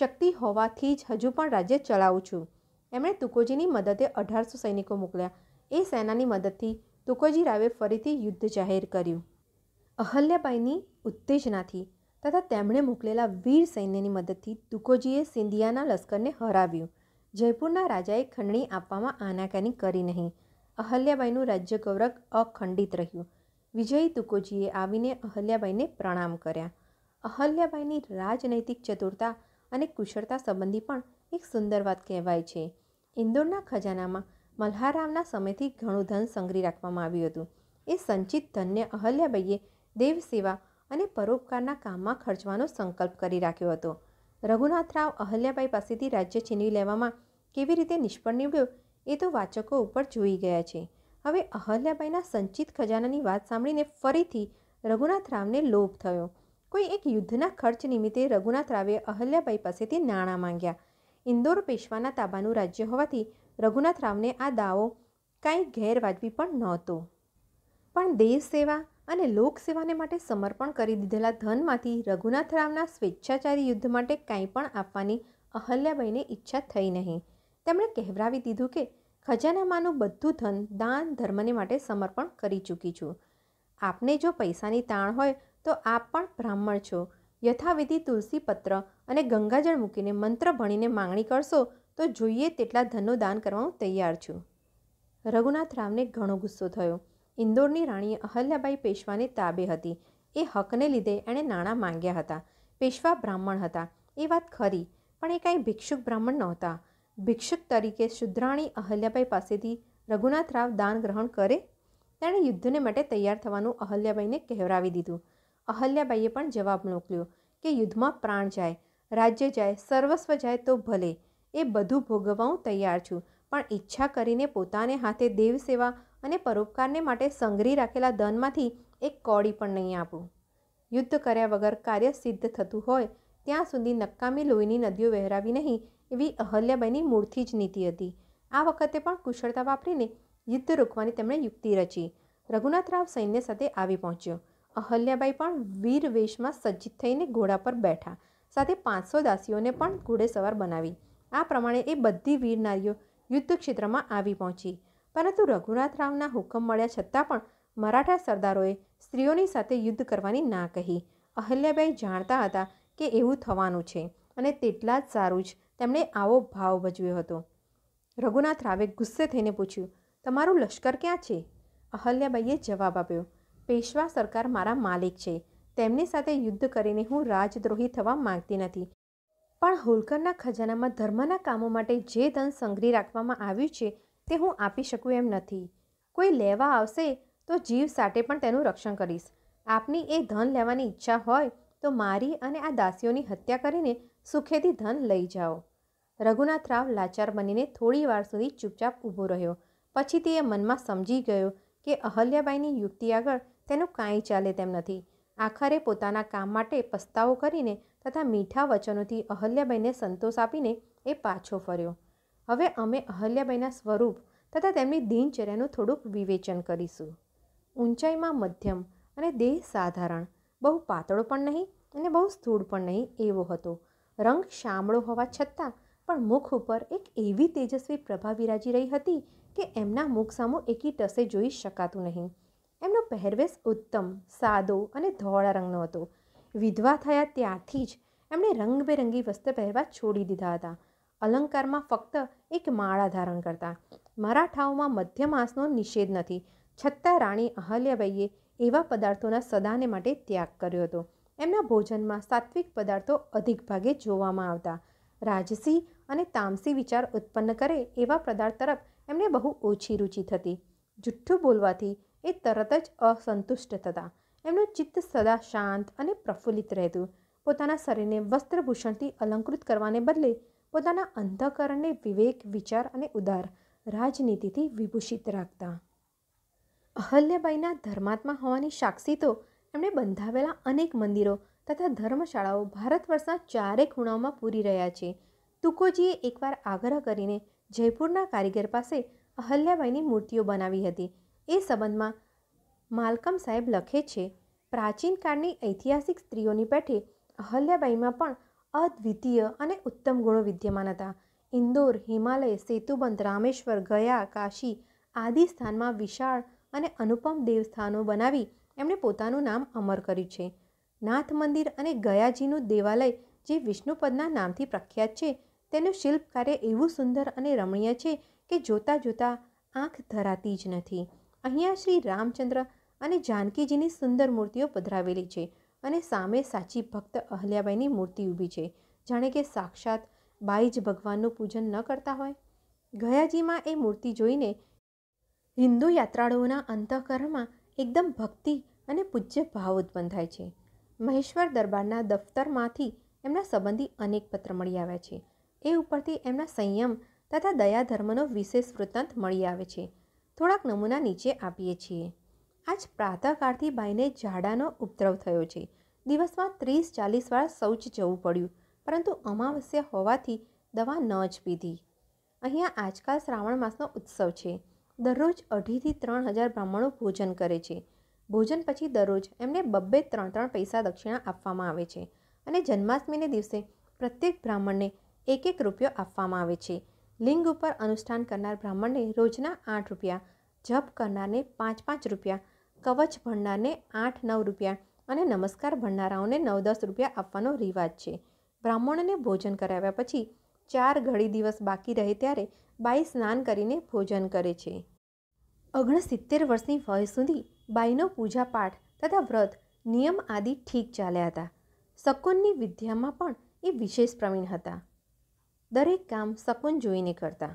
શક્તિ હોવાથી જ હજુ પણ રાજ્ય ચલાવું છું એમણે તુકોજીની મદદે અઢારસો સૈનિકો મોકલ્યા એ સેનાની મદદથી તુકોજી રાવે ફરીથી યુદ્ધ જાહેર કર્યું અહલ્યાબાઈની ઉત્તેજનાથી તથા તેમણે મોકલેલા વીર સૈન્યની મદદથી તુકોજીએ સિંધિયાના લશ્કરને હરાવ્યું જયપુરના રાજાએ ખંડણી આપવામાં આનાકાની કરી નહીં અહલ્યાબાઈનું રાજ્ય ગૌરવ અખંડિત રહ્યું વિજયી તુકોજીએ આવીને અહલ્યાબાઈને પ્રણામ કર્યા અહલ્યાબાઈની રાજનૈતિક ચતુરતા અને કુશળતા સંબંધી પણ એક સુંદર વાત કહેવાય છે ઇન્દોરના ખજાનામાં મલ્હારામના સમયથી ઘણું ધન સંગ્રહી રાખવામાં આવ્યું હતું એ સંચિત ધનને અહલ્યાબાઈએ દેવસેવા અને પરોપકારના કામમાં ખર્ચવાનો સંકલ્પ કરી રાખ્યો હતો રઘુનાથરાવ અહલ્યાબાઈ પાસેથી રાજ્ય છીનવી લેવામાં કેવી રીતે નિષ્ફળ નીવડ્યો એ તો વાચકો ઉપર જોઈ ગયા છે હવે અહલ્યાબાઈના સંચિત ખજાનાની વાત સાંભળીને ફરીથી રઘુનાથરાવને લોભ થયો કોઈ એક યુદ્ધના ખર્ચ નિમિત્તે રઘુનાથરાવે અહલ્યાબાઈ પાસેથી નાણાં માંગ્યા ઇન્દોર પેશવાના તાબાનું રાજ્ય હોવાથી રઘુનાથરાવને આ દાવો કાંઈ ગેરવાજબી પણ નહોતો પણ દેશ સેવા અને લોકસેવાને માટે સમર્પણ કરી દીધેલા ધનમાંથી રઘુનાથ રાવના સ્વેચ્છાચારી યુદ્ધ માટે કાંઈ પણ આપવાની અહલ્યાબાઈને ઈચ્છા થઈ નહીં તેમણે કહેવરાવી દીધું કે ખજાનામાંનું બધું ધન દાન ધર્મને માટે સમર્પણ કરી ચૂકી છું આપને જો પૈસાની તાણ હોય તો આપ પણ બ્રાહ્મણ છો યથાવિધિ તુલસી પત્ર અને ગંગાજળ મૂકીને મંત્ર ભણીને માંગણી કરશો તો જોઈએ તેટલા ધનનું દાન કરવા હું તૈયાર છું રઘુનાથ રામને ઘણો ગુસ્સો થયો ઇન્દોરની રાણી અહલ્યાબાઈ પેશવાની તાબે હતી એ હકને લીધે એણે નાણાં માંગ્યા હતા પેશવા બ્રાહ્મણ હતા એ વાત ખરી પણ એ કાંઈ ભિક્ષુક બ્રાહ્મણ નહોતા ભિક્ષુક તરીકે શુદ્રાણી અહલ્યાબાઈ પાસેથી રઘુનાથ રાવ દાન ગ્રહણ કરે તેણે યુદ્ધને માટે તૈયાર થવાનું અહલ્યાબાઈને કહેવરાવી દીધું અહલ્યાબાઈએ પણ જવાબ મોકલ્યો કે યુદ્ધમાં પ્રાણ જાય રાજ્ય જાય સર્વસ્વ જાય તો ભલે એ બધું ભોગવવા હું તૈયાર છું પણ ઈચ્છા કરીને પોતાને હાથે દેવસેવા અને પરોપકારને માટે સંગ્રહી રાખેલા ધનમાંથી એક કોડી પણ નહીં આપું યુદ્ધ કર્યા વગર કાર્ય સિદ્ધ થતું હોય ત્યાં સુધી નકામી લોહીની નદીઓ વહેરાવી નહીં એવી અહલ્યાબાઈની મૂળથી જ નીતિ હતી આ વખતે પણ કુશળતા વાપરીને યુદ્ધ રોકવાની તેમણે યુક્તિ રચી રઘુનાથરાવ સૈન્ય સાથે આવી પહોંચ્યો અહલ્યાબાઈ પણ વીર વેશમાં સજ્જિત થઈને ઘોડા પર બેઠા સાથે પાંચસો દાસીઓને પણ ઘોડેસવાર બનાવી આ પ્રમાણે એ બધી વીર નારીઓ યુદ્ધ ક્ષેત્રમાં આવી પહોંચી પરંતુ રઘુનાથ રાવના હુકમ મળ્યા છતાં પણ મરાઠા સરદારોએ સ્ત્રીઓની સાથે યુદ્ધ કરવાની ના કહી અહલ્યાબાઈ જાણતા હતા કે એવું થવાનું છે અને તેટલા જ સારું જ તેમણે આવો ભાવ ભજવ્યો હતો રઘુનાથ રાવે ગુસ્સે થઈને પૂછ્યું તમારું લશ્કર ક્યાં છે અહલ્યાબાઈએ જવાબ આપ્યો પેશવા સરકાર મારા માલિક છે તેમની સાથે યુદ્ધ કરીને હું રાજદ્રોહી થવા માંગતી નથી પણ હોલકરના ખજાનામાં ધર્મના કામો માટે જે ધન સંગ્રહી રાખવામાં આવ્યું છે તે હું આપી શકું એમ નથી કોઈ લેવા આવશે તો જીવ સાથે પણ તેનું રક્ષણ કરીશ આપની એ ધન લેવાની ઈચ્છા હોય તો મારી અને આ દાસીઓની હત્યા કરીને સુખેથી ધન લઈ જાઓ રઘુનાથ રાવ લાચાર બનીને થોડી વાર સુધી ચૂપચાપ ઊભો રહ્યો પછી તે મનમાં સમજી ગયો કે અહલ્યાબાઈની યુક્તિ આગળ તેનું કાંઈ ચાલે તેમ નથી આખરે પોતાના કામ માટે પસ્તાવો કરીને તથા મીઠા વચનોથી અહલ્યાબાઈને સંતોષ આપીને એ પાછો ફર્યો હવે અમે અહલ્યાબાઈના સ્વરૂપ તથા તેમની દિનચર્યાનું થોડુંક વિવેચન કરીશું ઊંચાઈમાં મધ્યમ અને દેહ સાધારણ બહુ પાતળો પણ નહીં અને બહુ સ્થૂળ પણ નહીં એવો હતો રંગ શામળો હોવા છતાં પણ મુખ ઉપર એક એવી તેજસ્વી પ્રભા વિરાજી રહી હતી કે એમના મુખ સામો એકી ટસે જોઈ શકાતું નહીં એમનો પહેરવેશ ઉત્તમ સાદો અને ધોળા રંગનો હતો વિધવા થયા ત્યારથી જ એમણે રંગબેરંગી વસ્ત્ર પહેરવા છોડી દીધા હતા અલંકારમાં ફક્ત એક માળા ધારણ કરતા મરાઠાઓમાં મધ્યમાસનો નિષેધ નથી છતાં રાણી અહલ્યાબાઈએ એવા પદાર્થોના સદાને માટે ત્યાગ કર્યો હતો એમના ભોજનમાં સાત્વિક પદાર્થો અધિક ભાગે જોવામાં આવતા રાજસી અને તામસી વિચાર ઉત્પન્ન કરે એવા પદાર્થ તરફ એમને બહુ ઓછી રુચિ થતી જુઠ્ઠું બોલવાથી એ તરત જ અસંતુષ્ટ થતા એમનું ચિત્ત સદા શાંત અને પ્રફુલ્લિત રહેતું પોતાના શરીરને વસ્ત્રભૂષણથી અલંકૃત કરવાને બદલે પોતાના અંતઃકરણને વિવેક વિચાર અને ઉદાર રાજનીતિથી વિભૂષિત રાખતા અહલ્યાબાઈના ધર્માત્મા હોવાની સાક્ષી તો એમણે બંધાવેલા અનેક મંદિરો તથા ધર્મશાળાઓ ભારત વર્ષના ચારે ખૂણાઓમાં પૂરી રહ્યા છે તુકોજીએ એકવાર આગ્રહ કરીને જયપુરના કારીગર પાસે અહલ્યાબાઈની મૂર્તિઓ બનાવી હતી એ સંબંધમાં માલકમ સાહેબ લખે છે પ્રાચીન કાળની ઐતિહાસિક સ્ત્રીઓની પેઠે અહલ્યાબાઈમાં પણ અદ્વિતીય અને ઉત્તમ ગુણો વિદ્યમાન હતા ઇન્દોર હિમાલય સેતુબંધ રામેશ્વર ગયા કાશી આદિ સ્થાનમાં વિશાળ અને અનુપમ દેવસ્થાનો બનાવી એમણે પોતાનું નામ અમર કર્યું છે નાથ મંદિર અને ગયાજીનું દેવાલય જે વિષ્ણુપદના નામથી પ્રખ્યાત છે તેનું શિલ્પકાર્ય એવું સુંદર અને રમણીય છે કે જોતાં જોતાં આંખ ધરાતી જ નથી અહીંયા શ્રી રામચંદ્ર અને જાનકીજીની સુંદર મૂર્તિઓ પધરાવેલી છે અને સામે સાચી ભક્ત અહલ્યાબાઈની મૂર્તિ ઊભી છે જાણે કે સાક્ષાત બાઈ જ ભગવાનનું પૂજન ન કરતા હોય ગયાજીમાં એ મૂર્તિ જોઈને હિન્દુ યાત્રાળુઓના અંતઃકરણમાં એકદમ ભક્તિ અને પૂજ્ય ભાવ ઉત્પન્ન થાય છે મહેશ્વર દરબારના દફતરમાંથી એમના સંબંધી અનેક પત્ર મળી આવ્યા છે એ ઉપરથી એમના સંયમ તથા દયા ધર્મનો વિશેષ વૃત્તાંત મળી આવે છે થોડાક નમૂના નીચે આપીએ છીએ આજ પ્રાતઃકાળથી બાઈને ઝાડાનો ઉપદ્રવ થયો છે દિવસમાં ત્રીસ ચાલીસ વાર શૌચ જવું પડ્યું પરંતુ અમાવસ્યા હોવાથી દવા ન જ પીધી અહીંયા આજકાલ શ્રાવણ માસનો ઉત્સવ છે દરરોજ અઢીથી ત્રણ હજાર બ્રાહ્મણો ભોજન કરે છે ભોજન પછી દરરોજ એમને બબ્બે ત્રણ ત્રણ પૈસા દક્ષિણા આપવામાં આવે છે અને જન્માષ્ટમીને દિવસે પ્રત્યેક બ્રાહ્મણને એક એક રૂપિયો આપવામાં આવે છે લિંગ ઉપર અનુષ્ઠાન કરનાર બ્રાહ્મણને રોજના આઠ રૂપિયા જપ કરનારને પાંચ પાંચ રૂપિયા કવચ ભણનારને આઠ નવ રૂપિયા અને નમસ્કાર ભણનારાઓને નવ દસ રૂપિયા આપવાનો રિવાજ છે બ્રાહ્મણને ભોજન કરાવ્યા પછી ચાર ઘડી દિવસ બાકી રહે ત્યારે બાઈ સ્નાન કરીને ભોજન કરે છે ઓગણસિત્તેર વર્ષની વય સુધી બાઈનો પૂજાપાઠ તથા વ્રત નિયમ આદિ ઠીક ચાલ્યા હતા શકુનની વિદ્યામાં પણ એ વિશેષ પ્રવીણ હતા દરેક કામ શકુન જોઈને કરતા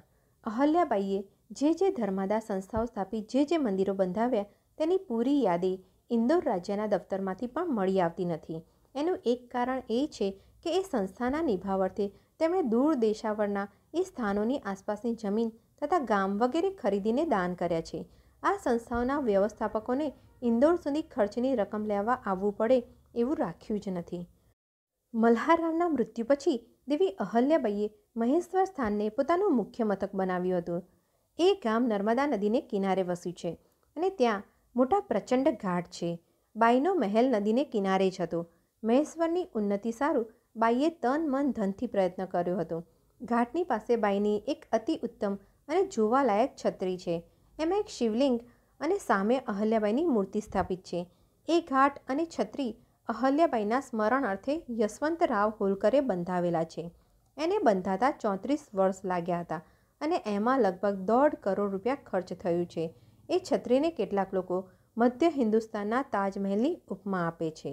અહલ્યાબાઈએ જે જે ધર્માદા સંસ્થાઓ સ્થાપી જે જે મંદિરો બંધાવ્યા તેની પૂરી યાદી ઇન્દોર રાજ્યના દફતરમાંથી પણ મળી આવતી નથી એનું એક કારણ એ છે કે એ સંસ્થાના નિભાવર્થે તેમણે દૂર દેશાવરના એ સ્થાનોની આસપાસની જમીન તથા ગામ વગેરે ખરીદીને દાન કર્યા છે આ સંસ્થાઓના વ્યવસ્થાપકોને ઇન્દોર સુધી ખર્ચની રકમ લેવા આવવું પડે એવું રાખ્યું જ નથી મલ્હારરાવના મૃત્યુ પછી દેવી અહલ્યાબાઈએ મહેશ્વર સ્થાનને પોતાનું મુખ્ય મથક બનાવ્યું હતું એ ગામ નર્મદા નદીને કિનારે વસ્યું છે અને ત્યાં મોટા પ્રચંડ ઘાટ છે બાઈનો મહેલ નદીને કિનારે જ હતો મહેશ્વરની ઉન્નતિ સારું બાઈએ તન મન ધનથી પ્રયત્ન કર્યો હતો ઘાટની પાસે બાઈની એક અતિ ઉત્તમ અને જોવાલાયક છત્રી છે એમાં એક શિવલિંગ અને સામે અહલ્યાબાઈની મૂર્તિ સ્થાપિત છે એ ઘાટ અને છત્રી અહલ્યાબાઈના સ્મરણ અર્થે રાવ હોલકરે બંધાવેલા છે એને બંધાતા ચોત્રીસ વર્ષ લાગ્યા હતા અને એમાં લગભગ દોઢ કરોડ રૂપિયા ખર્ચ થયું છે એ છત્રીને કેટલાક લોકો મધ્ય હિન્દુસ્તાનના તાજમહેલની ઉપમા આપે છે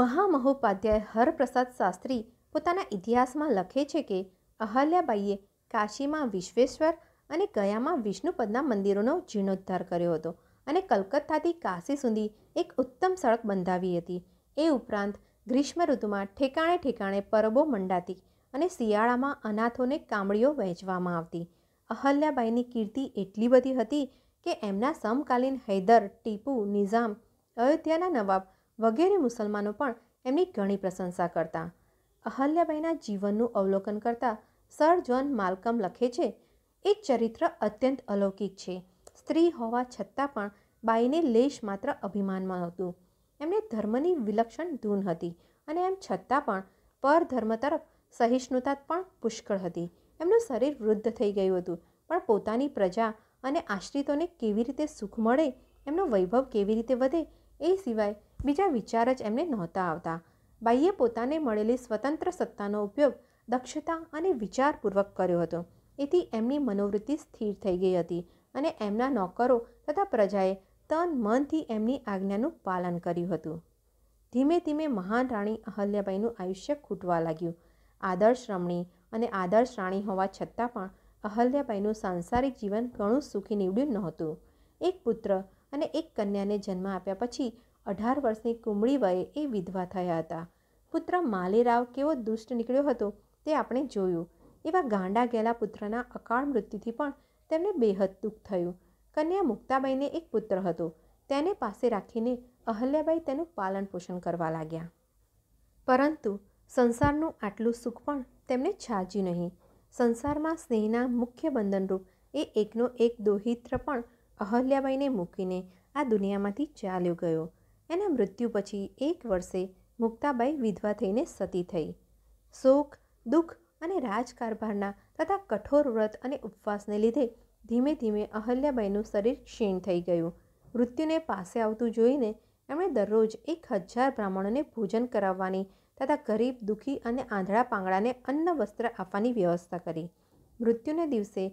મહામહોપાધ્યાય હરપ્રસાદ શાસ્ત્રી પોતાના ઇતિહાસમાં લખે છે કે અહલ્યાબાઈએ કાશીમાં વિશ્વેશ્વર અને ગયામાં વિષ્ણુપદના મંદિરોનો જીર્ણોદ્ધાર કર્યો હતો અને કલકત્તાથી કાશી સુધી એક ઉત્તમ સડક બંધાવી હતી એ ઉપરાંત ગ્રીષ્મ ઋતુમાં ઠેકાણે ઠેકાણે પરબો મંડાતી અને શિયાળામાં અનાથોને કામળીઓ વહેંચવામાં આવતી અહલ્યાબાઈની કીર્તિ એટલી બધી હતી કે એમના સમકાલીન હૈદર ટીપુ નિઝામ અયોધ્યાના નવાબ વગેરે મુસલમાનો પણ એમની ઘણી પ્રશંસા કરતા અહલ્યાબાઈના જીવનનું અવલોકન કરતા સર જ્હોન માલકમ લખે છે એ ચરિત્ર અત્યંત અલૌકિક છે સ્ત્રી હોવા છતાં પણ બાઈને લેશ માત્ર અભિમાનમાં હતું એમને ધર્મની વિલક્ષણ ધૂન હતી અને એમ છતાં પણ પરધર્મ તરફ સહિષ્ણુતા પણ પુષ્કળ હતી એમનું શરીર વૃદ્ધ થઈ ગયું હતું પણ પોતાની પ્રજા અને આશ્રિતોને કેવી રીતે સુખ મળે એમનો વૈભવ કેવી રીતે વધે એ સિવાય બીજા વિચાર જ એમને નહોતા આવતા બાઈએ પોતાને મળેલી સ્વતંત્ર સત્તાનો ઉપયોગ દક્ષતા અને વિચારપૂર્વક કર્યો હતો એથી એમની મનોવૃત્તિ સ્થિર થઈ ગઈ હતી અને એમના નોકરો તથા પ્રજાએ તન મનથી એમની આજ્ઞાનું પાલન કર્યું હતું ધીમે ધીમે મહાન રાણી અહલ્યાબાઈનું આયુષ્ય ખૂટવા લાગ્યું આદર્શ રમણી અને આદર્શ રાણી હોવા છતાં પણ અહલ્યાબાઈનું સાંસારિક જીવન ઘણું સુખી નીવડ્યું નહોતું એક પુત્ર અને એક કન્યાને જન્મ આપ્યા પછી અઢાર વર્ષની કુમળી વયે એ વિધવા થયા હતા પુત્ર માલેરાવ કેવો દુષ્ટ નીકળ્યો હતો તે આપણે જોયું એવા ગાંડા ગયેલા પુત્રના અકાળ મૃત્યુથી પણ તેમને બેહદ દુઃખ થયું કન્યા મુક્તાબાઈને એક પુત્ર હતો તેને પાસે રાખીને અહલ્યાબાઈ તેનું પાલન પોષણ કરવા લાગ્યા પરંતુ સંસારનું આટલું સુખ પણ તેમને છાજ્યું નહીં સંસારમાં સ્નેહના મુખ્ય બંધનરૂપ એ એકનો એક દોહિત્ર પણ અહલ્યાબાઈને મૂકીને આ દુનિયામાંથી ચાલ્યો ગયો એના મૃત્યુ પછી એક વર્ષે મુક્તાબાઈ વિધવા થઈને સતી થઈ શોક દુઃખ અને રાજકારભારના તથા કઠોર વ્રત અને ઉપવાસને લીધે ધીમે ધીમે અહલ્યાબાઈનું શરીર ક્ષીણ થઈ ગયું મૃત્યુને પાસે આવતું જોઈને એમણે દરરોજ એક હજાર બ્રાહ્મણોને ભોજન કરાવવાની તથા ગરીબ દુઃખી અને આંધળા પાંગડાને અન્ન વસ્ત્ર આપવાની વ્યવસ્થા કરી મૃત્યુને દિવસે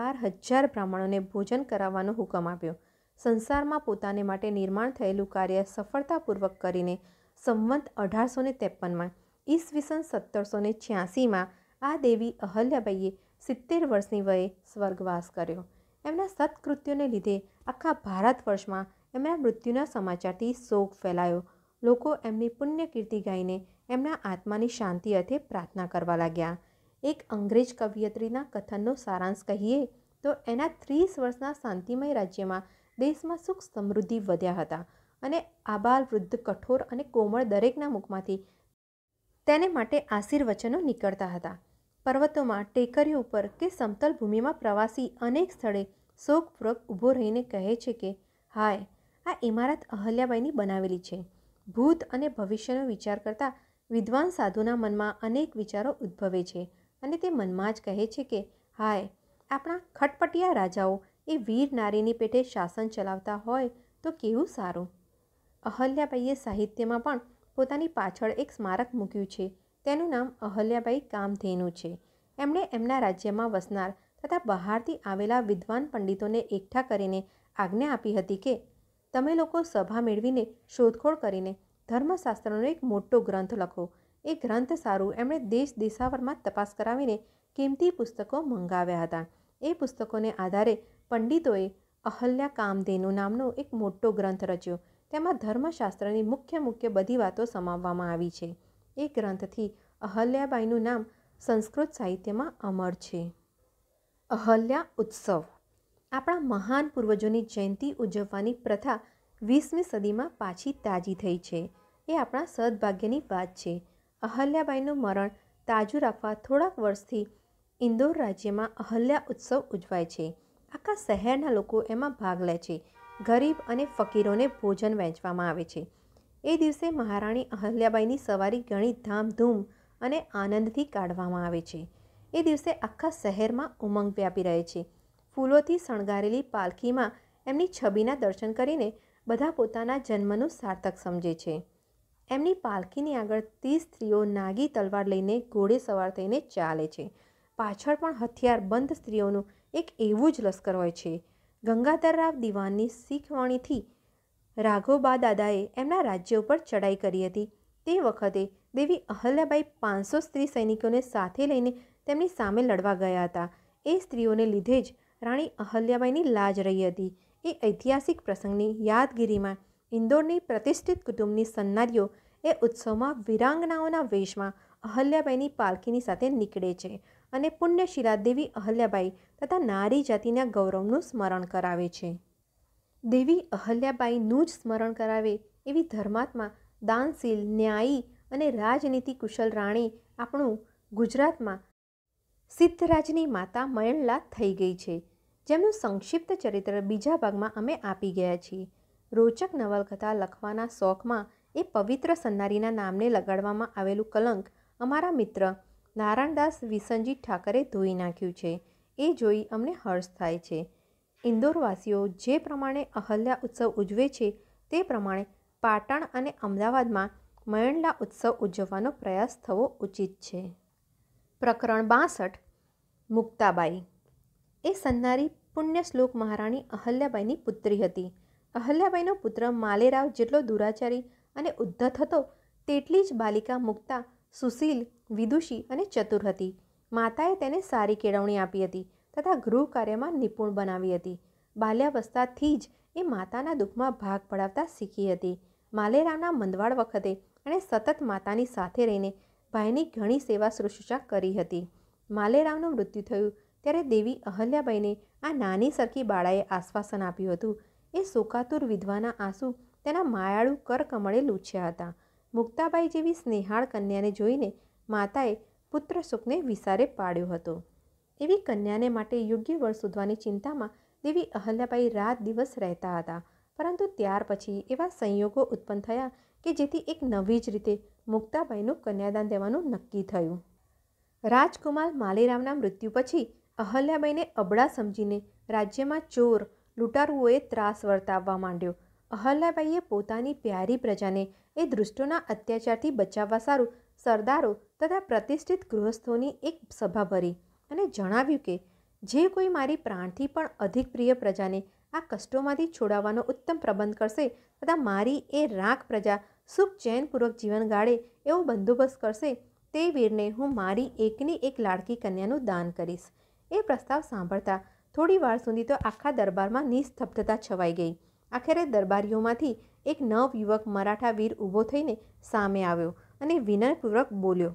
બાર હજાર બ્રાહ્મણોને ભોજન કરાવવાનો હુકમ આપ્યો સંસારમાં પોતાને માટે નિર્માણ થયેલું કાર્ય સફળતાપૂર્વક કરીને સંવંત અઢારસો ને ત્રેપનમાં ઈસવીસન સત્તરસો ને છ્યાસીમાં આ દેવી અહલ્યાબાઈએ સિત્તેર વર્ષની વયે સ્વર્ગવાસ કર્યો એમના સત્કૃત્યોને લીધે આખા ભારત વર્ષમાં એમના મૃત્યુના સમાચારથી શોક ફેલાયો લોકો એમની પુણ્ય કીર્તિ ગાઈને એમના આત્માની શાંતિ અર્થે પ્રાર્થના કરવા લાગ્યા એક અંગ્રેજ કવિયત્રીના કથનનો સારાંશ કહીએ તો એના ત્રીસ વર્ષના શાંતિમય રાજ્યમાં દેશમાં સુખ સમૃદ્ધિ વધ્યા હતા અને આબાલ વૃદ્ધ કઠોર અને કોમળ દરેકના મુખમાંથી તેને માટે આશીર્વચનો નીકળતા હતા પર્વતોમાં ટેકરીઓ ઉપર કે સમતલ ભૂમિમાં પ્રવાસી અનેક સ્થળે શોકપૂર્વક ઊભો રહીને કહે છે કે હાય આ ઇમારત અહલ્યાબાઈની બનાવેલી છે ભૂત અને ભવિષ્યનો વિચાર કરતા વિદ્વાન સાધુના મનમાં અનેક વિચારો ઉદ્ભવે છે અને તે મનમાં જ કહે છે કે હાય આપણા ખટપટિયા રાજાઓ એ વીર નારીની પેઠે શાસન ચલાવતા હોય તો કેવું સારું અહલ્યાબાઈએ સાહિત્યમાં પણ પોતાની પાછળ એક સ્મારક મૂક્યું છે તેનું નામ અહલ્યાબાઈ કામધેનુ છે એમણે એમના રાજ્યમાં વસનાર તથા બહારથી આવેલા વિદ્વાન પંડિતોને એકઠા કરીને આજ્ઞા આપી હતી કે તમે લોકો સભા મેળવીને શોધખોળ કરીને ધર્મશાસ્ત્રનો એક મોટો ગ્રંથ લખો એ ગ્રંથ સારું એમણે દેશ દેશાવરમાં તપાસ કરાવીને કિંમતી પુસ્તકો મંગાવ્યા હતા એ પુસ્તકોને આધારે પંડિતોએ અહલ્યા કામધેનુ નામનો એક મોટો ગ્રંથ રચ્યો તેમાં ધર્મશાસ્ત્રની મુખ્ય મુખ્ય બધી વાતો સમાવવામાં આવી છે એ ગ્રંથથી અહલ્યાબાઈનું નામ સંસ્કૃત સાહિત્યમાં અમર છે અહલ્યા ઉત્સવ આપણા મહાન પૂર્વજોની જયંતિ ઉજવવાની પ્રથા વીસમી સદીમાં પાછી તાજી થઈ છે એ આપણા સદભાગ્યની વાત છે અહલ્યાબાઈનું મરણ તાજું રાખવા થોડાક વર્ષથી ઇન્દોર રાજ્યમાં અહલ્યા ઉત્સવ ઉજવાય છે આખા શહેરના લોકો એમાં ભાગ લે છે ગરીબ અને ફકીરોને ભોજન વહેંચવામાં આવે છે એ દિવસે મહારાણી અહલ્યાબાઈની સવારી ઘણી ધામધૂમ અને આનંદથી કાઢવામાં આવે છે એ દિવસે આખા શહેરમાં ઉમંગ વ્યાપી રહે છે ફૂલોથી શણગારેલી પાલખીમાં એમની છબીના દર્શન કરીને બધા પોતાના જન્મનું સાર્થક સમજે છે એમની પાલખીની આગળ ત્રીસ સ્ત્રીઓ નાગી તલવાર લઈને ઘોડે સવાર થઈને ચાલે છે પાછળ પણ હથિયાર બંધ સ્ત્રીઓનું એક એવું જ લશ્કર હોય છે ગંગાધરરાવ દિવાનની શીખવણીથી રાઘોબા દાદાએ એમના રાજ્ય ઉપર ચડાઈ કરી હતી તે વખતે દેવી અહલ્યાબાઈ પાંચસો સ્ત્રી સૈનિકોને સાથે લઈને તેમની સામે લડવા ગયા હતા એ સ્ત્રીઓને લીધે જ રાણી અહલ્યાબાઈની લાજ રહી હતી એ ઐતિહાસિક પ્રસંગની યાદગીરીમાં ઇન્દોરની પ્રતિષ્ઠિત કુટુંબની સન્નારીઓ એ ઉત્સવમાં વિરાંગનાઓના વેશમાં અહલ્યાબાઈની પાલખીની સાથે નીકળે છે અને પુણ્યશિલા દેવી અહલ્યાબાઈ તથા નારી જાતિના ગૌરવનું સ્મરણ કરાવે છે દેવી અહલ્યાબાઈનું જ સ્મરણ કરાવે એવી ધર્માત્મા દાનશીલ ન્યાયી અને રાજનીતિ કુશલ રાણી આપણું ગુજરાતમાં સિદ્ધરાજની માતા મયણલા થઈ ગઈ છે જેમનું સંક્ષિપ્ત ચરિત્ર બીજા ભાગમાં અમે આપી ગયા છીએ રોચક નવલકથા લખવાના શોખમાં એ પવિત્ર સન્નારીના નામને લગાડવામાં આવેલું કલંક અમારા મિત્ર નારાયણદાસ વિસનજી ઠાકરે ધોઈ નાખ્યું છે એ જોઈ અમને હર્ષ થાય છે ઇન્દોરવાસીઓ જે પ્રમાણે અહલ્યા ઉત્સવ ઉજવે છે તે પ્રમાણે પાટણ અને અમદાવાદમાં મયણલા ઉત્સવ ઉજવવાનો પ્રયાસ થવો ઉચિત છે પ્રકરણ બાસઠ મુક્તાબાઈ એ સન્નારી પુણ્ય શ્લોક મહારાણી અહલ્યાબાઈની પુત્રી હતી અહલ્યાબાઈનો પુત્ર માલેરાવ જેટલો દુરાચારી અને ઉદ્ધત હતો તેટલી જ બાલિકા મુક્તા સુશીલ વિદુષી અને ચતુર હતી માતાએ તેને સારી કેળવણી આપી હતી તથા ગૃહ કાર્યમાં નિપુણ બનાવી હતી બાલ્યાવસ્થાથી જ એ માતાના દુઃખમાં ભાગ પડાવતા શીખી હતી માલેરાવના મંદવાડ વખતે એણે સતત માતાની સાથે રહીને ભાઈની ઘણી સેવા શુશ્રૂષા કરી હતી માલેરાવનું મૃત્યુ થયું ત્યારે દેવી અહલ્યાબાઈને આ નાની સરખી બાળાએ આશ્વાસન આપ્યું હતું એ શોકાતુર વિધવાના આંસુ તેના માયાળુ કરકમળે લૂછ્યા હતા મુક્તાબાઈ જેવી સ્નેહાળ કન્યાને જોઈને માતાએ પુત્ર સુખને વિસારે પાડ્યો હતો એવી કન્યાને માટે યોગ્ય વળ શોધવાની ચિંતામાં દેવી અહલ્યાબાઈ રાત દિવસ રહેતા હતા પરંતુ ત્યાર પછી એવા સંયોગો ઉત્પન્ન થયા કે જેથી એક નવી જ રીતે મુક્તાબાઈનું કન્યાદાન દેવાનું નક્કી થયું રાજકુમાર માલેરામના મૃત્યુ પછી અહલ્યાબાઈને અબડા સમજીને રાજ્યમાં ચોર લૂંટારુઓએ ત્રાસ વર્તાવવા માંડ્યો અહલ્યાબાઈએ પોતાની પ્યારી પ્રજાને એ દૃષ્ટોના અત્યાચારથી બચાવવા સારું સરદારો તથા પ્રતિષ્ઠિત ગૃહસ્થોની એક સભા ભરી અને જણાવ્યું કે જે કોઈ મારી પ્રાણથી પણ અધિક પ્રિય પ્રજાને આ કષ્ટોમાંથી છોડાવવાનો ઉત્તમ પ્રબંધ કરશે તથા મારી એ રાખ પ્રજા સુખ ચૈનપૂર્વક જીવન ગાળે એવો બંદોબસ્ત કરશે તે વીરને હું મારી એકની એક લાડકી કન્યાનું દાન કરીશ એ પ્રસ્તાવ સાંભળતા થોડી વાર સુધી તો આખા દરબારમાં નિસ્તબ્ધતા છવાઈ ગઈ આખરે દરબારીઓમાંથી એક નવ યુવક મરાઠા વીર ઊભો થઈને સામે આવ્યો અને વિનયપૂર્વક બોલ્યો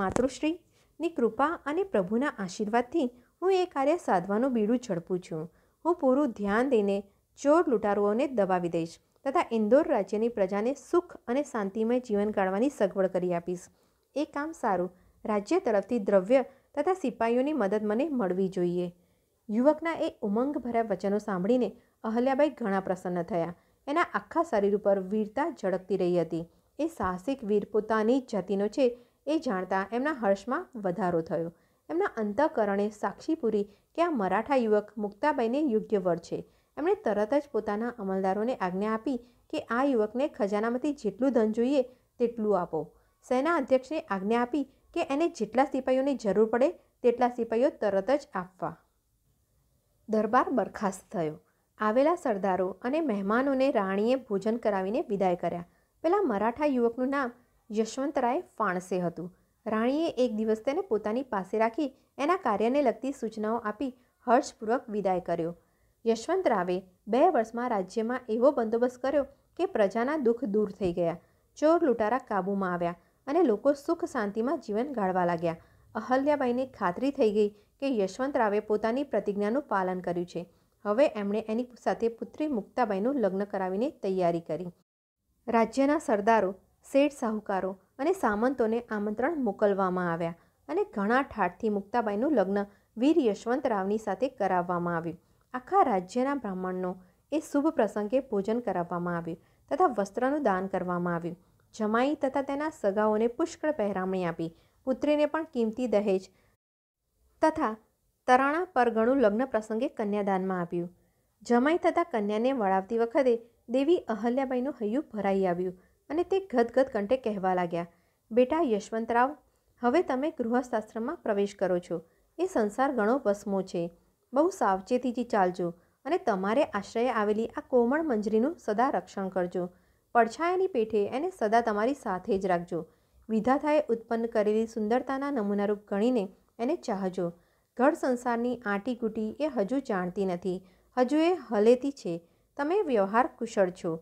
માતૃશ્રીની કૃપા અને પ્રભુના આશીર્વાદથી હું એ કાર્ય સાધવાનું બીડું ઝડપું છું હું પૂરું ધ્યાન દઈને ચોર લૂંટારુઓને દબાવી દઈશ તથા ઇન્દોર રાજ્યની પ્રજાને સુખ અને શાંતિમય જીવન કાઢવાની સગવડ કરી આપીશ એ કામ સારું રાજ્ય તરફથી દ્રવ્ય તથા સિપાહીઓની મદદ મને મળવી જોઈએ યુવકના એ ઉમંગભર્યા વચનો સાંભળીને અહલ્યાબાઈ ઘણા પ્રસન્ન થયા એના આખા શરીર ઉપર વીરતા ઝળકતી રહી હતી એ સાહસિક વીર પોતાની જાતિનો છે એ જાણતા એમના હર્ષમાં વધારો થયો એમના અંતઃકરણે સાક્ષી પૂરી કે આ મરાઠા યુવક મુક્તાબાઈને યોગ્ય વર છે એમણે તરત જ પોતાના અમલદારોને આજ્ઞા આપી કે આ યુવકને ખજાનામાંથી જેટલું ધન જોઈએ તેટલું આપો સેના અધ્યક્ષને આજ્ઞા આપી કે એને જેટલા સિપાઈઓની જરૂર પડે તેટલા સિપાઈઓ તરત જ આપવા દરબાર બરખાસ્ત થયો આવેલા સરદારો અને મહેમાનોને રાણીએ ભોજન કરાવીને વિદાય કર્યા પેલા મરાઠા યુવકનું નામ યશવંતરાય ફાણસે હતું રાણીએ એક દિવસ તેને પોતાની પાસે રાખી એના કાર્યને લગતી સૂચનાઓ આપી હર્ષપૂર્વક વિદાય કર્યો યશવંત રાવે બે વર્ષમાં રાજ્યમાં એવો બંદોબસ્ત કર્યો કે પ્રજાના દુઃખ દૂર થઈ ગયા ચોર લૂંટારા કાબૂમાં આવ્યા અને લોકો સુખ શાંતિમાં જીવન ગાળવા લાગ્યા અહલ્યાબાઈને ખાતરી થઈ ગઈ કે યશવંત રાવે પોતાની પ્રતિજ્ઞાનું પાલન કર્યું છે હવે એમણે એની સાથે પુત્રી મુક્તાબાઈનું લગ્ન કરાવીને તૈયારી કરી રાજ્યના સરદારો શેઠ સાહુકારો અને સામંતોને આમંત્રણ મોકલવામાં આવ્યા અને ઘણા ઠાઠથી મુક્તાબાઈનું લગ્ન વીર યશવંતરાવની સાથે કરાવવામાં આવ્યું આખા રાજ્યના બ્રાહ્મણનો એ શુભ પ્રસંગે ભોજન કરાવવામાં આવ્યું તથા વસ્ત્રનું દાન કરવામાં આવ્યું જમાઈ તથા તેના સગાઓને પુષ્કળ પહેરામણી આપી પુત્રીને પણ કિંમતી દહેજ તથા તરાણા પરગણું લગ્ન પ્રસંગે કન્યાદાનમાં આપ્યું જમાઈ તથા કન્યાને વળાવતી વખતે દેવી અહલ્યાબાઈનું હૈયું ભરાઈ આવ્યું અને તે ગદગદ કંઠે કહેવા લાગ્યા બેટા યશવંતરાવ હવે તમે ગૃહસ્થાશ્રમમાં પ્રવેશ કરો છો એ સંસાર ઘણો ભસ્મો છે બહુ સાવચેતીથી ચાલજો અને તમારે આશ્રય આવેલી આ કોમળ મંજરીનું સદા રક્ષણ કરજો પડછાયાની પેઠે એને સદા તમારી સાથે જ રાખજો વિધાતાએ ઉત્પન્ન કરેલી સુંદરતાના નમૂનારૂપ ગણીને એને ચાહજો ઘર સંસારની આંટીગૂટી એ હજુ જાણતી નથી હજુ એ હલેતી છે તમે વ્યવહાર કુશળ છો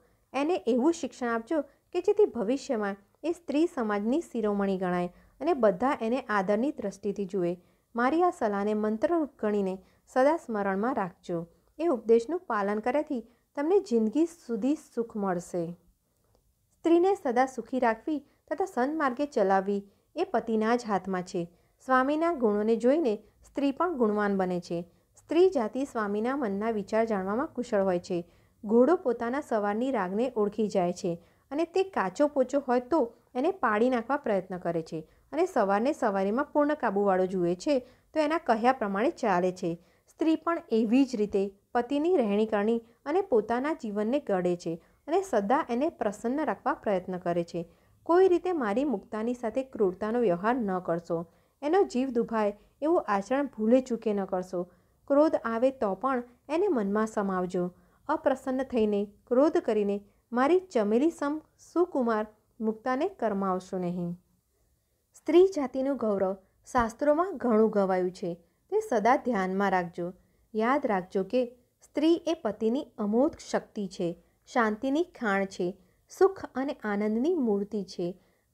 એને એવું શિક્ષણ આપજો કે જેથી ભવિષ્યમાં એ સ્ત્રી સમાજની શિરોમણી ગણાય અને બધા એને આદરની દ્રષ્ટિથી જુએ મારી આ સલાહને મંત્રરૂપ ગણીને સદા સ્મરણમાં રાખજો એ ઉપદેશનું પાલન કર્યાથી તમને જિંદગી સુધી સુખ મળશે સ્ત્રીને સદા સુખી રાખવી તથા સન્માર્ગે ચલાવવી એ પતિના જ હાથમાં છે સ્વામીના ગુણોને જોઈને સ્ત્રી પણ ગુણવાન બને છે સ્ત્રી જાતિ સ્વામીના મનના વિચાર જાણવામાં કુશળ હોય છે ઘોડો પોતાના સવારની રાગને ઓળખી જાય છે અને તે કાચો પોચો હોય તો એને પાડી નાખવા પ્રયત્ન કરે છે અને સવારને સવારીમાં પૂર્ણ કાબુવાળો જુએ છે તો એના કહ્યા પ્રમાણે ચાલે છે સ્ત્રી પણ એવી જ રીતે પતિની રહેણીકરણી અને પોતાના જીવનને ગળે છે અને સદા એને પ્રસન્ન રાખવા પ્રયત્ન કરે છે કોઈ રીતે મારી મુક્તાની સાથે ક્રૂરતાનો વ્યવહાર ન કરશો એનો જીવ દુભાય એવું આચરણ ભૂલે ચૂકે ન કરશો ક્રોધ આવે તો પણ એને મનમાં સમાવજો અપ્રસન્ન થઈને ક્રોધ કરીને મારી ચમેલી સમ સુકુમાર મુક્તાને કરમાવશો નહીં સ્ત્રી જાતિનું ગૌરવ શાસ્ત્રોમાં ઘણું ગવાયું છે તે સદા ધ્યાનમાં રાખજો યાદ રાખજો કે સ્ત્રી એ પતિની અમોધ શક્તિ છે શાંતિની ખાણ છે સુખ અને આનંદની મૂર્તિ છે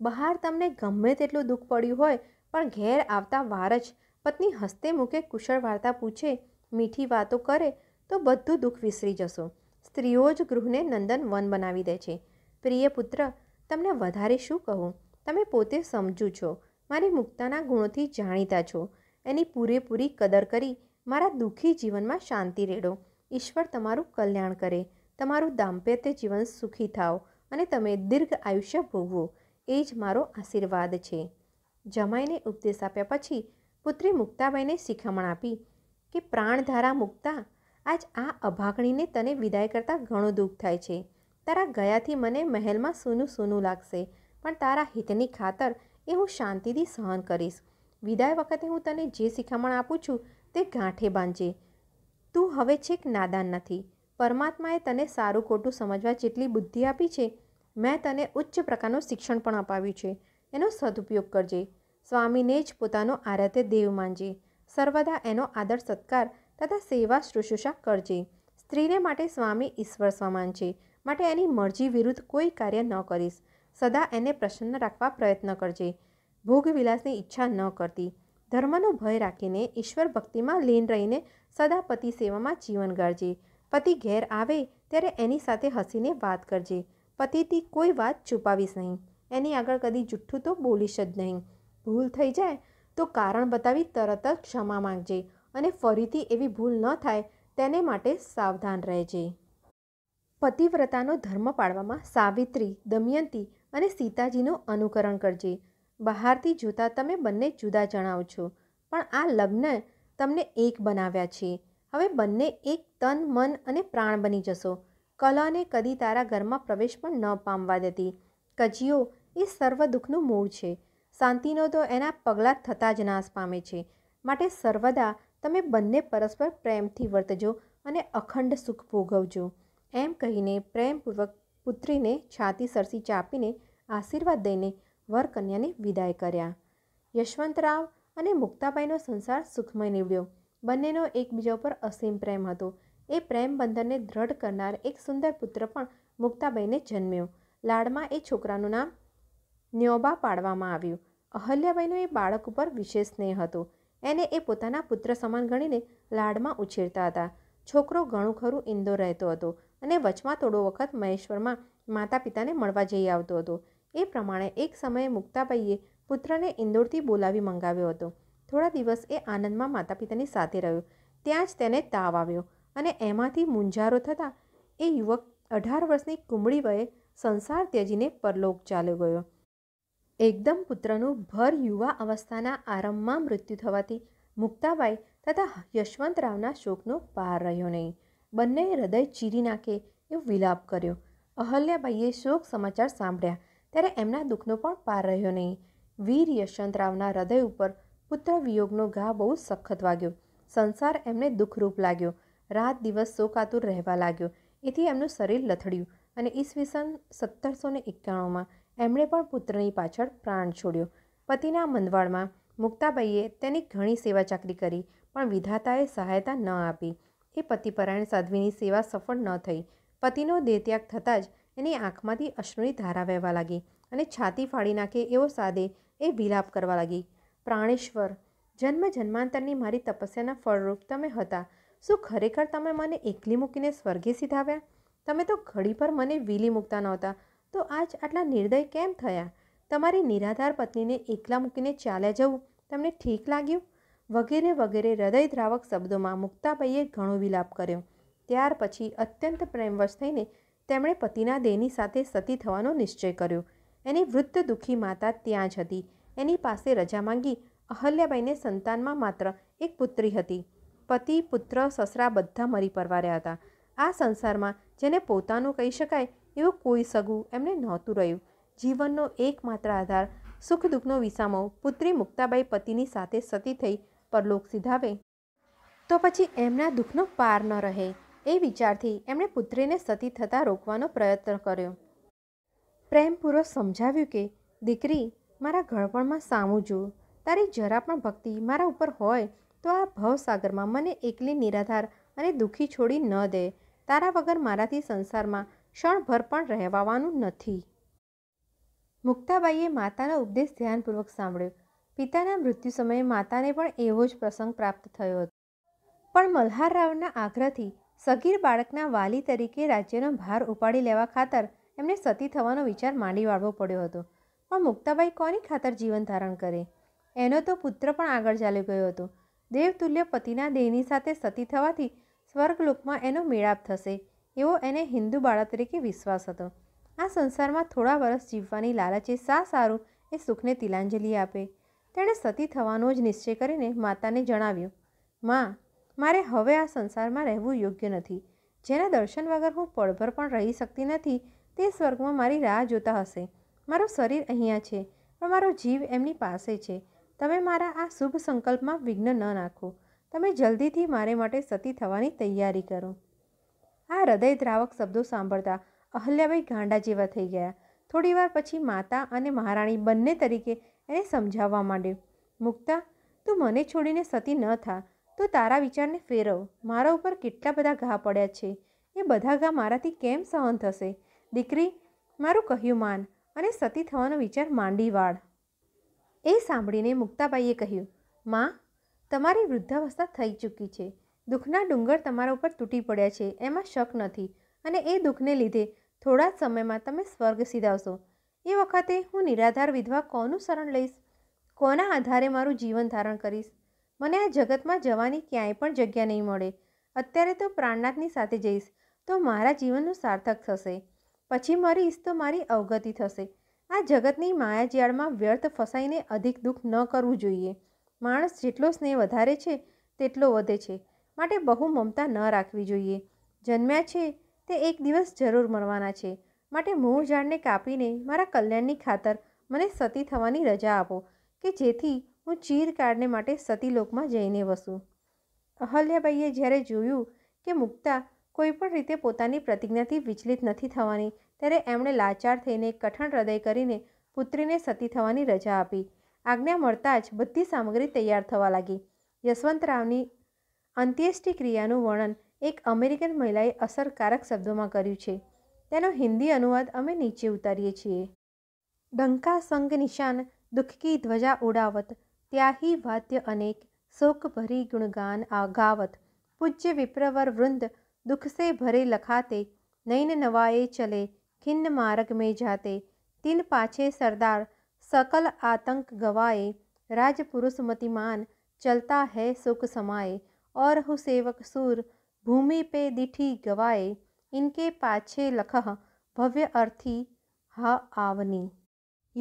બહાર તમને ગમે તેટલું દુઃખ પડ્યું હોય પણ ઘેર આવતા વાર જ પત્ની હસ્તે મૂકે કુશળ વાર્તા પૂછે મીઠી વાતો કરે તો બધું દુઃખ વિસરી જશો સ્ત્રીઓ જ ગૃહને નંદન વન બનાવી દે છે પ્રિય પુત્ર તમને વધારે શું કહું તમે પોતે સમજુ છો મારી મુક્તાના ગુણોથી જાણીતા છો એની પૂરેપૂરી કદર કરી મારા દુઃખી જીવનમાં શાંતિ રેડો ઈશ્વર તમારું કલ્યાણ કરે તમારું દાંપત્ય જીવન સુખી થાઓ અને તમે દીર્ઘ આયુષ્ય ભોગવો એ જ મારો આશીર્વાદ છે જમાઈને ઉપદેશ આપ્યા પછી પુત્રી મુક્તાબાઈને શિખામણ આપી કે પ્રાણધારા મુક્તા આજ આ અભાગણીને તને વિદાય કરતાં ઘણું દુઃખ થાય છે તારા ગયાથી મને મહેલમાં સૂનું સૂનું લાગશે પણ તારા હિતની ખાતર એ હું શાંતિથી સહન કરીશ વિદાય વખતે હું તને જે શિખામણ આપું છું તે ગાંઠે બાંધજે તું હવે છેક નાદાન નથી પરમાત્માએ તને સારું ખોટું સમજવા જેટલી બુદ્ધિ આપી છે મેં તને ઉચ્ચ પ્રકારનું શિક્ષણ પણ અપાવ્યું છે એનો સદુપયોગ કરજે સ્વામીને જ પોતાનો આરાધ્ય દેવ માનજે સર્વદા એનો આદર સત્કાર તથા સેવા શુશ્રુષા કરજે સ્ત્રીને માટે સ્વામી ઈશ્વર સમાન છે માટે એની મરજી વિરુદ્ધ કોઈ કાર્ય ન કરીશ સદા એને પ્રસન્ન રાખવા પ્રયત્ન કરજે ભોગવિલાસની ઈચ્છા ન કરતી ધર્મનો ભય રાખીને ઈશ્વર ભક્તિમાં લીન રહીને સદા પતિ સેવામાં જીવન ગાળજે પતિ ઘેર આવે ત્યારે એની સાથે હસીને વાત કરજે પતિથી કોઈ વાત છુપાવીશ નહીં એની આગળ કદી જુઠ્ઠું તો બોલીશ જ નહીં ભૂલ થઈ જાય તો કારણ બતાવી તરત જ ક્ષમા માંગજે અને ફરીથી એવી ભૂલ ન થાય તેને માટે સાવધાન રહેજે પતિવ્રતાનો ધર્મ પાળવામાં સાવિત્રી દમયંતી અને સીતાજીનું અનુકરણ કરજે બહારથી જોતા તમે બંને જુદા જણાવ છો પણ આ લગ્ન તમને એક બનાવ્યા છે હવે બંને એક તન મન અને પ્રાણ બની જશો કલાને કદી તારા ઘરમાં પ્રવેશ પણ ન પામવા દેતી કજીઓ એ સર્વ દુઃખનું મૂળ છે શાંતિનો તો એના પગલાં થતાં જ નાશ પામે છે માટે સર્વદા તમે બંને પરસ્પર પ્રેમથી વર્તજો અને અખંડ સુખ ભોગવજો એમ કહીને પ્રેમપૂર્વક પુત્રીને છાતી સરસી ચાપીને આશીર્વાદ દઈને વરકન્યાને વિદાય કર્યા યશવંતરાવ અને મુક્તાબાઈનો સંસાર સુખમય નીવડ્યો બંનેનો એકબીજા ઉપર અસીમ પ્રેમ હતો એ પ્રેમ બંધનને દ્રઢ કરનાર એક સુંદર પુત્ર પણ મુક્તાબાઈને જન્મ્યો લાડમાં એ છોકરાનું નામ ન્યોબા પાડવામાં આવ્યું અહલ્યાબાઈનો એ બાળક ઉપર વિશેષ સ્નેહ હતો એને એ પોતાના પુત્ર સમાન ગણીને લાડમાં ઉછેરતા હતા છોકરો ઘણું ખરું ઇન્દોર રહેતો હતો અને વચમાં થોડો વખત મહેશ્વરમાં માતા પિતાને મળવા જઈ આવતો હતો એ પ્રમાણે એક સમયે મુક્તાભાઈએ પુત્રને ઇન્દોરથી બોલાવી મંગાવ્યો હતો થોડા દિવસ એ આનંદમાં માતા પિતાની સાથે રહ્યો ત્યાં જ તેને તાવ આવ્યો અને એમાંથી મૂંઝારો થતાં એ યુવક અઢાર વર્ષની કુંબળી વયે સંસાર ત્યજીને પરલોક ચાલ્યો ગયો એકદમ પુત્રનું ભર યુવા અવસ્થાના આરંભમાં મૃત્યુ થવાથી મુક્તાબાઈ તથા યશવંતરાવના શોકનો પાર રહ્યો નહીં બંને હૃદય ચીરી નાખે એવો વિલાપ કર્યો અહલ્યાબાઈએ શોક સમાચાર સાંભળ્યા ત્યારે એમના દુઃખનો પણ પાર રહ્યો નહીં વીર યશવંતરાવના હૃદય ઉપર પુત્ર વિયોગનો ઘા બહુ સખત વાગ્યો સંસાર એમને દુઃખરૂપ લાગ્યો રાત દિવસ શોકાતુર રહેવા લાગ્યો એથી એમનું શરીર લથડ્યું અને ઈસવીસન સત્તરસો ને એકાણુંમાં એમણે પણ પુત્રની પાછળ પ્રાણ છોડ્યો પતિના મંદવાળમાં મુક્તાબાઈએ તેની ઘણી સેવા ચાકરી કરી પણ વિધાતાએ સહાયતા ન આપી એ પતિપરાયણ સાધ્વીની સેવા સફળ ન થઈ પતિનો દેહત્યાગ થતાં જ એની આંખમાંથી અશ્રુની ધારા વહેવા લાગી અને છાતી ફાડી નાખે એવો સાદે એ વિલાપ કરવા લાગી પ્રાણેશ્વર જન્મ જન્માંતરની મારી તપસ્યાના ફળરૂપ તમે હતા શું ખરેખર તમે મને એકલી મૂકીને સ્વર્ગે સીધાવ્યા તમે તો ઘડી પર મને વીલી મૂકતા નહોતા તો આજ આટલા નિર્દય કેમ થયા તમારી નિરાધાર પત્નીને એકલા મૂકીને ચાલ્યા જવું તમને ઠીક લાગ્યું વગેરે વગેરે હૃદયદ્રાવક શબ્દોમાં મુક્તાબાઈએ ઘણો વિલાપ કર્યો ત્યાર પછી અત્યંત પ્રેમવશ થઈને તેમણે પતિના દેહની સાથે સતી થવાનો નિશ્ચય કર્યો એની વૃદ્ધ દુઃખી માતા ત્યાં જ હતી એની પાસે રજા માંગી અહલ્યાબાઈને સંતાનમાં માત્ર એક પુત્રી હતી પતિ પુત્ર સસરા બધા મરી પરવાર્યા હતા આ સંસારમાં જેને પોતાનું કહી શકાય એવું કોઈ સગું એમને નહોતું રહ્યું જીવનનો એકમાત્ર આધાર સુખ દુઃખનો વિસામો પુત્રી મુક્તાબાઈ પતિની સાથે સતી થઈ પરલોક સીધાવે તો પછી એમના દુઃખનો પાર ન રહે એ વિચારથી એમણે પુત્રીને સતી થતાં રોકવાનો પ્રયત્ન કર્યો પ્રેમપૂર્વક સમજાવ્યું કે દીકરી મારા ઘડપણમાં સામું જો તારી જરા પણ ભક્તિ મારા ઉપર હોય તો આ ભવસાગરમાં મને એકલી નિરાધાર અને દુઃખી છોડી ન દે તારા વગર મારાથી સંસારમાં ક્ષણભર પણ રહેવાવાનું નથી મુક્તાબાઈએ માતાનો ઉપદેશ ધ્યાનપૂર્વક સાંભળ્યો પિતાના મૃત્યુ સમયે માતાને પણ એવો જ પ્રસંગ પ્રાપ્ત થયો હતો પણ મલ્હારરાવના આગ્રહથી સગીર બાળકના વાલી તરીકે રાજ્યનો ભાર ઉપાડી લેવા ખાતર એમને સતી થવાનો વિચાર માંડી વાળવો પડ્યો હતો પણ મુક્તાબાઈ કોની ખાતર જીવન ધારણ કરે એનો તો પુત્ર પણ આગળ ચાલ્યો ગયો હતો દેવતુલ્ય પતિના દેહની સાથે સતી થવાથી સ્વર્ગલોકમાં એનો મેળાપ થશે એવો એને હિન્દુ બાળા તરીકે વિશ્વાસ હતો આ સંસારમાં થોડા વર્ષ જીવવાની લાલચે સા સારું એ સુખને તિલાંજલિ આપે તેણે સતી થવાનો જ નિશ્ચય કરીને માતાને જણાવ્યું માં મારે હવે આ સંસારમાં રહેવું યોગ્ય નથી જેના દર્શન વગર હું પળભર પણ રહી શકતી નથી તે સ્વર્ગમાં મારી રાહ જોતા હશે મારું શરીર અહીંયા છે પણ મારો જીવ એમની પાસે છે તમે મારા આ શુભ સંકલ્પમાં વિઘ્ન ન નાખો તમે જલ્દીથી મારે માટે સતી થવાની તૈયારી કરો આ હૃદયદ્રાવક શબ્દો સાંભળતા અહલ્યાભાઈ ગાંડા જેવા થઈ ગયા થોડીવાર પછી માતા અને મહારાણી બંને તરીકે એને સમજાવવા માંડ્યું મુક્તા તું મને છોડીને સતી ન થા તો તારા વિચારને ફેરવ મારા ઉપર કેટલા બધા ઘા પડ્યા છે એ બધા ઘા મારાથી કેમ સહન થશે દીકરી મારું કહ્યું માન અને સતી થવાનો વિચાર માંડી વાળ એ સાંભળીને મુક્તાબાઈએ કહ્યું માં તમારી વૃદ્ધાવસ્થા થઈ ચૂકી છે દુઃખના ડુંગર તમારા ઉપર તૂટી પડ્યા છે એમાં શક નથી અને એ દુઃખને લીધે થોડા જ સમયમાં તમે સ્વર્ગ સીધાવશો એ વખતે હું નિરાધાર વિધવા કોનું શરણ લઈશ કોના આધારે મારું જીવન ધારણ કરીશ મને આ જગતમાં જવાની ક્યાંય પણ જગ્યા નહીં મળે અત્યારે તો પ્રાણનાથની સાથે જઈશ તો મારા જીવનનું સાર્થક થશે પછી મરીશ તો મારી અવગતિ થશે આ જગતની માયાજિયાળમાં વ્યર્થ ફસાઈને અધિક દુઃખ ન કરવું જોઈએ માણસ જેટલો સ્નેહ વધારે છે તેટલો વધે છે માટે બહુ મમતા ન રાખવી જોઈએ જન્મ્યા છે તે એક દિવસ જરૂર મરવાના છે માટે મોહ ઝાડને કાપીને મારા કલ્યાણની ખાતર મને સતી થવાની રજા આપો કે જેથી હું ચીરકાળને માટે સતીલોકમાં જઈને વસું અહલ્યાબાઈએ જ્યારે જોયું કે મુક્તા કોઈપણ રીતે પોતાની પ્રતિજ્ઞાથી વિચલિત નથી થવાની ત્યારે એમણે લાચાર થઈને કઠણ હૃદય કરીને પુત્રીને સતી થવાની રજા આપી આજ્ઞા મળતા જ બધી સામગ્રી તૈયાર થવા લાગી યશવંતરાવની અંત્યેષ્ટિ ક્રિયાનું વર્ણન એક અમેરિકન મહિલાએ અસરકારક શબ્દોમાં કર્યું છે તેનો હિન્દી અનુવાદ અમે નીચે ઉતારીએ છીએ ડંકા સંગ નિશાન દુઃખકી ધ્વજા ઉડાવત ત્યાહી વાદ્ય અનેક શોકભરી ગુણગાન આ ગાવત પૂજ્ય વિપ્રવર વૃંદ દુઃખસે ભરે લખાતે નૈન નવાએ ચલે ખિન્ન માર્ગ મેં જાતે તિન પાછે સરદાર સકલ આતંક ગવાએ રાજપુરુષ મતિમાન ચલતા હૈ સુખ સમાયે और हु सेवक सूर भूमि पे दिठी गवाए इनके पाछे લખઃ ભવ્ય અર્થી હા આવની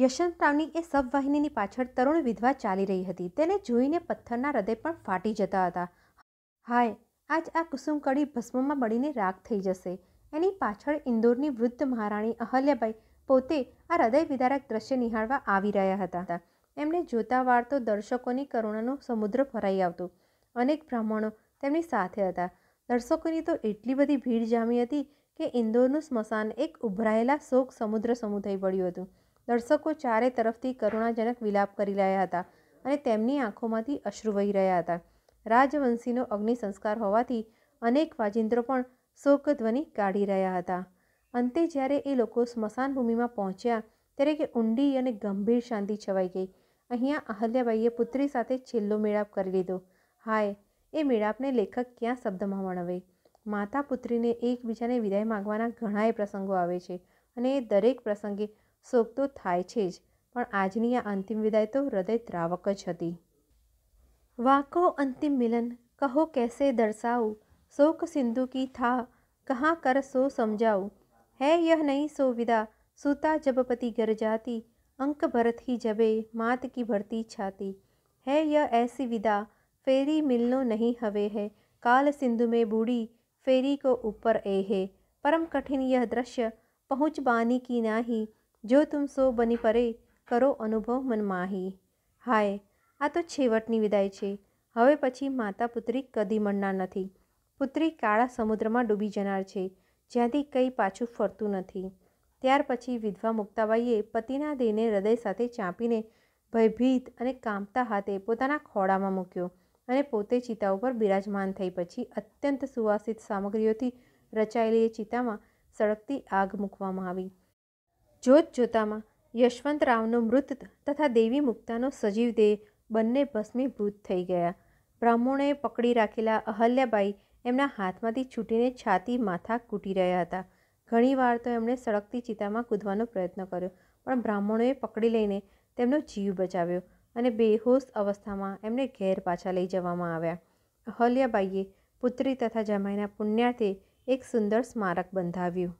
યશંત રાવની એ સબવાહિનીની પાછળ તરુણ વિધવા ચાલી રહી હતી તેને જોઈને પથ્થરના હૃદય પણ ફાટી જતા હતા હાય આજ આ કુસુમ કુસુમકડી ભસ્મમાં બળીને રાખ થઈ જશે એની પાછળ ઇન્દોરની વૃદ્ધ મહારાણી અહલ્યાબાઈ પોતે આ હૃદય વિદારક દ્રશ્ય નિહાળવા આવી રહ્યા હતા એમને જોતા વાર તો દર્શકોની કરુણાનો સમુદ્ર ફરાઈ આવતું અનેક બ્રાહ્મણો તેમની સાથે હતા દર્શકોની તો એટલી બધી ભીડ જામી હતી કે ઇન્દોરનું સ્મશાન એક ઉભરાયેલા શોક સમુદ્ર સમૂહ થઈ પડ્યું હતું દર્શકો ચારે તરફથી કરુણાજનક વિલાપ કરી રહ્યા હતા અને તેમની આંખોમાંથી અશ્રુ વહી રહ્યા હતા રાજવંશીનો અગ્નિ સંસ્કાર હોવાથી અનેક વાજિંત્રો પણ શોકધ્વનિ કાઢી રહ્યા હતા અંતે જ્યારે એ લોકો સ્મશાન ભૂમિમાં પહોંચ્યા ત્યારે કે ઊંડી અને ગંભીર શાંતિ છવાઈ ગઈ અહીંયા અહલ્યાબાઈએ પુત્રી સાથે છેલ્લો મેળાપ કરી લીધો હાય એ મેળાપને લેખક ક્યાં શબ્દમાં વર્ણવે માતા પુત્રીને એકબીજાને વિદાય માગવાના ઘણાય પ્રસંગો આવે છે અને એ દરેક પ્રસંગે શોક તો થાય છે જ પણ આજની આ અંતિમ વિદાય તો હૃદય દ્રાવક જ હતી વાકો અંતિમ મિલન કહો કેસે દર્શાવું શોક સિંધુ કી થા कहाँ कर सो समझाऊँ है यह नहीं सो विदा सूता जब पति गर जाती अंक भरत ही जबे मात की भरती छाती है यह ऐसी विदा ફેરી મિલનો નહીં હવે है કાલ સિંધુ મેં बूढ़ी ફેરી કો ઉપર એ હે પરમ કઠિન યહ दृश्य पहुँच बानी की नाही જો તુમ સો બની પરે કરો અનુભવ મનમાહી હાય આ તો છેવટની વિદાય છે હવે પછી માતા પુત્રી કદી મળનાર નથી પુત્રી કાળા સમુદ્રમાં ડૂબી જનાર છે જ્યાંથી કંઈ પાછું ફરતું નથી ત્યાર પછી વિધવા મુક્તાબાઈએ પતિના દેહને હૃદય સાથે ચાંપીને ભયભીત અને કાંપતા હાથે પોતાના ખોળામાં મૂક્યો અને પોતે ચિતા ઉપર બિરાજમાન થઈ પછી અત્યંત સુવાસિત સામગ્રીઓથી રચાયેલી એ ચિતામાં સળગતી આગ મૂકવામાં આવી જોત જોતામાં યશવંત રાવનો મૃત તથા દેવી મુક્તાનો સજીવ દેહ બંને ભસ્મીભૂત થઈ ગયા બ્રાહ્મણોએ પકડી રાખેલા અહલ્યાબાઈ એમના હાથમાંથી છૂટીને છાતી માથા કૂટી રહ્યા હતા ઘણીવાર તો એમણે સળગતી ચિતામાં કૂદવાનો પ્રયત્ન કર્યો પણ બ્રાહ્મણોએ પકડી લઈને તેમનો જીવ બચાવ્યો અને બેહોશ અવસ્થામાં એમને ઘેર પાછા લઈ જવામાં આવ્યા અહલ્યાબાઈએ પુત્રી તથા જમાઈના પુણ્યાર્થે એક સુંદર સ્મારક બંધાવ્યું